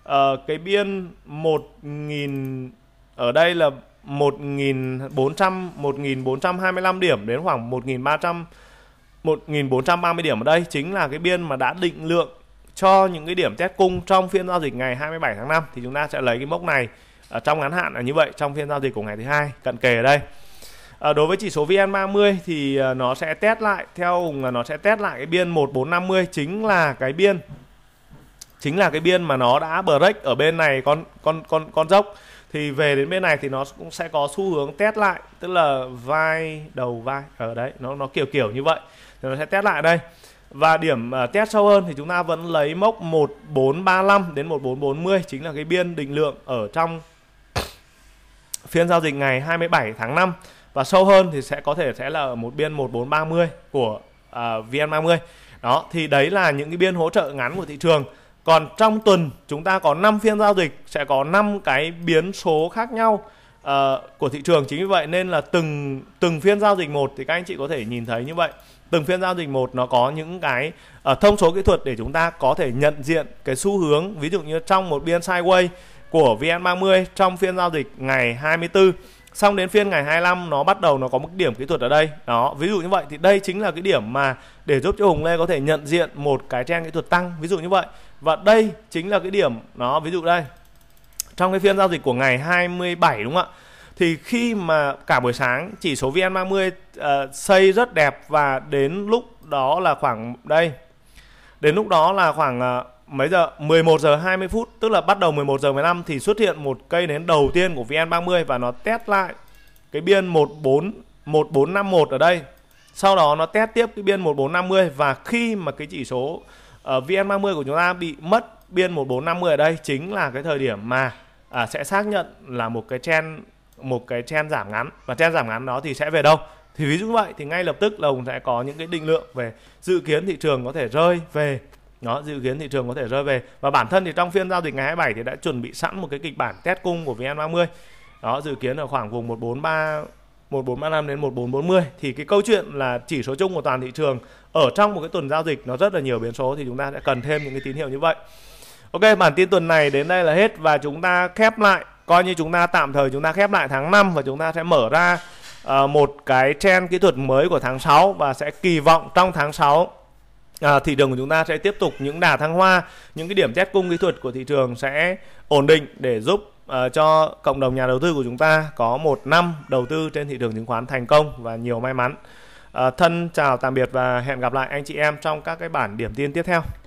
Speaker 1: uh, cái biên 1000 ở đây là 1400 1425 điểm đến khoảng 1300 1430 điểm ở đây chính là cái biên mà đã định lượng cho những cái điểm test cung trong phiên giao dịch ngày 27 tháng 5 thì chúng ta sẽ lấy cái mốc này ở ờ, trong ngắn hạn là như vậy trong phiên giao dịch của ngày thứ hai cận kề ở đây à, đối với chỉ số VN30 thì nó sẽ test lại theo là nó sẽ test lại cái biên 1450 chính là cái biên chính là cái biên mà nó đã break ở bên này con con con con dốc thì về đến bên này thì nó cũng sẽ có xu hướng test lại tức là vai đầu vai ở ờ, đấy nó nó kiểu kiểu như vậy thì nó sẽ test lại đây và điểm ờ, test sâu hơn thì chúng ta vẫn lấy mốc 1435 đến 1440 chính là cái biên định lượng ở trong phiên giao dịch ngày 27 tháng 5 và sâu hơn thì sẽ có thể sẽ là ở một biên 1430 của uh, ờ, VN30. Đó thì đấy là những cái biên hỗ trợ ngắn của thị trường còn trong tuần chúng ta có 5 phiên giao dịch sẽ có 5 cái biến số khác nhau uh, của thị trường. Chính vì vậy nên là từng từng phiên giao dịch một thì các anh chị có thể nhìn thấy như vậy. Từng phiên giao dịch một nó có những cái uh, thông số kỹ thuật để chúng ta có thể nhận diện cái xu hướng. Ví dụ như trong một biên sideways của VN30 trong phiên giao dịch ngày 24 xong đến phiên ngày 25 nó bắt đầu nó có mức điểm kỹ thuật ở đây đó ví dụ như vậy thì đây chính là cái điểm mà để giúp cho Hùng Lê có thể nhận diện một cái trang kỹ thuật tăng ví dụ như vậy và đây chính là cái điểm nó ví dụ đây trong cái phiên giao dịch của ngày 27 đúng không ạ thì khi mà cả buổi sáng chỉ số VN30 uh, xây rất đẹp và đến lúc đó là khoảng đây đến lúc đó là khoảng uh, mấy giờ 11 giờ 20 phút tức là bắt đầu 11 giờ 15 thì xuất hiện một cây nến đầu tiên của VN30 và nó test lại cái biên 14 1451 ở đây sau đó nó test tiếp cái biên 1450 và khi mà cái chỉ số uh, ờ, VN30 của chúng ta bị mất biên 1450 ở đây chính là cái thời điểm mà uh, sẽ xác nhận là một cái chen một cái chen giảm ngắn và chen giảm ngắn đó thì sẽ về đâu thì ví dụ như vậy thì ngay lập tức là sẽ có những cái định lượng về dự kiến thị trường có thể rơi về nó dự kiến thị trường có thể rơi về và bản thân thì trong phiên giao dịch ngày 27 thì đã chuẩn bị sẵn một cái kịch bản test cung của VN30 đó dự kiến ở khoảng vùng 143 1435 đến 1440 thì cái câu chuyện là chỉ số chung của toàn thị trường ở trong một cái tuần giao dịch nó rất là nhiều biến số thì chúng ta sẽ cần thêm những cái tín hiệu như vậy. Ok, bản tin tuần này đến đây là hết và chúng ta khép lại coi như chúng ta tạm thời chúng ta khép lại tháng 5 và chúng ta sẽ mở ra uh, một cái trend kỹ thuật mới của tháng 6 và sẽ kỳ vọng trong tháng 6 à, thị trường của chúng ta sẽ tiếp tục những đà thăng hoa những cái điểm test cung kỹ thuật của thị trường sẽ ổn định để giúp Ờ, cho cộng đồng nhà đầu tư của chúng ta có một năm đầu tư trên thị trường chứng khoán thành công và nhiều may mắn. Ờ, thân chào tạm biệt và hẹn gặp lại anh chị em trong các cái bản điểm tin tiếp theo.